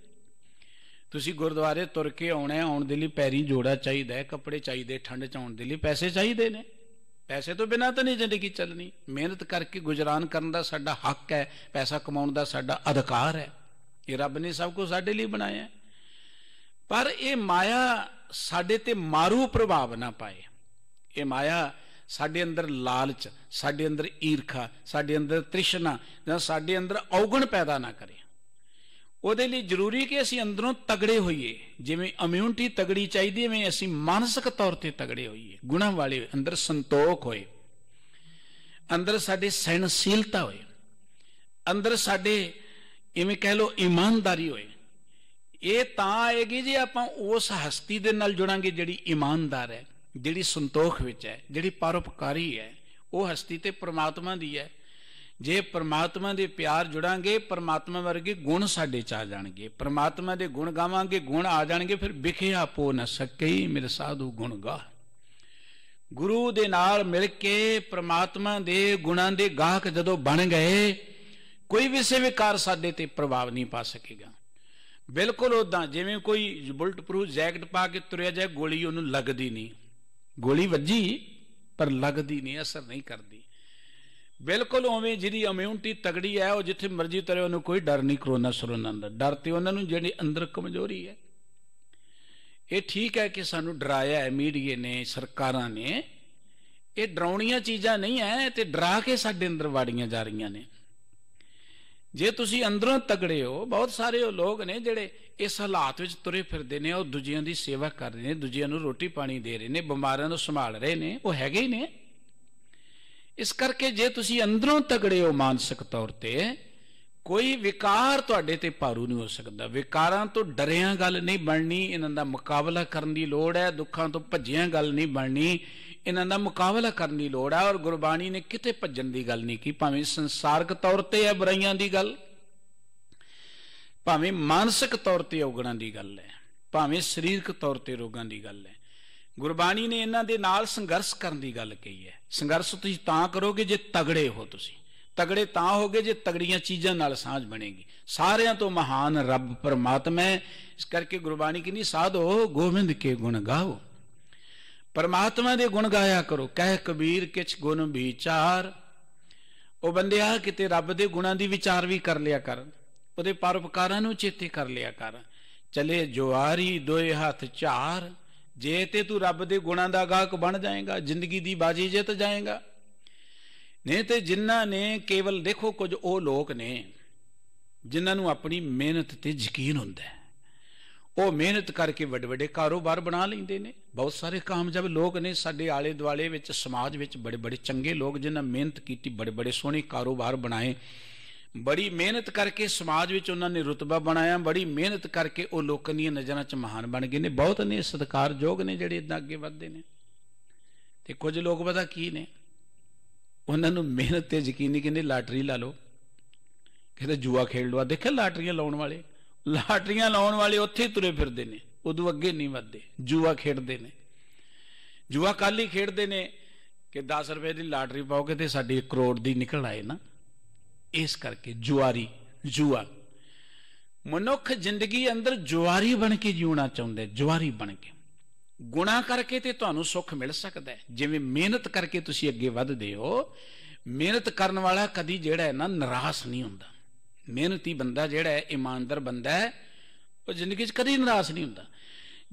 ਤੁਸੀਂ ਗੁਰਦੁਆਰੇ ਤੁਰ ਕੇ ਆਉਣਾ ਆਉਣ ਦੇ ਲਈ ਪੈਰੀ ਜੋੜਾ ਚਾਹੀਦਾ ਹੈ ਕੱਪੜੇ ਚਾਹੀਦੇ ਠੰਡ 'ਚ ਆਉਣ ਦੇ ਲਈ ਪੈਸੇ ਚਾਹੀਦੇ ਨੇ ਪੈਸੇ ਤੋਂ ਬਿਨਾ ਤਾਂ ਨਹੀਂ ਜ਼ਿੰਦਗੀ ਚੱਲਣੀ ਮਿਹਨਤ ਕਰਕੇ ਗੁਜ਼ਾਰਨ ਕਰਨ ਦਾ ਸਾਡਾ ਹੱਕ ਹੈ ਪੈਸਾ ਕਮਾਉਣ ਦਾ ਸਾਡਾ ਅਧਿਕਾਰ ਹੈ ਇਹ ਰੱਬ ਨੇ ਸਭ ਕੁਝ ਸਾਡੇ ਲਈ ਬਣਾਇਆ ਹੈ ਪਰ ਇਹ ਮਾਇਆ ਸਾਡੇ ਤੇ ਮਾਰੂ ਪ੍ਰਭਾਵ ਨਾ ਪਾਏ ਇਹ ਮਾਇਆ ਸਾਡੇ ਅੰਦਰ ਲਾਲਚ ਸਾਡੇ ਅੰਦਰ ਈਰਖਾ ਸਾਡੇ ਅੰਦਰ ਤ੍ਰਿਸ਼ਨਾ ਜਾਂ ਸਾਡੇ ਅੰਦਰ ਔਗਣ ਪੈਦਾ ਨਾ ਕਰੇ ਉਹਦੇ ਲਈ ਜ਼ਰੂਰੀ ਕਿ ਅਸੀਂ ਅੰਦਰੋਂ ਤਗੜੇ ਹੋਈਏ ਜਿਵੇਂ ਇਮਿਊਨਿਟੀ ਤਗੜੀ ਚਾਹੀਦੀ ਹੈ ਐਵੇਂ ਅਸੀਂ ਮਾਨਸਿਕ ਤੌਰ ਤੇ ਤਗੜੇ ਹੋਈਏ ਗੁਣਾਂ ਵਾਲੇ ਅੰਦਰ ਸੰਤੋਖ ਹੋਏ ਅੰਦਰ ਸਾਡੇ ਸਹਿਣਸ਼ੀਲਤਾ ਹੋਏ ਅੰਦਰ ਸਾਡੇ ਇਵੇਂ ਕਹਿ ਲੋ ਇਮਾਨਦਾਰੀ ਹੋਏ ਇਹ ਤਾਂ ਆਏਗੀ ਜੇ ਆਪਾਂ ਉਸ ਹਸਤੀ ਦੇ ਨਾਲ ਜੁੜਾਂਗੇ ਜਿਹੜੀ ਇਮਾਨਦਾਰ ਹੈ ਜਿਹੜੀ ਸੰਤੋਖ ਵਿੱਚ ਹੈ ਜਿਹੜੀ ਪਰਉਪਕਾਰੀ ਹੈ ਉਹ ਹਸਤੀ ਤੇ ਪ੍ਰਮਾਤਮਾ ਦੀ ਹੈ ਜੇ ਪ੍ਰਮਾਤਮਾ ਦੇ ਪਿਆਰ ਜੁੜਾਂਗੇ ਪ੍ਰਮਾਤਮਾ ਵਰਗੇ ਗੁਣ ਸਾਡੇ ਚ ਆ ਜਾਣਗੇ ਪ੍ਰਮਾਤਮਾ ਦੇ ਗੁਣ ਗਾਵਾਂਗੇ ਗੁਣ ਆ ਜਾਣਗੇ ਫਿਰ ਵਿਖਿਆ ਪੋ ਨਾ ਸਕਈ ਮੇਰੇ ਸਾਧੂ ਗੁਣ ਗਾ ਗੁਰੂ ਦੇ ਨਾਲ ਮਿਲ ਕੇ ਪ੍ਰਮਾਤਮਾ ਦੇ ਗੁਣਾਂ ਦੇ ਗਾਹਕ ਜਦੋਂ ਬਣ ਗਏ ਕੋਈ ਵੀ ਵਿਕਾਰ ਸਾਡੇ ਤੇ ਪ੍ਰਭਾਵ ਨਹੀਂ ਪਾ ਸਕੇਗਾ ਬਿਲਕੁਲ ਉਦਾਂ ਜਿਵੇਂ ਕੋਈ ਬੁਲਟ ਪ੍ਰੂਫ ਜੈਕਟ ਪਾ ਕੇ ਤੁਰਿਆ ਜਾਏ ਗੋਲੀ ਉਹਨੂੰ ਲੱਗਦੀ ਨਹੀਂ ਗੋਲੀ ਵੱਜੀ ਪਰ ਲੱਗਦੀ ਨਹੀਂ ਅਸਰ ਨਹੀਂ ਕਰਦੀ ਬਿਲਕੁਲ ਉਵੇਂ ਜਿਹਦੀ ਇਮਿਊਨਿਟੀ ਤਗੜੀ ਹੈ ਉਹ ਜਿੱਥੇ ਮਰਜ਼ੀ ਤਰੇ ਉਹਨੂੰ ਕੋਈ ਡਰ ਨਹੀਂ ਕਰੋਨਾ ਸਰੋਨਾ ਦਾ ਡਰ ਤੇ ਉਹਨਾਂ ਨੂੰ ਜਿਹੜੀ ਅੰਦਰ ਕਮਜ਼ੋਰੀ ਹੈ ਇਹ ਠੀਕ ਹੈ ਕਿ ਸਾਨੂੰ ਡਰਾਇਆ ਹੈ ਮੀਡੀਏ ਨੇ ਸਰਕਾਰਾਂ ਨੇ ਇਹ ਡਰਾਉਣੀਆਂ ਚੀਜ਼ਾਂ ਨਹੀਂ ਹੈ ਤੇ ਡਰਾ ਕੇ ਸਾਡੇ ਅੰਦਰ ਵਾੜੀਆਂ ਜਾ ਰਹੀਆਂ ਨੇ ਜੇ ਤੁਸੀਂ ਅੰਦਰੋਂ ਤਗੜੇ ਹੋ ਬਹੁਤ ਸਾਰੇ ਉਹ ਲੋਕ ਨੇ ਜਿਹੜੇ ਇਸ ਹਾਲਾਤ ਵਿੱਚ ਤੁਰੇ ਫਿਰਦੇ ਨੇ ਉਹ ਦੂਜਿਆਂ ਦੀ ਸੇਵਾ ਕਰ ਰਹੇ ਨੇ ਦੂਜਿਆਂ ਨੂੰ ਰੋਟੀ ਪਾਣੀ ਦੇ ਰਹੇ ਨੇ ਬਿਮਾਰਾਂ ਨੂੰ ਸੰਭਾਲ ਰਹੇ ਨੇ ਉਹ ਹੈਗੇ ਹੀ ਨੇ ਇਸ ਕਰਕੇ ਜੇ ਤੁਸੀਂ ਅੰਦਰੋਂ ਤਗੜੇ ਹੋ ਮਾਨਸਿਕ ਤੌਰ ਤੇ ਕੋਈ ਵਿਕਾਰ ਤੁਹਾਡੇ ਤੇ ਪਾਰੂ ਨਹੀਂ ਹੋ ਸਕਦਾ ਵਿਕਾਰਾਂ ਤੋਂ ਡਰਿਆਂ ਗੱਲ ਨਹੀਂ ਬਣਨੀ ਇਹਨਾਂ ਦਾ ਮੁਕਾਬਲਾ ਕਰਨ ਦੀ ਲੋੜ ਹੈ ਦੁੱਖਾਂ ਤੋਂ ਭੱਜਿਆਂ ਗੱਲ ਨਹੀਂ ਬਣਨੀ ਇਹਨਾਂ ਦਾ ਮੁਕਾਬਲਾ ਕਰਨ ਦੀ ਲੋੜ ਆ ਔਰ ਗੁਰਬਾਣੀ ਨੇ ਕਿਤੇ ਭੱਜਣ ਦੀ ਗੱਲ ਨਹੀਂ ਕੀ ਭਾਵੇਂ ਸੰਸਾਰਕ ਤੌਰ ਤੇ ਹੈ ਬੁਰਾਈਆਂ ਦੀ ਗੱਲ ਭਾਵੇਂ ਮਾਨਸਿਕ ਤੌਰ ਤੇ ਔਗਣਾਂ ਦੀ ਗੱਲ ਹੈ ਭਾਵੇਂ ਸਰੀਰਕ ਤੌਰ ਤੇ ਰੋਗਾਂ ਦੀ ਗੱਲ ਹੈ ਗੁਰਬਾਣੀ ਨੇ ਇਹਨਾਂ ਦੇ ਨਾਲ ਸੰਘਰਸ਼ ਕਰਨ ਦੀ ਗੱਲ ਕਹੀ ਹੈ ਸੰਘਰਸ਼ ਤੁਸੀਂ ਤਾਂ ਕਰੋਗੇ ਜੇ ਤਗੜੇ ਹੋ ਤੁਸੀਂ ਤਗੜੇ ਤਾਂ ਹੋਗੇ ਜੇ ਤਗੜੀਆਂ ਚੀਜ਼ਾਂ ਨਾਲ ਸਾਂਝ ਬਣੇਗੀ ਸਾਰਿਆਂ ਤੋਂ ਮਹਾਨ ਰੱਬ ਪਰਮਾਤਮਾ ਹੈ ਇਸ ਕਰਕੇ ਗੁਰਬਾਣੀ ਕਹਿੰਦੀ ਸਾਧੋ ਗੋਬਿੰਦ ਕੇ ਗੁਣ ਗਾਓ ਪਰਮਾਤਮਾ ਦੇ ਗੁਣ ਗਾਇਆ ਕਰੋ ਕਹਿ ਕਬੀਰ ਕਿਛ ਗੁਣ ਵਿਚਾਰ ਉਹ ਬੰਦਿਆ ਕਿਤੇ ਰੱਬ ਦੇ ਗੁਣਾਂ ਦੀ ਵਿਚਾਰ ਵੀ ਕਰ ਲਿਆ ਕਰ ਉਹਦੇ ਪਰਉਪਕਾਰਾਂ ਨੂੰ ਚੇਤੇ ਕਰ ਲਿਆ ਕਰ ਚਲੇ ਜੁਆਰੀ ਦੋਏ ਹੱਥ ਚਾਰ ਜੇ ਤੇ ਤੂੰ ਰੱਬ ਦੇ ਗੁਣਾਂ ਦਾ ਗਾਹਕ ਬਣ ਜਾਏਗਾ ਜ਼ਿੰਦਗੀ ਦੀ ਬਾਜੀ ਜਿੱਤ ਜਾਏਗਾ ਨਹੀਂ ਤੇ ਜਿਨ੍ਹਾਂ ਨੇ ਕੇਵਲ ਦੇਖੋ ਕੁਝ ਉਹ ਲੋਕ ਨੇ ਜਿਨ੍ਹਾਂ ਨੂੰ ਆਪਣੀ ਮਿਹਨਤ ਤੇ ਯਕੀਨ ਹੁੰਦਾ ਹੈ ਉਹ ਮਿਹਨਤ ਕਰਕੇ ਵੱਡੇ ਵੱਡੇ ਕਾਰੋਬਾਰ ਬਣਾ ਲੈਂਦੇ ਨੇ ਬਹੁਤ ਸਾਰੇ ਕਾਮਯਾਬ ਲੋਕ ਨੇ ਸਾਡੇ ਆਲੇ ਦੁਆਲੇ ਵਿੱਚ ਸਮਾਜ ਵਿੱਚ ਬੜੇ ਬੜੇ ਚੰਗੇ ਲੋਕ ਜਿਨ੍ਹਾਂ ਮਿਹਨਤ ਕੀਤੀ ਬੜੇ ਬੜੇ ਸੋਹਣੇ ਕਾਰੋਬਾਰ ਬਣਾਏ ਬੜੀ ਮਿਹਨਤ ਕਰਕੇ ਸਮਾਜ ਵਿੱਚ ਉਹਨਾਂ ਨੇ ਰਤਬਾ ਬਣਾਇਆ ਬੜੀ ਮਿਹਨਤ ਕਰਕੇ ਉਹ ਲੋਕਾਂ ਦੀਆਂ ਨਜ਼ਰਾਂ 'ਚ ਮਹਾਨ ਬਣ ਗਏ ਨੇ ਬਹੁਤ ਨੇ ਸਤਿਕਾਰਯੋਗ ਨੇ ਜਿਹੜੇ ਇਦਾਂ ਅੱਗੇ ਵਧਦੇ ਨੇ ਤੇ ਕੁਝ ਲੋਕ ਪਤਾ ਕੀ ਨੇ ਉਹਨਾਂ ਨੂੰ ਮਿਹਨਤ ਤੇ ਯਕੀਨੀ ਕਹਿੰਦੇ ਲਾਟਰੀ ਲਾ ਲਓ ਕਹਿੰਦੇ ਜੂਆ ਖੇਡ ਲਵਾ ਦੇਖਿਆ ਲਾਟਰੀਆਂ ਲਾਉਣ ਵਾਲੇ ਲਾਟਰੀਆਂ ਲਾਉਣ ਵਾਲੇ ਉੱਥੇ ਹੀ ਤੁਰੇ ਫਿਰਦੇ ਨੇ ਉਦੋਂ ਅੱਗੇ ਨਹੀਂ ਵੱਧਦੇ ਜੂਆ ਖੇਡਦੇ ਨੇ ਜੂਆ ਕਾਲੀ ਖੇਡਦੇ ਨੇ ਕਿ 10 ਰੁਪਏ ਦੀ ਲਾਟਰੀ ਪਾਓਗੇ ਤੇ ਸਾਡੀ 1 ਕਰੋੜ ਦੀ ਨਿਕਲ ਆਏ ਨਾ ਇਸ ਕਰਕੇ ਜੁਆਰੀ ਜੂਆ ਮਨੁੱਖ ਜ਼ਿੰਦਗੀ ਅੰਦਰ ਜੁਆਰੀ ਬਣ ਕੇ ਜੀਉਣਾ ਚਾਹੁੰਦੇ ਜੁਆਰੀ ਬਣ ਕੇ ਗੁਣਾ ਕਰਕੇ ਤੇ ਤੁਹਾਨੂੰ ਸੁੱਖ ਮਿਲ ਸਕਦਾ ਹੈ ਜਿਵੇਂ ਮਿਹਨਤ ਕਰਕੇ ਤੁਸੀਂ ਅੱਗੇ ਵਧਦੇ ਹੋ ਮਿਹਨਤ ਕਰਨ ਵਾਲਾ ਕਦੀ ਜਿਹੜਾ ਹੈ ਨਾ ਨਿਰਾਸ਼ ਨਹੀਂ ਹੁੰਦਾ ਮਿਹਨਤੀ ਬੰਦਾ ਜਿਹੜਾ ਹੈ ਇਮਾਨਦਾਰ ਬੰਦਾ ਹੈ ਉਹ ਜ਼ਿੰਦਗੀ 'ਚ ਕਦੀ ਨਿਰਾਸ਼ ਨਹੀਂ ਹੁੰਦਾ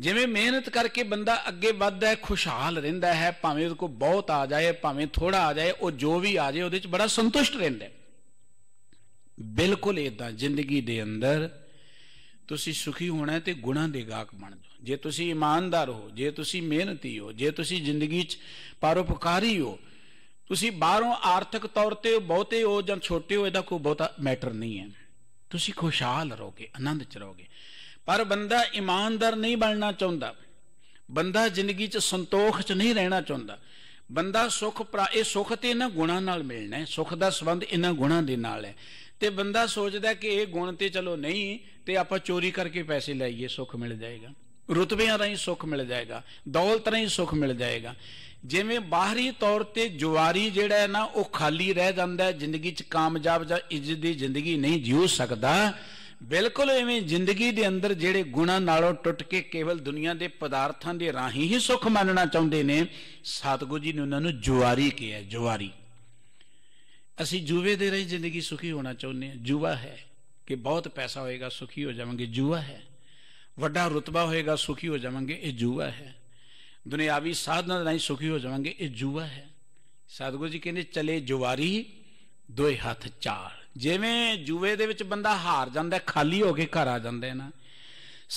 ਜਿਵੇਂ ਮਿਹਨਤ ਕਰਕੇ ਬੰਦਾ ਅੱਗੇ ਵੱਧਦਾ ਹੈ ਖੁਸ਼ਹਾਲ ਰਹਿੰਦਾ ਹੈ ਭਾਵੇਂ ਉਹਦੇ ਕੋਲ ਬਹੁਤ ਆ ਜਾਏ ਭਾਵੇਂ ਥੋੜਾ ਆ ਜਾਏ ਉਹ ਜੋ ਵੀ ਆ ਜਾਏ ਉਹਦੇ 'ਚ ਬੜਾ ਸੰਤੁਸ਼ਟ ਰਹਿੰਦਾ ਬਿਲਕੁਲ ਇਦਾਂ ਜ਼ਿੰਦਗੀ ਦੇ ਅੰਦਰ ਤੁਸੀਂ ਸੁਖੀ ਹੋਣਾ ਤੇ ਗੁਣਾਂ ਦੇ ਗਾਕ ਬਣ ਜਾਓ ਜੇ ਤੁਸੀਂ ਇਮਾਨਦਾਰ ਹੋ ਜੇ ਤੁਸੀਂ ਮਿਹਨਤੀ ਹੋ ਜੇ ਤੁਸੀਂ ਜ਼ਿੰਦਗੀ 'ਚ ਪਰਉਪਕਾਰੀ ਹੋ ਤੁਸੀਂ ਬਾਹਰੋਂ ਆਰਥਿਕ ਤੌਰ ਤੇ ਬਹੁਤੇ ਹੋ ਜਾਂ ਛੋਟੇ ਹੋ ਇਹਦਾ ਕੋਈ ਬਹੁਤਾ ਮੈਟਰ ਨਹੀਂ ਹੈ ਤੁਸੀਂ ਖੁਸ਼ਹਾਲ ਰਹੋਗੇ ਆਨੰਦ ਚ ਰਹੋਗੇ ਪਰ ਬੰਦਾ ਇਮਾਨਦਾਰ ਨਹੀਂ ਬਣਨਾ ਚਾਹੁੰਦਾ ਬੰਦਾ ਜ਼ਿੰਦਗੀ 'ਚ ਸੰਤੋਖ 'ਚ ਨਹੀਂ ਰਹਿਣਾ ਚਾਹੁੰਦਾ ਬੰਦਾ ਸੁਖ ਇਹ ਸੁਖ ਤੇ ਇਹਨਾਂ ਗੁਣਾਂ ਨਾਲ ਮਿਲਣਾ ਹੈ ਸੁਖ ਦਾ ਸੰਬੰਧ ਇਹਨਾਂ ਗੁਣਾਂ ਦੇ ਨਾਲ ਹੈ ਤੇ ਬੰਦਾ ਸੋਚਦਾ ਕਿ ਇਹ ਗੁਣ ਤੇ ਚਲੋ ਨਹੀਂ ਤੇ ਆਪਾਂ ਚੋਰੀ ਕਰਕੇ ਪੈਸੇ ਲਈਏ ਸੁਖ ਮਿਲ ਜਾਏਗਾ ਰੁਤਬਿਆਂ ਰਾਹੀਂ ਸੁਖ ਮਿਲ ਜਾਏਗਾ ਦੌਲਤ ਰਾਹੀਂ ਸੁਖ ਮਿਲ ਜਾਏਗਾ ਜਿਵੇਂ ਬਾਹਰੀ ਤੌਰ ਤੇ ਜੁਵਾਰੀ ਜਿਹੜਾ ਹੈ ਨਾ ਉਹ ਖਾਲੀ ਰਹਿ ਜਾਂਦਾ ਜ਼ਿੰਦਗੀ 'ਚ ਕਾਮਯਾਬ ਜਾਂ ਇੱਜ਼ਤ ਦੀ ਜ਼ਿੰਦਗੀ ਨਹੀਂ ਜਿਉ ਸਕਦਾ ਬਿਲਕੁਲ ਐਵੇਂ ਜ਼ਿੰਦਗੀ ਦੇ ਅੰਦਰ ਜਿਹੜੇ ਗੁਣਾ ਨਾਲੋਂ ਟੁੱਟ ਕੇ ਕੇਵਲ ਦੁਨੀਆ ਦੇ ਪਦਾਰਥਾਂ ਦੇ ਰਾਹੀਂ ਹੀ ਸੁੱਖ ਮੰਨਣਾ ਚਾਹੁੰਦੇ ਨੇ ਸਤਗੁਰੂ ਜੀ ਨੇ ਉਹਨਾਂ ਨੂੰ ਜੁਵਾਰੀ ਕਿਹਾ ਜੁਵਾਰੀ ਅਸੀਂ ਜੂਵੇ ਦੇ ਰਹੀ ਜ਼ਿੰਦਗੀ ਸੁਖੀ ਹੋਣਾ ਚਾਹੁੰਦੇ ਆ ਜੁਵਾ ਹੈ ਕਿ ਬਹੁਤ ਪੈਸਾ ਹੋਏਗਾ ਸੁਖੀ ਹੋ ਜਾਵਾਂਗੇ ਜੁਵਾ ਹੈ ਵੱਡਾ ਰੁਤਬਾ ਹੋਏਗਾ ਸੁਖੀ ਹੋ ਜਾਵਾਂਗੇ ਇਹ ਜੁਵਾ ਹੈ ਦੁਨਿਆਵੀ ਸਾਧਨਾ ਨਾਲ ਸੁਖੀ ਹੋ ਜਾਵਾਂਗੇ ਇਹ ਜੂਆ ਹੈ ਸਤਿਗੁਰੂ ਜੀ ਕਹਿੰਦੇ ਚਲੇ ਜੁਵਾਰੀ ਦੋਏ ਹੱਥ ਚਾਲ ਜਿਵੇਂ ਜੂਏ ਦੇ ਵਿੱਚ ਬੰਦਾ ਹਾਰ ਜਾਂਦਾ ਖਾਲੀ ਹੋ ਕੇ ਘਰ ਆ ਜਾਂਦਾ ਹੈ ਨਾ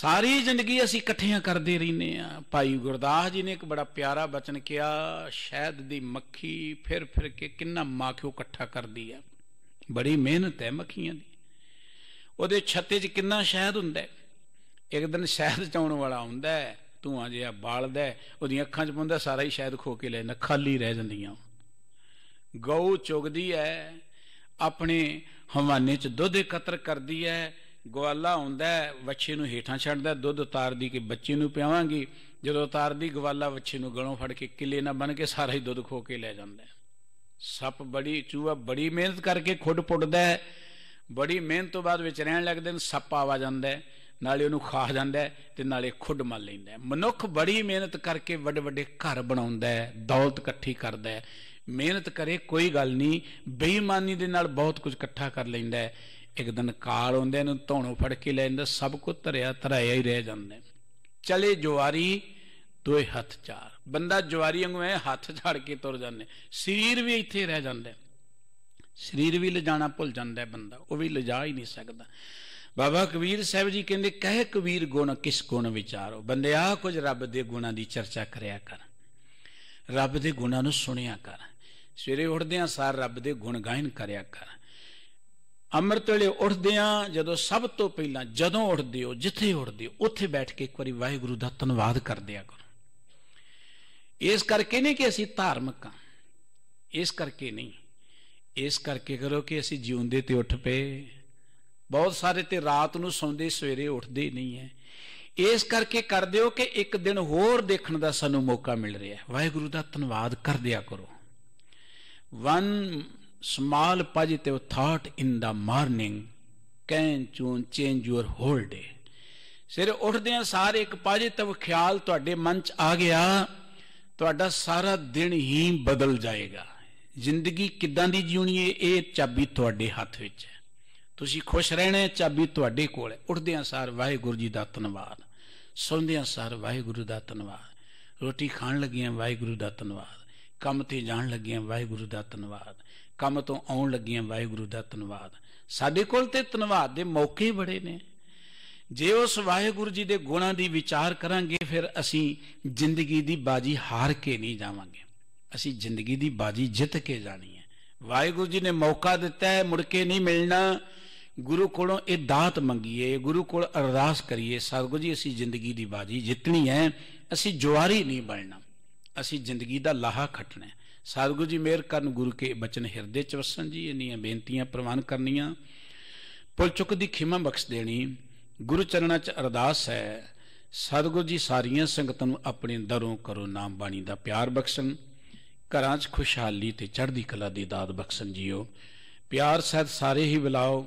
ਸਾਰੀ ਜ਼ਿੰਦਗੀ ਅਸੀਂ ਇਕੱਠਿਆਂ ਕਰਦੇ ਰਹਿੰਦੇ ਆ ਭਾਈ ਗੁਰਦਾਸ ਜੀ ਨੇ ਇੱਕ ਬੜਾ ਪਿਆਰਾ ਬਚਨ ਕਿਹਾ ਸ਼ਹਿਦ ਦੀ ਮੱਖੀ ਫਿਰ ਫਿਰ ਕੇ ਕਿੰਨਾ ਮਾਖਿਓ ਇਕੱਠਾ ਕਰਦੀ ਆ ਬੜੀ ਮਿਹਨਤ ਹੈ ਮੱਖੀਆਂ ਦੀ ਉਹਦੇ ਛੱਤੇ 'ਚ ਕਿੰਨਾ ਸ਼ਹਿਦ ਹੁੰਦਾ ਇੱਕ ਦਿਨ ਸ਼ਹਿਦ ਚਾਉਣ ਵਾਲਾ ਹੁੰਦਾ ਧੂਆਂ ਜਿਹਾ ਬਾਲਦਾ ਉਹਦੀਆਂ ਅੱਖਾਂ 'ਚ ਪੁੰਦਾ ਸਾਰਾ ਹੀ ਸ਼ਾਇਦ ਖੋ ਕੇ ਲੈ ਨਾ ਖਾਲੀ ਰਹਿ ਜਾਂਦੀਆਂ ਗਊ ਚੁਗਦੀ ਐ ਆਪਣੇ ਹਵਾਨੇ 'ਚ ਦੁੱਧ ਇਕੱਤਰ ਕਰਦੀ ਐ ਗਵਾਲਾ ਹੁੰਦਾ ਵੱਛੇ ਨੂੰ ਹੀਠਾਂ ਛੱਡਦਾ ਦੁੱਧ ਉਤਾਰਦੀ ਕਿ ਬੱਚੇ ਨੂੰ ਪਿਆਵਾਂਗੀ ਜਦੋਂ ਉਤਾਰਦੀ ਗਵਾਲਾ ਵੱਛੇ ਨੂੰ ਗਲੋਂ ਫੜ ਕੇ ਕਿੱਲੇ ਨਾ ਬਣ ਕੇ ਸਾਰਾ ਹੀ ਦੁੱਧ ਖੋ ਕੇ ਲੈ ਜਾਂਦਾ ਸੱਪ ਬੜੀ ਚੂਹਾ ਬੜੀ ਮਿਹਨਤ ਕਰਕੇ ਖੁੱਡ ਪੁੱਟਦਾ ਬੜੀ ਮਿਹਨਤ ਤੋਂ ਬਾਅਦ ਵਿੱਚ ਰਹਿਣ ਲੱਗਦੇ ਨੇ ਸੱਪ ਆਵਾ ਜਾਂਦਾ ਨਾਲੇ ਉਹਨੂੰ ਖਾ ਜਾਂਦਾ ਤੇ ਨਾਲੇ ਖੁੱਡ ਮੱਲ ਲੈਂਦਾ ਮਨੁੱਖ ਬੜੀ ਮਿਹਨਤ ਕਰਕੇ ਵੱਡੇ ਵੱਡੇ ਘਰ ਬਣਾਉਂਦਾ ਹੈ ਦੌਲਤ ਇਕੱਠੀ ਕਰਦਾ ਹੈ ਮਿਹਨਤ ਕਰੇ ਕੋਈ ਗੱਲ ਨਹੀਂ ਬੇਈਮਾਨੀ ਦੇ ਨਾਲ ਬਹੁਤ ਕੁਝ ਇਕੱਠਾ ਕਰ ਲੈਂਦਾ ਹੈ ਇੱਕ ਦਿਨ ਕਾਲ ਆਉਂਦੇ ਨੂੰ ਧੌਣੋ ਫੜ ਕੇ ਲੈ ਜਾਂਦਾ ਸਭ ਕੁਝ ਧਰਿਆ ਧਰਾਇਆ ਹੀ ਰਹਿ ਜਾਂਦਾ ਚਲੇ ਜਵਾਰੀ ਦੋਏ ਹੱਥ ਚਾਰ ਬੰਦਾ ਜਵਾਰੀ ਵਾਂਗੂ ਐ ਹੱਥ ਛੜ ਕੇ ਤੁਰ ਜਾਂਦੇ ਸਰੀਰ ਵੀ ਇੱਥੇ ਰਹਿ ਜਾਂਦਾ ਸਰੀਰ ਵੀ ਲਿਜਾਣਾ ਭੁੱਲ ਜਾਂਦਾ ਬੰਦਾ ਉਹ ਵੀ ਲਿਜਾ ਹੀ ਨਹੀਂ ਸਕਦਾ ਬਾਬਾ ਕਬੀਰ ਸਾਹਿਬ ਜੀ ਕਹਿੰਦੇ ਕਹਿ ਕਬੀਰ ਗੁਣ ਕਿਸ ਗੁਣ ਵਿਚਾਰੋ ਬੰਦਿਆ ਕੁਝ ਰੱਬ ਦੇ ਗੁਣਾਂ ਦੀ ਚਰਚਾ ਕਰਿਆ ਕਰ ਰੱਬ ਦੇ ਗੁਣਾਂ ਨੂੰ ਸੁਣਿਆ ਕਰ ਸਵੇਰੇ ਉੱਠਦਿਆਂ ਸਾਰ ਰੱਬ ਦੇ ਗੁਣ ਗਾਇਨ ਕਰਿਆ ਕਰ ਅੰਮ੍ਰਿਤ ਵੇਲੇ ਉੱਠਦਿਆਂ ਜਦੋਂ ਸਭ ਤੋਂ ਪਹਿਲਾਂ ਜਦੋਂ ਉੱਠਦੇ ਹੋ ਜਿੱਥੇ ਉੱਠਦੇ ਹੋ ਉੱਥੇ ਬੈਠ ਕੇ ਇੱਕ ਵਾਰੀ ਵਾਹਿਗੁਰੂ ਦਾ ਧੰਨਵਾਦ ਕਰਦਿਆ ਕਰੋ ਇਸ ਕਰਕੇ ਨਹੀਂ ਕਿ ਅਸੀਂ ਧਾਰਮਿਕ ਆ ਇਸ ਕਰਕੇ ਨਹੀਂ ਇਸ ਕਰਕੇ ਕਰੋ ਕਿ ਅਸੀਂ ਜਿਉਂਦੇ ਤੇ ਉੱਠ ਪਏ ਬਹੁਤ ਸਾਰੇ ਤੇ ਰਾਤ ਨੂੰ ਸੌਂਦੇ ਸਵੇਰੇ ਉੱਠਦੇ ਨਹੀਂ ਹੈ ਇਸ ਕਰਕੇ ਕਰ ਦਿਓ ਕਿ ਇੱਕ ਦਿਨ ਹੋਰ ਦੇਖਣ ਦਾ ਸਾਨੂੰ ਮੌਕਾ ਮਿਲ ਰਿਹਾ ਵਾਹਿਗੁਰੂ ਦਾ ਧੰਨਵਾਦ ਕਰ ਦਿਆ ਕਰੋ one small positive thought in the morning can ਚੂਨ ਚੇਂਜ ਯੂਰ ਹੋਲ ਡੇ ਸਿਰ ਉੱਠਦਿਆਂ ਸਾਰੇ ਇੱਕ ਪੋਜੀਟਿਵ ਖਿਆਲ ਤੁਹਾਡੇ ਮਨ 'ਚ ਆ ਗਿਆ ਤੁਹਾਡਾ ਸਾਰਾ ਦਿਨ ਹੀ ਬਦਲ ਜਾਏਗਾ ਜ਼ਿੰਦਗੀ ਕਿਦਾਂ ਦੀ ਜਿਉਣੀ ਹੈ ਇਹ ਚਾਬੀ ਤੁਹਾਡੇ ਹੱਥ ਵਿੱਚ ਹੈ ਤੁਸੀਂ ਖੁਸ਼ ਰਹਿਣਾ ਚਾਬੀ ਤੁਹਾਡੇ ਕੋਲ ਹੈ ਉੱਠਦਿਆਂ ਸਾਰ ਵਾਹਿਗੁਰੂ ਜੀ ਦਾ ਧੰਨਵਾਦ ਸੌਂਦਿਆਂ ਸਾਰ ਵਾਹਿਗੁਰੂ ਦਾ ਧੰਨਵਾਦ ਰੋਟੀ ਖਾਣ ਲੱਗਿਆਂ ਵਾਹਿਗੁਰੂ ਦਾ ਧੰਨਵਾਦ ਕੰਮ ਤੇ ਜਾਣ ਲੱਗਿਆਂ ਵਾਹਿਗੁਰੂ ਦਾ ਧੰਨਵਾਦ ਕੰਮ ਤੋਂ ਆਉਣ ਲੱਗਿਆਂ ਵਾਹਿਗੁਰੂ ਦਾ ਧੰਨਵਾਦ ਸਾਡੇ ਕੋਲ ਤੇ ਧੰਨਵਾਦ ਦੇ ਮੌਕੇ ਬੜੇ ਨੇ ਜੇ ਉਸ ਵਾਹਿਗੁਰੂ ਜੀ ਦੇ ਗੁਣਾਂ ਦੀ ਵਿਚਾਰ ਕਰਾਂਗੇ ਫਿਰ ਅਸੀਂ ਜ਼ਿੰਦਗੀ ਦੀ ਬਾਜੀ ਹਾਰ ਕੇ ਨਹੀਂ ਜਾਵਾਂਗੇ ਅਸੀਂ ਜ਼ਿੰਦਗੀ ਦੀ ਬਾਜੀ ਜਿੱਤ ਕੇ ਜਾਣੀ ਹੈ ਵਾਹਿਗੁਰੂ ਜੀ ਨੇ ਮੌਕਾ ਦਿੱਤਾ ਹੈ ਮੁੜ ਕੇ ਨਹੀਂ ਮਿਲਣਾ ਗੁਰੂ ਕੋਲੋਂ ਇਹ ਦਾਤ ਮੰਗੀਏ ਗੁਰੂ ਕੋਲ ਅਰਦਾਸ ਕਰੀਏ ਸਤਿਗੁਰੂ ਜੀ ਅਸੀਂ ਜ਼ਿੰਦਗੀ ਦੀ ਬਾਜੀ ਜਿੱਤਣੀ ਹੈ ਅਸੀਂ ਜੁਆਰੀ ਨਹੀਂ ਬਣਨਾ ਅਸੀਂ ਜ਼ਿੰਦਗੀ ਦਾ ਲਾਹਾ ਖੱਟਣਾ ਸਤਿਗੁਰੂ ਜੀ ਮਿਹਰ ਕਰਨ ਗੁਰੂ ਕੇ ਬਚਨ ਹਿਰਦੇ ਚ ਵਸਣ ਜੀ ਇੰਨੀਆਂ ਬੇਨਤੀਆਂ ਪ੍ਰਵਾਨ ਕਰਨੀਆਂ ਪੁੱਲ ਚੁੱਕ ਦੀ ਖਿਮਾ ਬਖਸ਼ ਦੇਣੀ ਗੁਰੂ ਚਰਨਾਂ ਚ ਅਰਦਾਸ ਹੈ ਸਤਿਗੁਰੂ ਜੀ ਸਾਰੀਆਂ ਸੰਗਤਾਂ ਨੂੰ ਆਪਣੇ ਦਰੋਂ ਕਰੋ ਨਾਮ ਬਾਣੀ ਦਾ ਪਿਆਰ ਬਖਸ਼ਣ ਘਰਾਂ 'ਚ ਖੁਸ਼ਹਾਲੀ ਤੇ ਚੜ੍ਹਦੀ ਕਲਾ ਦੀ ਦਾਤ ਬਖਸ਼ਣ ਜੀਓ ਪਿਆਰ ਸਹਿਤ ਸਾਰੇ ਹੀ ਬੁਲਾਓ